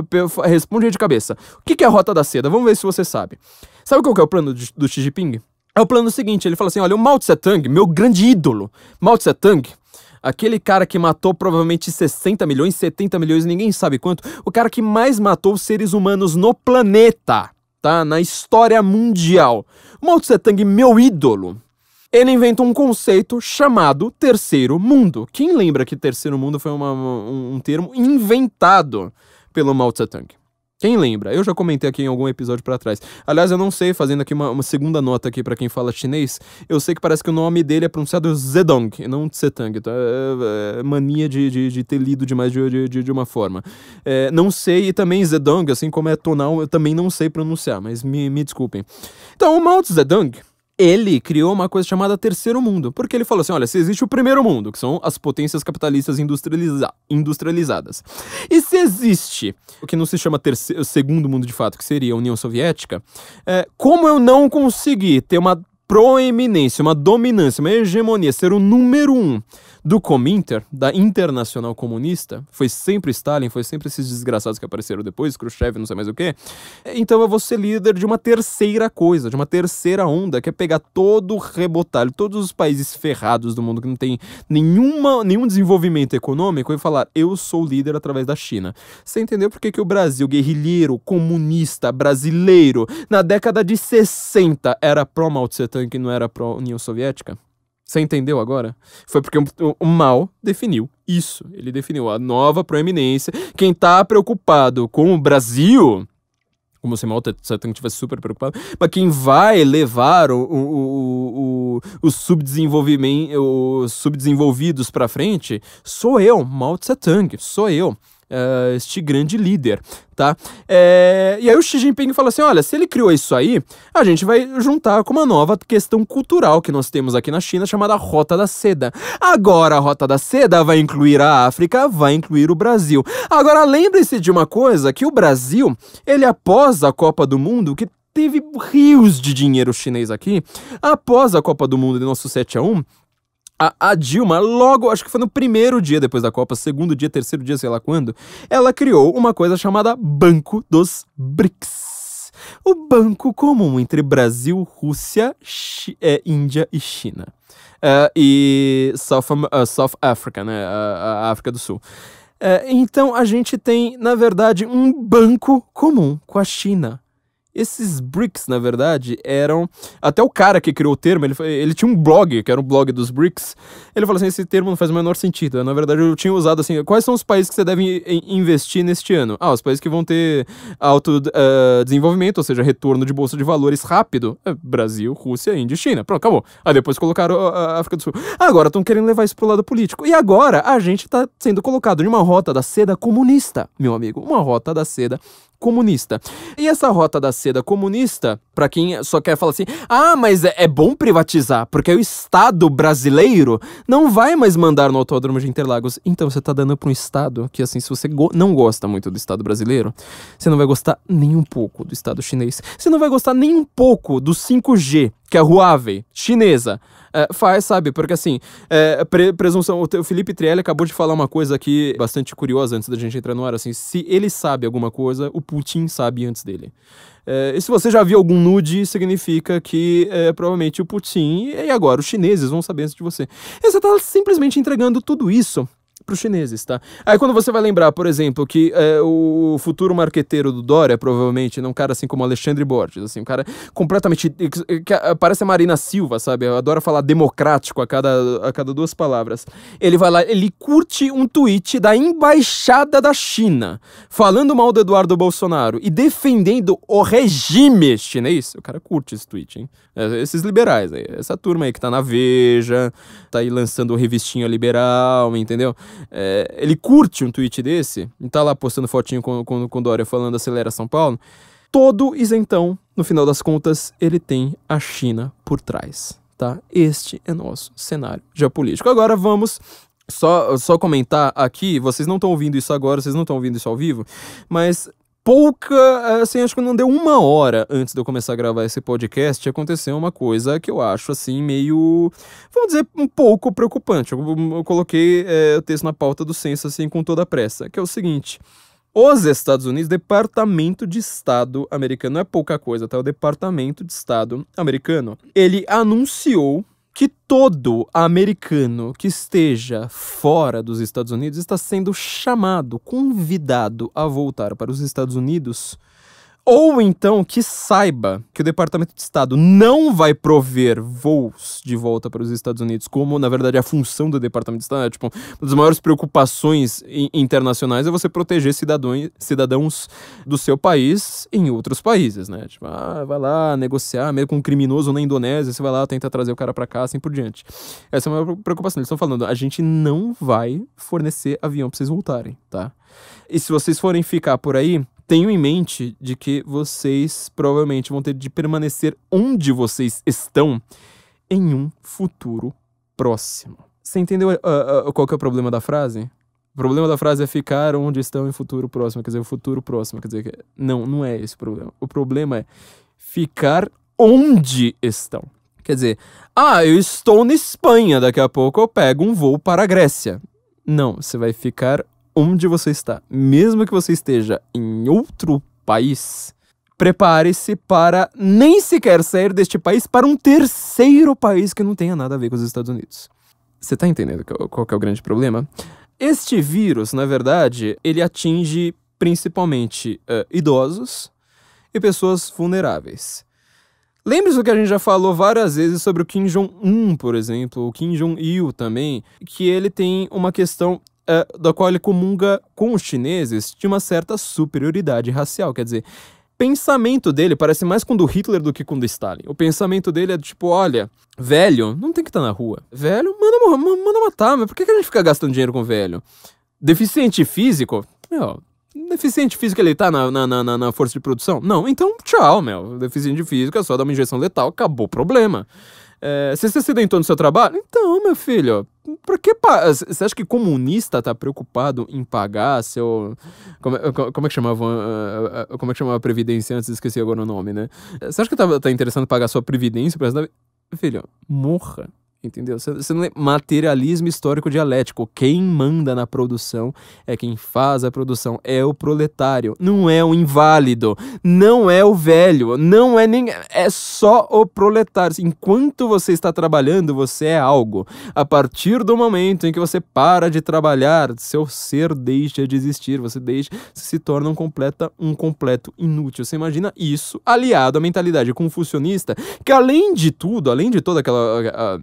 uh, responde aí de cabeça. O que, que é Rota da Seda? Vamos ver se você sabe. Sabe qual que é o plano de, do Xi Jinping? É o plano seguinte, ele fala assim, olha, o Mao Tse Tung, meu grande ídolo, Mao Tse Tung, Aquele cara que matou provavelmente 60 milhões, 70 milhões, ninguém sabe quanto. O cara que mais matou seres humanos no planeta, tá? Na história mundial. Mao Tse Tung, meu ídolo. Ele inventa um conceito chamado Terceiro Mundo. Quem lembra que Terceiro Mundo foi uma, um, um termo inventado pelo Mao Tse quem lembra? Eu já comentei aqui em algum episódio para trás. Aliás, eu não sei, fazendo aqui uma, uma segunda nota aqui para quem fala chinês, eu sei que parece que o nome dele é pronunciado Zedong, não Tsetang. Tá? É, é, mania de, de, de, ter lido demais de, de, de uma forma. É, não sei, e também Zedong, assim como é tonal, eu também não sei pronunciar, mas me, me desculpem. Então, o Mao Zedong, ele criou uma coisa chamada terceiro mundo, porque ele falou assim: olha, se existe o primeiro mundo, que são as potências capitalistas industrializa industrializadas, e se existe o que não se chama terceiro, segundo mundo de fato, que seria a União Soviética, é, como eu não consegui ter uma proeminência, uma dominância, uma hegemonia, ser o número um do Cominter, da Internacional Comunista, foi sempre Stalin, foi sempre esses desgraçados que apareceram depois, Khrushchev, não sei mais o que. Então eu vou ser líder de uma terceira coisa, de uma terceira onda, que é pegar todo o rebotalho, todos os países ferrados do mundo que não tem nenhuma, nenhum desenvolvimento econômico e falar, eu sou líder através da China. Você entendeu por que, que o Brasil, guerrilheiro, comunista, brasileiro, na década de 60 era pró-Mao Tse Tung e não era pró-União Soviética? Você entendeu agora? Foi porque o mal definiu isso. Ele definiu a nova proeminência. Quem está preocupado com o Brasil como se mal Satã estivesse super preocupado, mas quem vai levar o, o, o, o subdesenvolvimento, os subdesenvolvidos para frente sou eu, Mao Tse sou eu uh, este grande líder, tá? É, e aí o Xi Jinping fala assim, olha, se ele criou isso aí, a gente vai juntar com uma nova questão cultural que nós temos aqui na China, chamada Rota da Seda. Agora a Rota da Seda vai incluir a África, vai incluir o Brasil. Agora lembre-se de uma coisa, que o Brasil, ele após a Copa do Mundo, que teve rios de dinheiro chinês aqui, após a Copa do Mundo de nosso 7 a 1 a, a, Dilma, logo, acho que foi no primeiro dia depois da Copa, segundo dia, terceiro dia, sei lá quando, ela criou uma coisa chamada Banco dos BRICS. O banco comum entre Brasil, Rússia, é, Índia e China. Uh, e South, uh, South Africa, né? a África do Sul. É, então a gente tem, na verdade, um banco comum com a China esses BRICS, na verdade, eram. Até o cara que criou o termo, ele, ele tinha um blog, que era o um blog dos BRICS. Ele falou assim: esse termo não faz o menor sentido. Né? Na verdade, eu tinha usado assim: quais são os países que você deve investir neste ano? Ah, os países que vão ter alto uh, eh, desenvolvimento, ou seja, retorno de bolsa de valores rápido: eh, Brasil, Rússia, Índia e China. Pronto, acabou. Aí depois colocaram a ah, ah, África do Sul. Agora estão querendo levar isso pro lado político. E agora a gente está sendo colocado em uma rota da seda comunista, meu amigo. Uma rota da seda comunista. E essa rota da seda comunista para quem só quer falar assim: ah, mas é, é, bom privatizar, porque o Estado brasileiro não vai mais mandar no Autódromo de Interlagos. Então você tá dando para um Estado que, assim, se você go não gosta muito do Estado brasileiro, você não vai gostar nem um pouco do Estado chinês. Você não vai gostar nem um pouco do 5G, que é a Huawei, chinesa, é, faz, sabe? Porque assim, é, pre presunção. O Felipe Trielli acabou de falar uma coisa aqui bastante curiosa antes da gente entrar no ar. Assim, se ele sabe alguma coisa, o Putin sabe antes dele. É, e se você já viu algum nude, significa que é, provavelmente o Putin e agora os chineses vão saber antes de você. E você está simplesmente entregando tudo isso para os chineses, tá? Aí quando você vai lembrar, por exemplo, que é, o futuro marqueteiro do Dória, provavelmente, é um cara assim como Alexandre Borges, assim, um cara completamente... É, que é, parece a Marina Silva, sabe? Adora falar democrático a cada, a cada duas palavras. Ele vai lá, ele curte um tweet da Embaixada da China, falando mal do Eduardo Bolsonaro e defendendo o regime chinês. É o cara curte esse tweet, hein? Esses liberais aí, essa turma aí que tá na Veja, tá aí lançando revistinha liberal, entendeu? é, ele curte um tweet desse, e tá lá postando fotinho com, com, com Dória falando acelera São Paulo, todo isentão, no final das contas, ele tem a China por trás, tá? Este é nosso cenário geopolítico. Agora vamos só, só comentar aqui, vocês não estão ouvindo isso agora, vocês não estão ouvindo isso ao vivo, mas pouca, assim, acho que não deu uma hora antes de eu começar a gravar esse podcast, aconteceu uma coisa que eu acho, assim, meio, vamos dizer, um pouco preocupante. Eu, hum, eu coloquei é, o texto na pauta do censo, assim, com toda a pressa, que é o seguinte. Os Estados Unidos, Departamento de Estado americano, não é pouca coisa, tá? O Departamento de Estado americano, ele anunciou todo americano que esteja fora dos Estados Unidos está sendo chamado, convidado a voltar para os Estados Unidos ou então que saiba que o Departamento de Estado não vai prover voos de volta para os Estados Unidos, como na verdade a função do Departamento de Estado é tipo, uma das maiores preocupações internacionais é você proteger cidadãos, cidadãos do seu país em outros países, né? Tipo, ah, vai lá negociar mesmo com um criminoso na Indonésia, você vai lá tenta trazer o cara para cá, assim por diante. Essa é uma preocupação. Eles estão falando, a gente não vai fornecer avião para vocês voltarem, tá? E se vocês forem ficar por aí, tenho em mente de que vocês provavelmente vão ter de permanecer onde vocês estão em um futuro próximo. Você entendeu uh, uh, qual que é o problema da frase? O problema da frase é ficar onde estão em futuro próximo, quer dizer, o futuro próximo, quer dizer, não, não é esse o problema. O problema é ficar onde estão. Quer dizer, ah, eu estou na Espanha, daqui a pouco eu pego um voo para a Grécia. Não, você vai ficar onde você está, mesmo que você esteja em outro país, prepare-se para nem sequer sair deste país para um terceiro país que não tenha nada a ver com os Estados Unidos. Você está entendendo qual é o grande problema? Este vírus, na verdade, ele atinge principalmente uh, idosos e pessoas vulneráveis. Lembre-se do que a gente já falou várias vezes sobre o Kim Jong-un, por exemplo, o Kim Jong-il também, que ele tem uma questão é, da qual ele comunga com os chineses, de uma certa superioridade racial. Quer dizer, pensamento dele parece mais com o do Hitler do que com o do Stalin. O pensamento dele é tipo, olha, velho não tem que estar tá na rua. Velho, manda, manda matar, mas por que, que a gente fica gastando dinheiro com velho? Deficiente físico? Meu, deficiente físico ele tá na, na, na, na força de produção? Não, então tchau, meu. Deficiente físico é só dar uma injeção letal, acabou o problema. É, você se acidentou no seu trabalho? Então, meu filho, pra que Você acha que comunista tá preocupado em pagar seu. Como, como é que chamava? Ah, ah, como é que chamava a Previdência antes? Esqueci agora o nome, né? Você acha que tá, tá interessado em pagar sua Previdência pra. Filho, morra. Entendeu? Você não lembra? Materialismo histórico dialético. Quem manda na produção é quem faz a produção. É o proletário. Não é o inválido. Não é o velho. Não é nem É só o proletário. Enquanto você está trabalhando, você é algo. A partir do momento em que você para de trabalhar, seu ser deixa de existir. Você deixa, se torna um, completo um completo inútil. Você imagina isso aliado à mentalidade confucionista, que além de tudo, além de toda aquela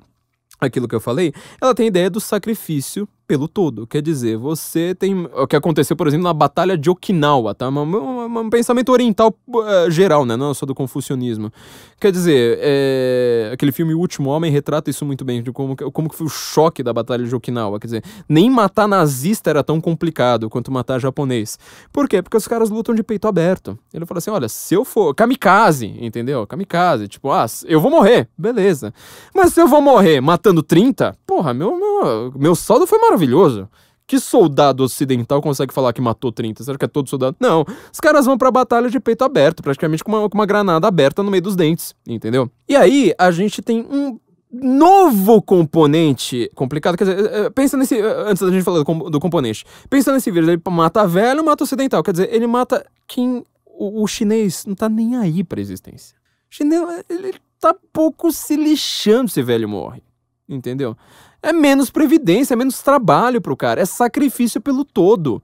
aquilo que eu falei, ela tem a ideia do sacrifício pelo todo. Quer dizer, você tem o que aconteceu, por exemplo, na Batalha de Okinawa, tá? Um, um, um pensamento oriental uh, geral, né? Não só do confucionismo. Quer dizer, é... aquele filme O Último Homem retrata isso muito bem, de como, como que foi o choque da Batalha de Okinawa. Quer dizer, nem matar nazista era tão complicado quanto matar japonês. Por quê? Porque os caras lutam de peito aberto. Ele fala assim: olha, se eu for. Kamikaze, entendeu? Kamikaze. Tipo, ah, eu vou morrer, beleza. Mas se eu vou morrer matando 30, porra, meu, meu, meu saldo foi maravilhoso maravilhoso. Que soldado ocidental consegue falar que matou 30? Será que é todo soldado? Não. Os caras vão pra batalha de peito aberto, praticamente com uma, com uma granada aberta no meio dos dentes, entendeu? E aí a gente tem um novo componente complicado. Quer dizer, eh, eh, pensa nesse. Eh, antes da gente falar do, do componente. Pensa nesse vírus. Ele mata velho, mata ocidental. Quer dizer, ele mata quem. O, o chinês não tá nem aí pra existência. O chinês, ele tá pouco se lixando se velho morre. Entendeu? É menos previdência, é menos trabalho para o cara, é sacrifício pelo todo.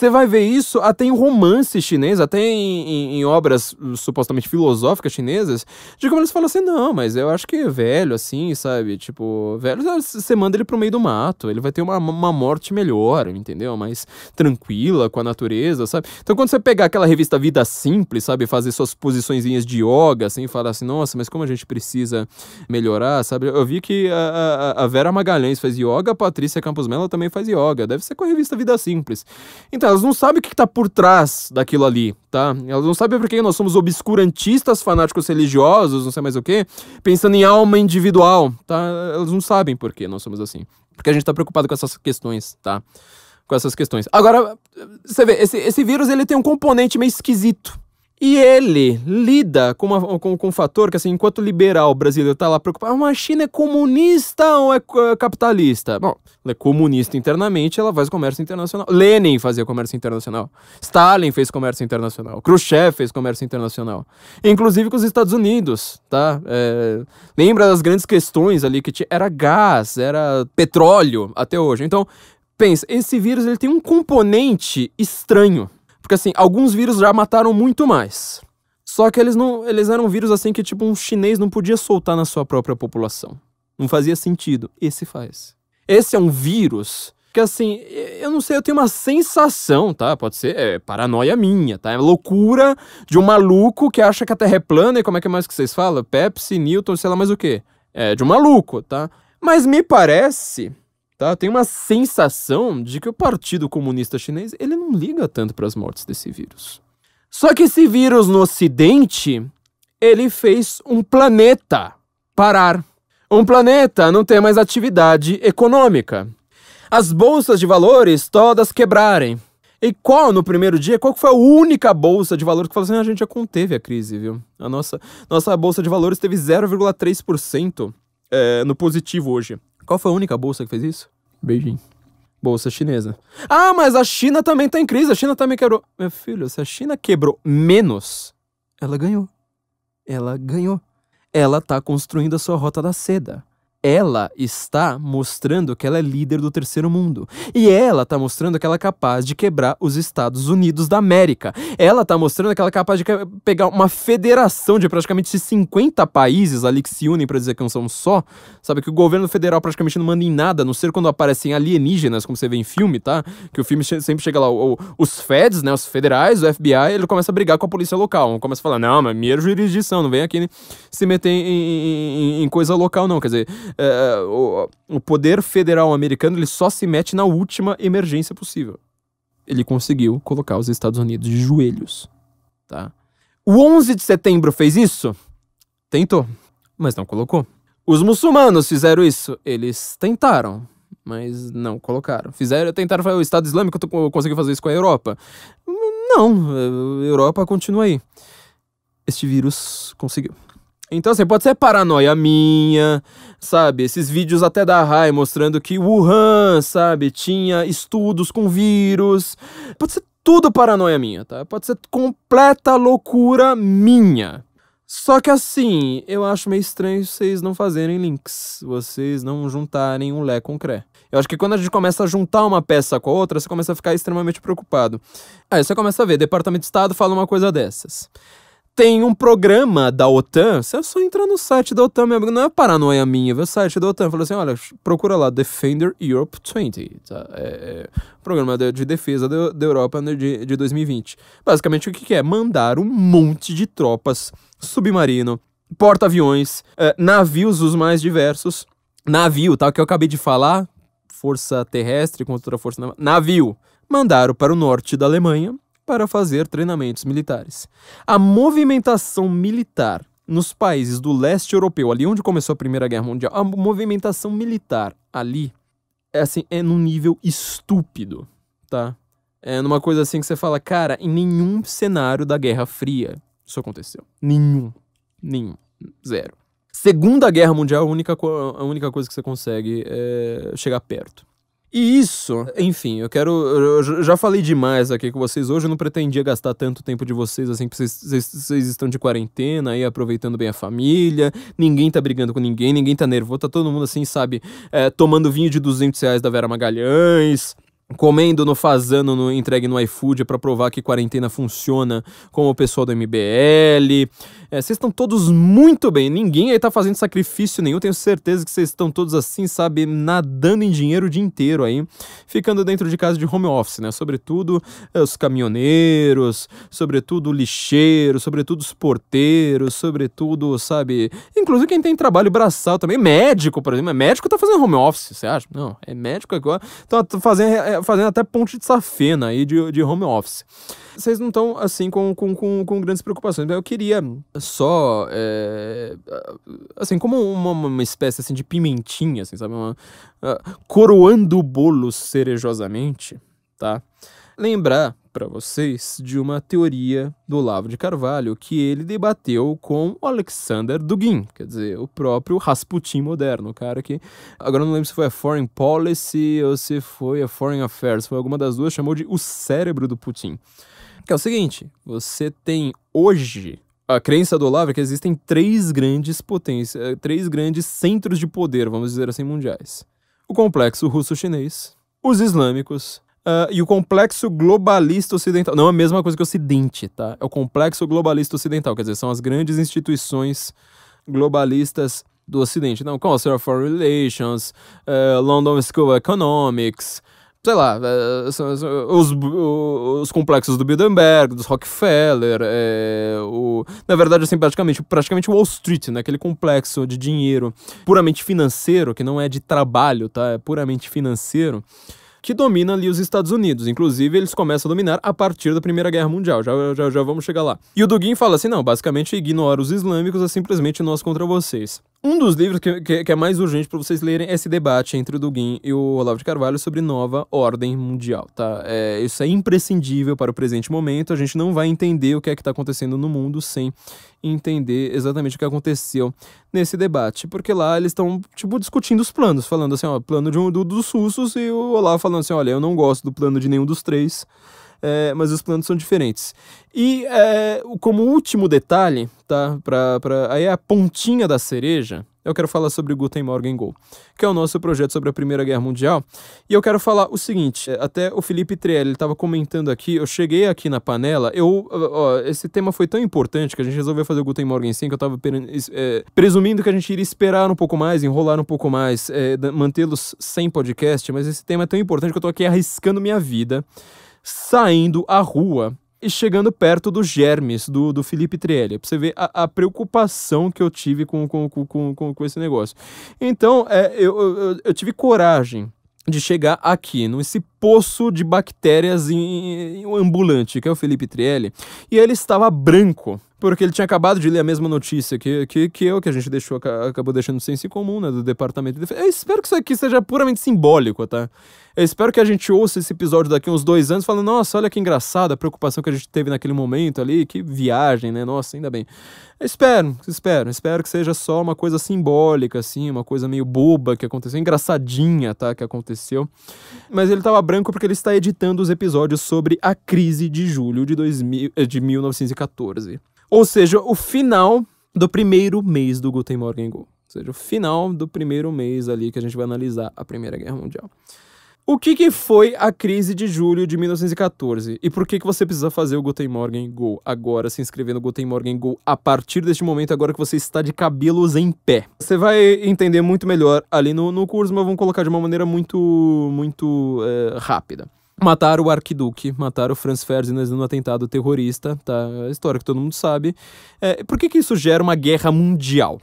Você vai ver isso até em romance chinês, até em, em, em, obras uh, supostamente filosóficas chinesas, de como eles falam assim, não, mas eu acho que é velho, assim, sabe? Tipo, velho, ah, você manda ele pro meio do mato, ele vai ter uma, uma morte melhor, entendeu? Mais tranquila com a natureza, sabe? Então quando você pegar aquela revista Vida Simples, sabe? Fazer suas posiçõezinhas de yoga, assim, falar assim, nossa, mas como a gente precisa melhorar, sabe? Eu vi que a, a, a Vera Magalhães faz yoga, a Patrícia Campos Melo também faz yoga, deve ser com a revista Vida Simples. Então, elas não sabem o que está por trás daquilo ali, tá? Elas não sabem por que nós somos obscurantistas, fanáticos religiosos, não sei mais o que, pensando em alma individual, tá? Elas não sabem por que nós somos assim. Porque a gente está preocupado com essas questões, tá? Com essas questões. Agora, você vê, esse, esse vírus ele tem um componente meio esquisito, e ele lida com, uma, com, com um fator que, assim, enquanto liberal brasileiro está lá preocupado, ah, mas a China é comunista ou é, é capitalista? Bom, ela é comunista internamente, ela faz comércio internacional. Lenin fazia comércio internacional. Stalin fez comércio internacional. Khrushchev fez comércio internacional. Inclusive com os Estados Unidos, tá? É, lembra das grandes questões ali que tinha, era gás, era petróleo até hoje. Então, pensa, esse vírus ele tem um componente estranho porque assim, alguns vírus já mataram muito mais. Só que eles não, eles eram vírus assim que tipo um chinês não podia soltar na sua própria população. Não fazia sentido. Esse faz. Esse é um vírus que assim, eu não sei, eu tenho uma sensação, tá? Pode ser é, paranoia minha, tá? É loucura de um maluco que acha que a Terra é plana e como é que é mais que vocês falam? Pepsi, Newton, sei lá mais o quê. É, de um maluco, tá? Mas me parece Tá? Tem uma sensação de que o Partido Comunista Chinês ele não liga tanto para as mortes desse vírus. Só que esse vírus no Ocidente ele fez um planeta parar. Um planeta não ter mais atividade econômica. As bolsas de valores todas quebrarem. E qual no primeiro dia, qual foi a única bolsa de valor que falou assim, a ah, gente já conteve a crise, viu? A nossa, nossa bolsa de valores teve 0,3% é, eh, no positivo hoje. Qual foi a única bolsa que fez isso? Beijing. Bolsa chinesa. Ah, mas a China também tá em crise, a China também quebrou. Meu filho, se a China quebrou menos, ela ganhou. Ela ganhou. Ela tá construindo a sua rota da seda ela está mostrando que ela é líder do terceiro mundo. E ela está mostrando que ela é capaz de quebrar os Estados Unidos da América. Ela está mostrando que ela é capaz de pegar uma federação de praticamente 50 países ali que se unem para dizer que não são só. Sabe que o governo federal praticamente não manda em nada, a não ser quando aparecem alienígenas, como você vê em filme, tá? Que o filme sempre chega lá, o, o, os feds, né, os federais, o FBI, ele começa a brigar com a polícia local. Começa a falar: "Não, mas minha jurisdição, não vem aqui né, se meter em, em, em coisa local não". Quer dizer, eh, o, o poder federal americano ele só se mete na última emergência possível. Ele conseguiu colocar os Estados Unidos de joelhos, tá? O 11 de setembro fez isso? Tentou, mas não colocou. Os muçulmanos fizeram isso? Eles tentaram, mas não colocaram. Fizeram, tentaram fazer o Estado Islâmico conseguiu fazer isso com a Europa. Hum, não, a eh, Europa continua aí. Este vírus conseguiu. Então, assim, pode ser paranoia minha, sabe? Esses vídeos até da RAI mostrando que Wuhan, sabe, tinha estudos com vírus. Pode ser tudo paranoia minha, tá? Pode ser completa loucura minha. Só que assim, eu acho meio estranho vocês não fazerem links, vocês não juntarem um Lé com Cré. Eu acho que quando a gente começa a juntar uma peça com a outra, você começa a ficar extremamente preocupado. Aí você começa a ver, Departamento de Estado fala uma coisa dessas tem um programa da OTAN. Se eu só entrar no site da OTAN, meu amigo. Não é paranoia minha, viu? O site da OTAN falou assim: olha, procura lá Defender Europe 20. Tá? É, é, programa de, de defesa da né, de, de Europa de, de 2020. Basicamente, o que, que é? Mandar um monte de tropas submarino, porta-aviões, é, navios os mais diversos. Navio, tá? que eu acabei de falar. Força terrestre contra a força naval. Navio. Mandaram para o norte da Alemanha para fazer treinamentos militares. A movimentação militar nos países do leste europeu, ali onde começou a Primeira Guerra Mundial, a movimentação militar ali é assim, é num nível estúpido, tá? É numa coisa assim que você fala, cara, em nenhum cenário da Guerra Fria isso aconteceu. Nenhum. Nenhum. Zero. Segunda Guerra Mundial, a única, a única coisa que você consegue é chegar perto. E isso, enfim, eu quero. Eu já falei demais aqui com vocês hoje, eu não pretendia gastar tanto tempo de vocês assim, porque vocês, vocês, estão de quarentena aí, aproveitando bem a família, ninguém tá brigando com ninguém, ninguém tá nervoso, tá todo mundo assim, sabe, é, tomando vinho de 200 reais da Vera Magalhães comendo no fazano no, entregue no iFood para provar que quarentena funciona com o pessoal do MBL. É, vocês estão todos muito bem, ninguém aí tá fazendo sacrifício nenhum, tenho certeza que vocês estão todos assim, sabe, nadando em dinheiro o dia inteiro aí, ficando dentro de casa de home office, né? Sobretudo é, os caminhoneiros, sobretudo o lixeiro, sobretudo os porteiros, sobretudo, sabe, inclusive quem tem trabalho braçal também, médico, por exemplo, médico tá fazendo home office, você acha? Não, é médico agora, tá fazendo é, fazendo até ponte de safena aí de, de home office. Vocês não estão assim com, com, com, com, grandes preocupações. Eu queria só, é, assim, como uma, uma espécie assim, de pimentinha, assim, sabe? Uma, uh, coroando o bolo cerejosamente, tá? Lembrar para vocês de uma teoria do Olavo de Carvalho que ele debateu com Alexander Dugin, quer dizer, o próprio Rasputin moderno, o cara que agora não lembro se foi a Foreign Policy ou se foi a Foreign Affairs, foi alguma das duas, chamou de o cérebro do Putin. Que é o seguinte, você tem hoje a crença do Olavo é que existem três grandes potências, eh, três grandes centros de poder, vamos dizer assim, mundiais. O complexo russo-chinês, os islâmicos Uh, e o complexo globalista ocidental. Não é a mesma coisa que o Ocidente, tá? É o complexo globalista ocidental, quer dizer, são as grandes instituições globalistas do Ocidente. Então, Council of Foreign Relations, uh, London School of Economics, sei lá, uh, os, os complexos do Bilderberg, dos Rockefeller, eh, o, na verdade, assim, praticamente, praticamente Wall Street, né? aquele complexo de dinheiro puramente financeiro, que não é de trabalho, tá? É puramente financeiro que domina ali os Estados Unidos. Inclusive, eles começam a dominar a partir da Primeira Guerra Mundial. Já, já, já vamos chegar lá. E o Dugin fala assim: não, basicamente ignora os islâmicos, é simplesmente nós contra vocês. Um dos livros que, que, que é mais urgente para vocês lerem é esse debate entre o Dugin e o Olavo de Carvalho sobre nova ordem mundial, tá? É, isso é imprescindível para o presente momento. A gente não vai entender o que é que está acontecendo no mundo sem entender exatamente o que aconteceu nesse debate, porque lá eles estão, tipo, discutindo os planos, falando assim, ó, plano de um, do, dos russos e o Olavo falando assim, olha, eu não gosto do plano de nenhum dos três, é, mas os planos são diferentes. E é, como último detalhe, tá? Pra, pra, aí é a pontinha da cereja, eu quero falar sobre o Guten Morgen Go, que é o nosso projeto sobre a Primeira Guerra Mundial. E eu quero falar o seguinte: é, até o Felipe Trielli estava comentando aqui, eu cheguei aqui na panela, eu, ó, esse tema foi tão importante que a gente resolveu fazer o Guten Morgen 5, eu estava é, presumindo que a gente iria esperar um pouco mais, enrolar um pouco mais, é, mantê-los sem podcast, mas esse tema é tão importante que eu estou aqui arriscando minha vida saindo à rua e chegando perto dos germes do, do Felipe Trielli. Pra você ver a, a preocupação que eu tive com, com, com, com, com esse negócio. Então, é, eu, eu, eu tive coragem de chegar aqui, nesse poço de bactérias em, em, ambulante, que é o Felipe Trielli, e ele estava branco. Porque ele tinha acabado de ler a mesma notícia que, que, que eu, que a gente deixou, acabou deixando sem senso comum, né? Do Departamento de Defesa. Eu espero que isso aqui seja puramente simbólico, tá? Eu espero que a gente ouça esse episódio daqui uns dois anos falando, nossa, olha que engraçada a preocupação que a gente teve naquele momento ali, que viagem, né? Nossa, ainda bem. Eu espero, espero, espero que seja só uma coisa simbólica, assim, uma coisa meio boba que aconteceu, engraçadinha, tá? Que aconteceu. Mas ele tava branco porque ele está editando os episódios sobre a crise de julho de, 2000, eh, de 1914. Ou seja, o final do primeiro mês do Guten Morgen Go. Ou seja, o final do primeiro mês ali que a gente vai analisar a Primeira Guerra Mundial. O que, que foi a crise de julho de 1914? E por que, que você precisa fazer o Guten Morgen Go agora, se inscrever no Guten Morgen Go a partir deste momento, agora que você está de cabelos em pé? Você vai entender muito melhor ali no, no curso, mas vamos colocar de uma maneira muito, muito é, rápida. Mataram o Arquiduque, mataram o Franz Ferdinand no atentado terrorista, tá? É história que todo mundo sabe. É, por que, que isso gera uma guerra mundial?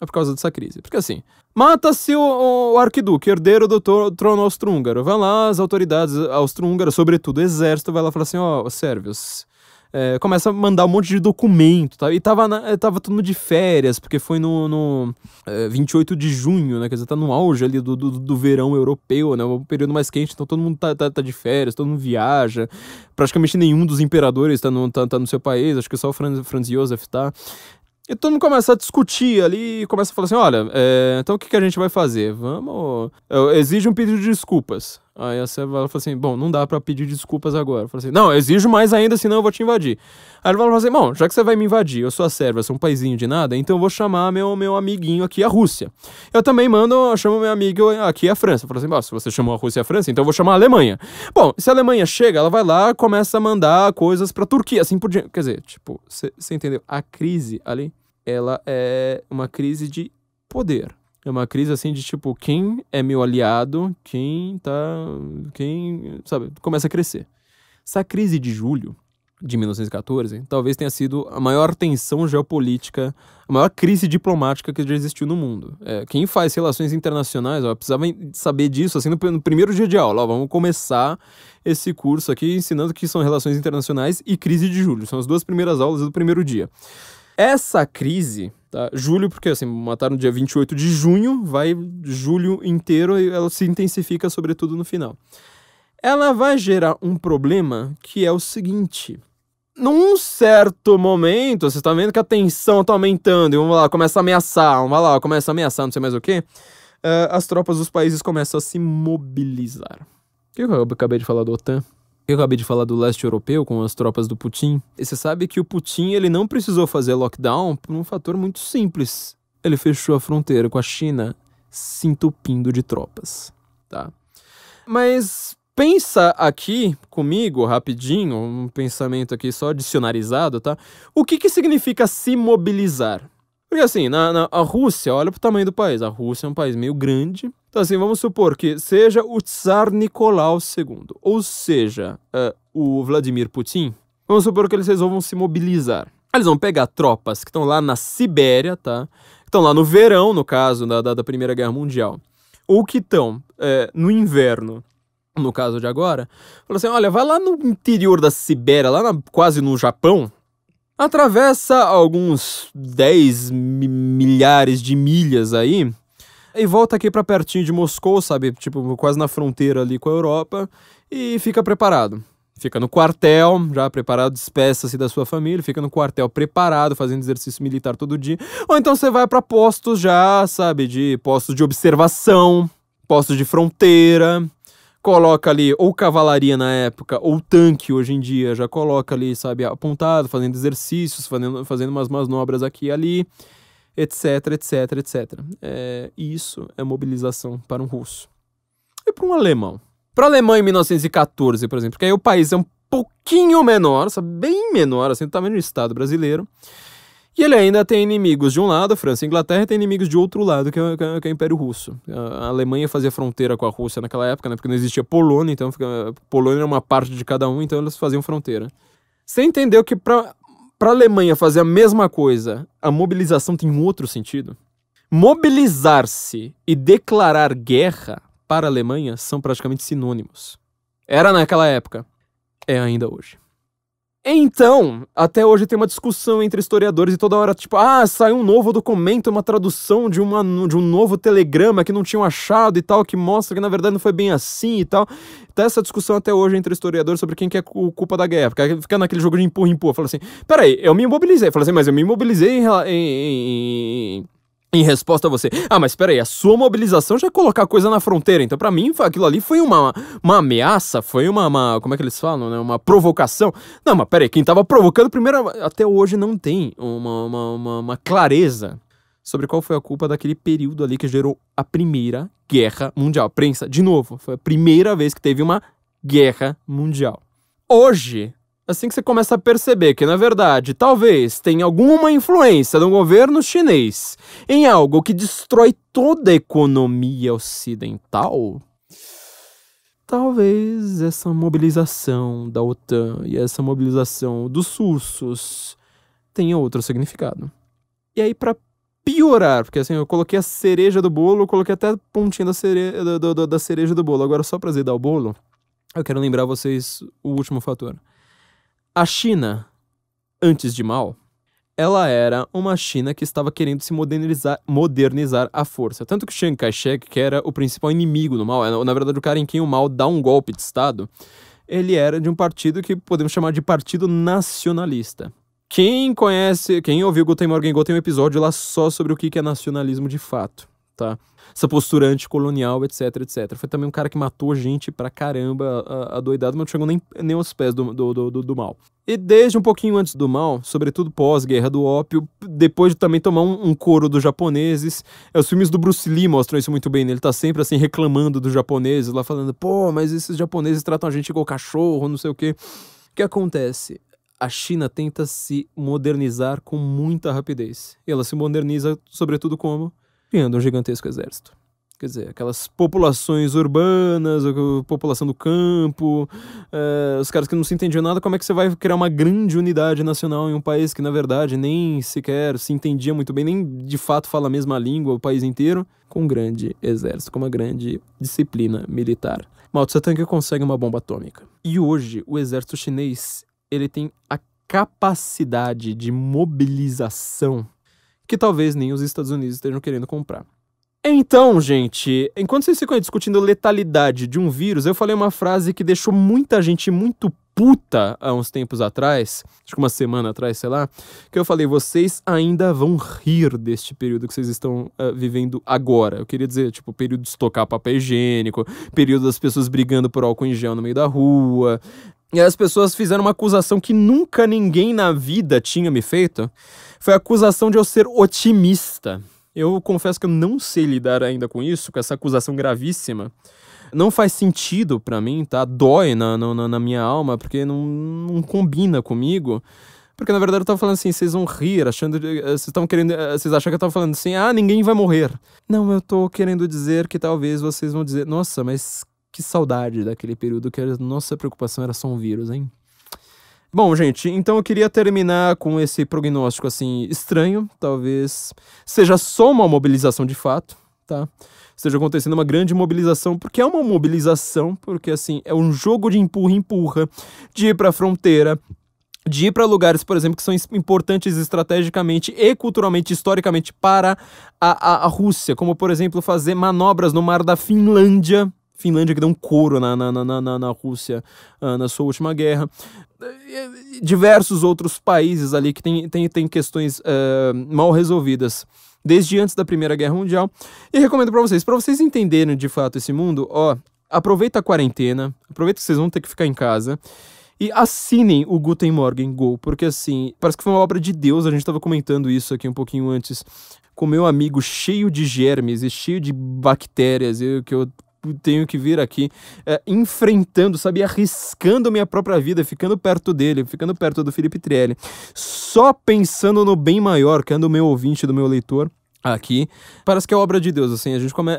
É por causa dessa crise. Porque assim, mata-se o, o arquiduque, herdeiro do trono austro-húngaro. Vai lá, as autoridades austro-húngaras, sobretudo o exército, vai lá e fala assim: ó, oh, sérvios, é, começa a mandar um monte de documento, tá? E tava, na, é, tava tudo de férias, porque foi no, no é, 28 de junho, né? Quer dizer, tá no auge ali do, do, do verão europeu, né? É um período mais quente, então todo mundo tá, tá, tá, de férias, todo mundo viaja. Praticamente nenhum dos imperadores tá no, tá, tá no seu país, acho que só o Franz, Franz Josef tá. E todo mundo começa a discutir ali e começa a falar assim: olha, é, então o que, que a gente vai fazer? Vamos. É, exige um pedido de desculpas. Aí a Seba ela fala assim: bom, não dá para pedir desculpas agora. Fala assim: não, eu exijo mais ainda, senão eu vou te invadir. Aí ela fala assim: bom, já que você vai me invadir, eu sou a Sérvia, sou um paizinho de nada, então eu vou chamar meu, meu amiguinho aqui, a Rússia. Eu também mando, eu chamo meu amigo aqui, a França. Fala assim: bom, se você chamou a Rússia e a França, então eu vou chamar a Alemanha. Bom, se a Alemanha chega, ela vai lá, começa a mandar coisas pra Turquia, assim por diante. Quer dizer, tipo, você entendeu? A crise ali, ela é uma crise de poder. É uma crise assim de tipo, quem é meu aliado, quem tá. quem. sabe, começa a crescer. Essa crise de julho de 1914 talvez tenha sido a maior tensão geopolítica, a maior crise diplomática que já existiu no mundo. É, quem faz relações internacionais ó, precisava saber disso assim no, no primeiro dia de aula. Ó, vamos começar esse curso aqui ensinando que são relações internacionais e crise de julho. São as duas primeiras aulas do primeiro dia. Essa crise Tá? Julho, porque assim, mataram no dia 28 de junho, vai julho inteiro e ela se intensifica, sobretudo no final. Ela vai gerar um problema que é o seguinte. Num certo momento, você está vendo que a tensão está aumentando, e vamos lá, começa a ameaçar, vamos lá, começa a ameaçar, não sei mais o que. Uh, as tropas dos países começam a se mobilizar. O que eu acabei de falar do OTAN? Eu acabei de falar do leste europeu com as tropas do Putin. E você sabe que o Putin ele não precisou fazer lockdown por um fator muito simples. Ele fechou a fronteira com a China, se entupindo de tropas, tá? Mas pensa aqui comigo rapidinho, um pensamento aqui só dicionarizado, tá? O que que significa se mobilizar? Porque assim, na, na a Rússia, olha pro tamanho do país. A Rússia é um país meio grande, então, assim, vamos supor que seja o Tsar Nicolau II, ou seja, uh, o Vladimir Putin, vamos supor que eles resolvam se mobilizar. Eles vão pegar tropas que estão lá na Sibéria, tá? Estão lá no verão, no caso, da, da, Primeira Guerra Mundial. Ou que estão eh, no inverno, no caso de agora. Falou assim: olha, vai lá no interior da Sibéria, lá na, quase no Japão, atravessa alguns 10 milhares de milhas aí e volta aqui para pertinho de Moscou, sabe? Tipo, quase na fronteira ali com a Europa. E fica preparado. Fica no quartel, já preparado, despeça-se da sua família, fica no quartel preparado, fazendo exercício militar todo dia. Ou então você vai para postos já, sabe? De postos de observação, postos de fronteira coloca ali ou cavalaria na época ou tanque hoje em dia, já coloca ali, sabe, apontado, fazendo exercícios, fazendo, fazendo umas manobras aqui e ali etc, etc, etc. É, isso é mobilização para um russo. E para um alemão. Para a Alemanha em 1914, por exemplo, que aí o país é um pouquinho menor, sabe? bem menor, assim, do tamanho do Estado brasileiro. E ele ainda tem inimigos de um lado, a França e Inglaterra, e tem inimigos de outro lado, que é, que, é, que é, o Império Russo. A Alemanha fazia fronteira com a Rússia naquela época, né? Porque não existia Polônia, então fica, Polônia era uma parte de cada um, então eles faziam fronteira. Você entendeu que para para a Alemanha fazer a mesma coisa, a mobilização tem um outro sentido? Mobilizar-se e declarar guerra para a Alemanha são praticamente sinônimos. Era naquela época, é ainda hoje. Então, até hoje tem uma discussão entre historiadores e toda hora, tipo, ah, saiu um novo documento, uma tradução de, uma, de um novo telegrama que não tinham achado e tal, que mostra que na verdade não foi bem assim e tal. Tá essa discussão até hoje entre historiadores sobre quem que é o culpa da guerra. Fica, fica naquele jogo de empurra, empurra. Fala assim, peraí, eu me imobilizei. Fala assim, mas eu me imobilizei em, em, em em resposta a você, ah, mas peraí, a sua mobilização já é colocar coisa na fronteira, então para mim aquilo ali foi uma, uma ameaça, foi uma, uma, como é que eles falam, né, uma provocação. Não, mas peraí, quem tava provocando primeiro, até hoje não tem uma, uma, uma, uma clareza sobre qual foi a culpa daquele período ali que gerou a Primeira Guerra Mundial. Prensa, de novo, foi a primeira vez que teve uma guerra mundial. Hoje, assim que você começa a perceber que, na verdade, talvez tenha alguma influência do governo chinês em algo que destrói toda a economia ocidental, talvez essa mobilização da OTAN e essa mobilização dos russos tenha outro significado. E aí, para piorar, porque assim, eu coloquei a cereja do bolo, coloquei até a pontinha da, cere da da cereja do bolo. Agora, só pra zerar o bolo, eu quero lembrar vocês o último fator. A China, antes de mal ela era uma China que estava querendo se modernizar, modernizar à força. Tanto que Chiang Kai-shek, que era o principal inimigo do mal é, na verdade o cara em quem o mal dá um golpe de Estado, ele era de um partido que podemos chamar de Partido Nacionalista. Quem conhece, quem ouviu Guten Morgen Go tem um episódio lá só sobre o que é nacionalismo de fato, tá? Essa postura anticolonial, etc, etc. Foi também um cara que matou gente pra caramba adoidado, mas não chegou nem, nem aos pés do, do, do, do mal. E desde um pouquinho antes do mal, sobretudo pós-guerra do ópio, depois de também tomar um, um coro dos japoneses, é, os filmes do Bruce Lee mostram isso muito bem, né? ele tá sempre assim reclamando dos japoneses, lá falando, pô, mas esses japoneses tratam a gente igual cachorro, não sei o quê. O que acontece? a China tenta se modernizar com muita rapidez. E ela se moderniza, sobretudo, como? Criando um gigantesco exército. Quer dizer, aquelas populações urbanas, a população do campo, eh, os caras que não se entendiam nada, como é que você vai criar uma grande unidade nacional em um país que, na verdade, nem sequer se entendia muito bem, nem de fato fala a mesma língua, o país inteiro, com um grande exército, com uma grande disciplina militar. Mao Tse-Tung consegue uma bomba atômica. E hoje, o exército chinês ele tem a capacidade de mobilização que talvez nem os Estados Unidos estejam querendo comprar. Então, gente, enquanto vocês ficam aí discutindo letalidade de um vírus, eu falei uma frase que deixou muita gente muito puta há uns tempos atrás, acho que uma semana atrás, sei lá, que eu falei: vocês ainda vão rir deste período que vocês estão uh, vivendo agora. Eu queria dizer, tipo, período de estocar papel higiênico, período das pessoas brigando por álcool em gel no meio da rua. E as pessoas fizeram uma acusação que nunca ninguém na vida tinha me feito. Foi a acusação de eu ser otimista. Eu confesso que eu não sei lidar ainda com isso, com essa acusação gravíssima. Não faz sentido para mim, tá? Dói na, na, na minha alma, porque não, não combina comigo. Porque na verdade eu tava falando assim, vocês vão rir, achando. Eh, vocês estão querendo. Eh, vocês acham que eu tava falando assim, ah, ninguém vai morrer. Não, eu tô querendo dizer que talvez vocês vão dizer, nossa, mas que saudade daquele período que a nossa preocupação era só um vírus, hein? Bom, gente, então eu queria terminar com esse prognóstico assim estranho, talvez seja só uma mobilização de fato, tá? esteja acontecendo uma grande mobilização, porque é uma mobilização, porque assim, é um jogo de empurra-empurra, de ir para a fronteira, de ir para lugares, por exemplo, que são importantes estrategicamente e culturalmente, historicamente para a, a, a, Rússia, como por exemplo fazer manobras no mar da Finlândia. Finlândia que deu um couro na, na, na, na, na Rússia ah, na sua última guerra. Diversos outros países ali que têm tem, tem questões uh, mal resolvidas desde antes da Primeira Guerra Mundial. E recomendo para vocês, para vocês entenderem de fato esse mundo, ó, aproveita a quarentena, aproveita que vocês vão ter que ficar em casa. E assinem o Guten Morgen Go, porque assim, parece que foi uma obra de Deus, a gente estava comentando isso aqui um pouquinho antes com meu amigo cheio de germes e cheio de bactérias, eu, que eu tenho que vir aqui é, enfrentando, sabe, arriscando minha própria vida, ficando perto dele, ficando perto do Felipe Trielli, só pensando no bem maior, que é do meu ouvinte, do meu leitor aqui. Parece que é obra de Deus, assim. A gente come...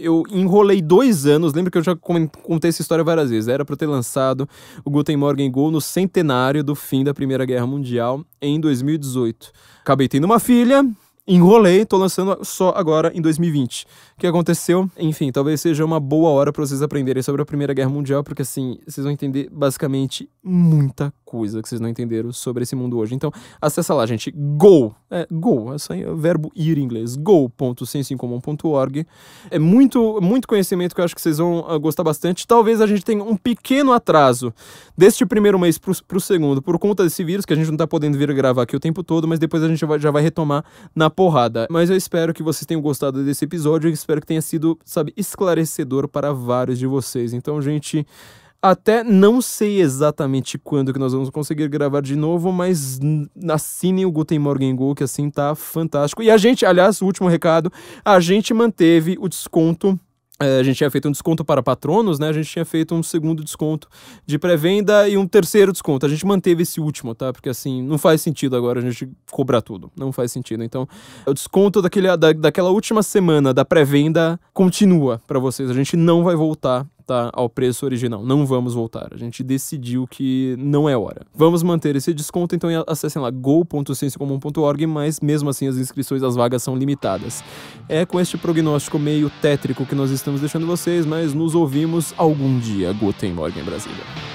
Eu enrolei dois anos. Lembro que eu já contei essa história várias vezes. Era para ter lançado o Guten Morgen Gol no centenário do fim da Primeira Guerra Mundial em 2018. Acabei tendo uma filha, enrolei, tô lançando só agora em 2020. O que aconteceu? Enfim, talvez seja uma boa hora para vocês aprenderem sobre a Primeira Guerra Mundial, porque assim, vocês vão entender basicamente muita coisa coisa que vocês não entenderam sobre esse mundo hoje. Então, acessa lá, gente. Go! É, go, é, é o verbo ir em inglês. go.sensoincomum.org. É muito, muito conhecimento que eu acho que vocês vão uh, gostar bastante. Talvez a gente tenha um pequeno atraso deste primeiro mês pro, pro segundo, por conta desse vírus, que a gente não tá podendo vir gravar aqui o tempo todo, mas depois a gente já vai, já vai retomar na porrada. Mas eu espero que vocês tenham gostado desse episódio e espero que tenha sido, sabe, esclarecedor para vários de vocês. Então, gente. Até não sei exatamente quando que nós vamos conseguir gravar de novo, mas assinem o Guten Morgen Go, que assim tá fantástico. E a gente, aliás, último recado, a gente manteve o desconto eh, a gente tinha feito um desconto para patronos, né? A gente tinha feito um segundo desconto de pré-venda e um terceiro desconto. A gente manteve esse último, tá? Porque assim, não faz sentido agora a gente cobrar tudo. Não faz sentido. Então, o desconto daquele, da, daquela última semana da pré-venda continua para vocês. A gente não vai voltar tá ao preço original. Não vamos voltar. A gente decidiu que não é hora. Vamos manter esse desconto, então acessem lá go.ciênciacomum.org, mas mesmo assim as inscrições as vagas são limitadas. É com este prognóstico meio tétrico que nós estamos deixando vocês, mas nos ouvimos algum dia. Guten em Brasília.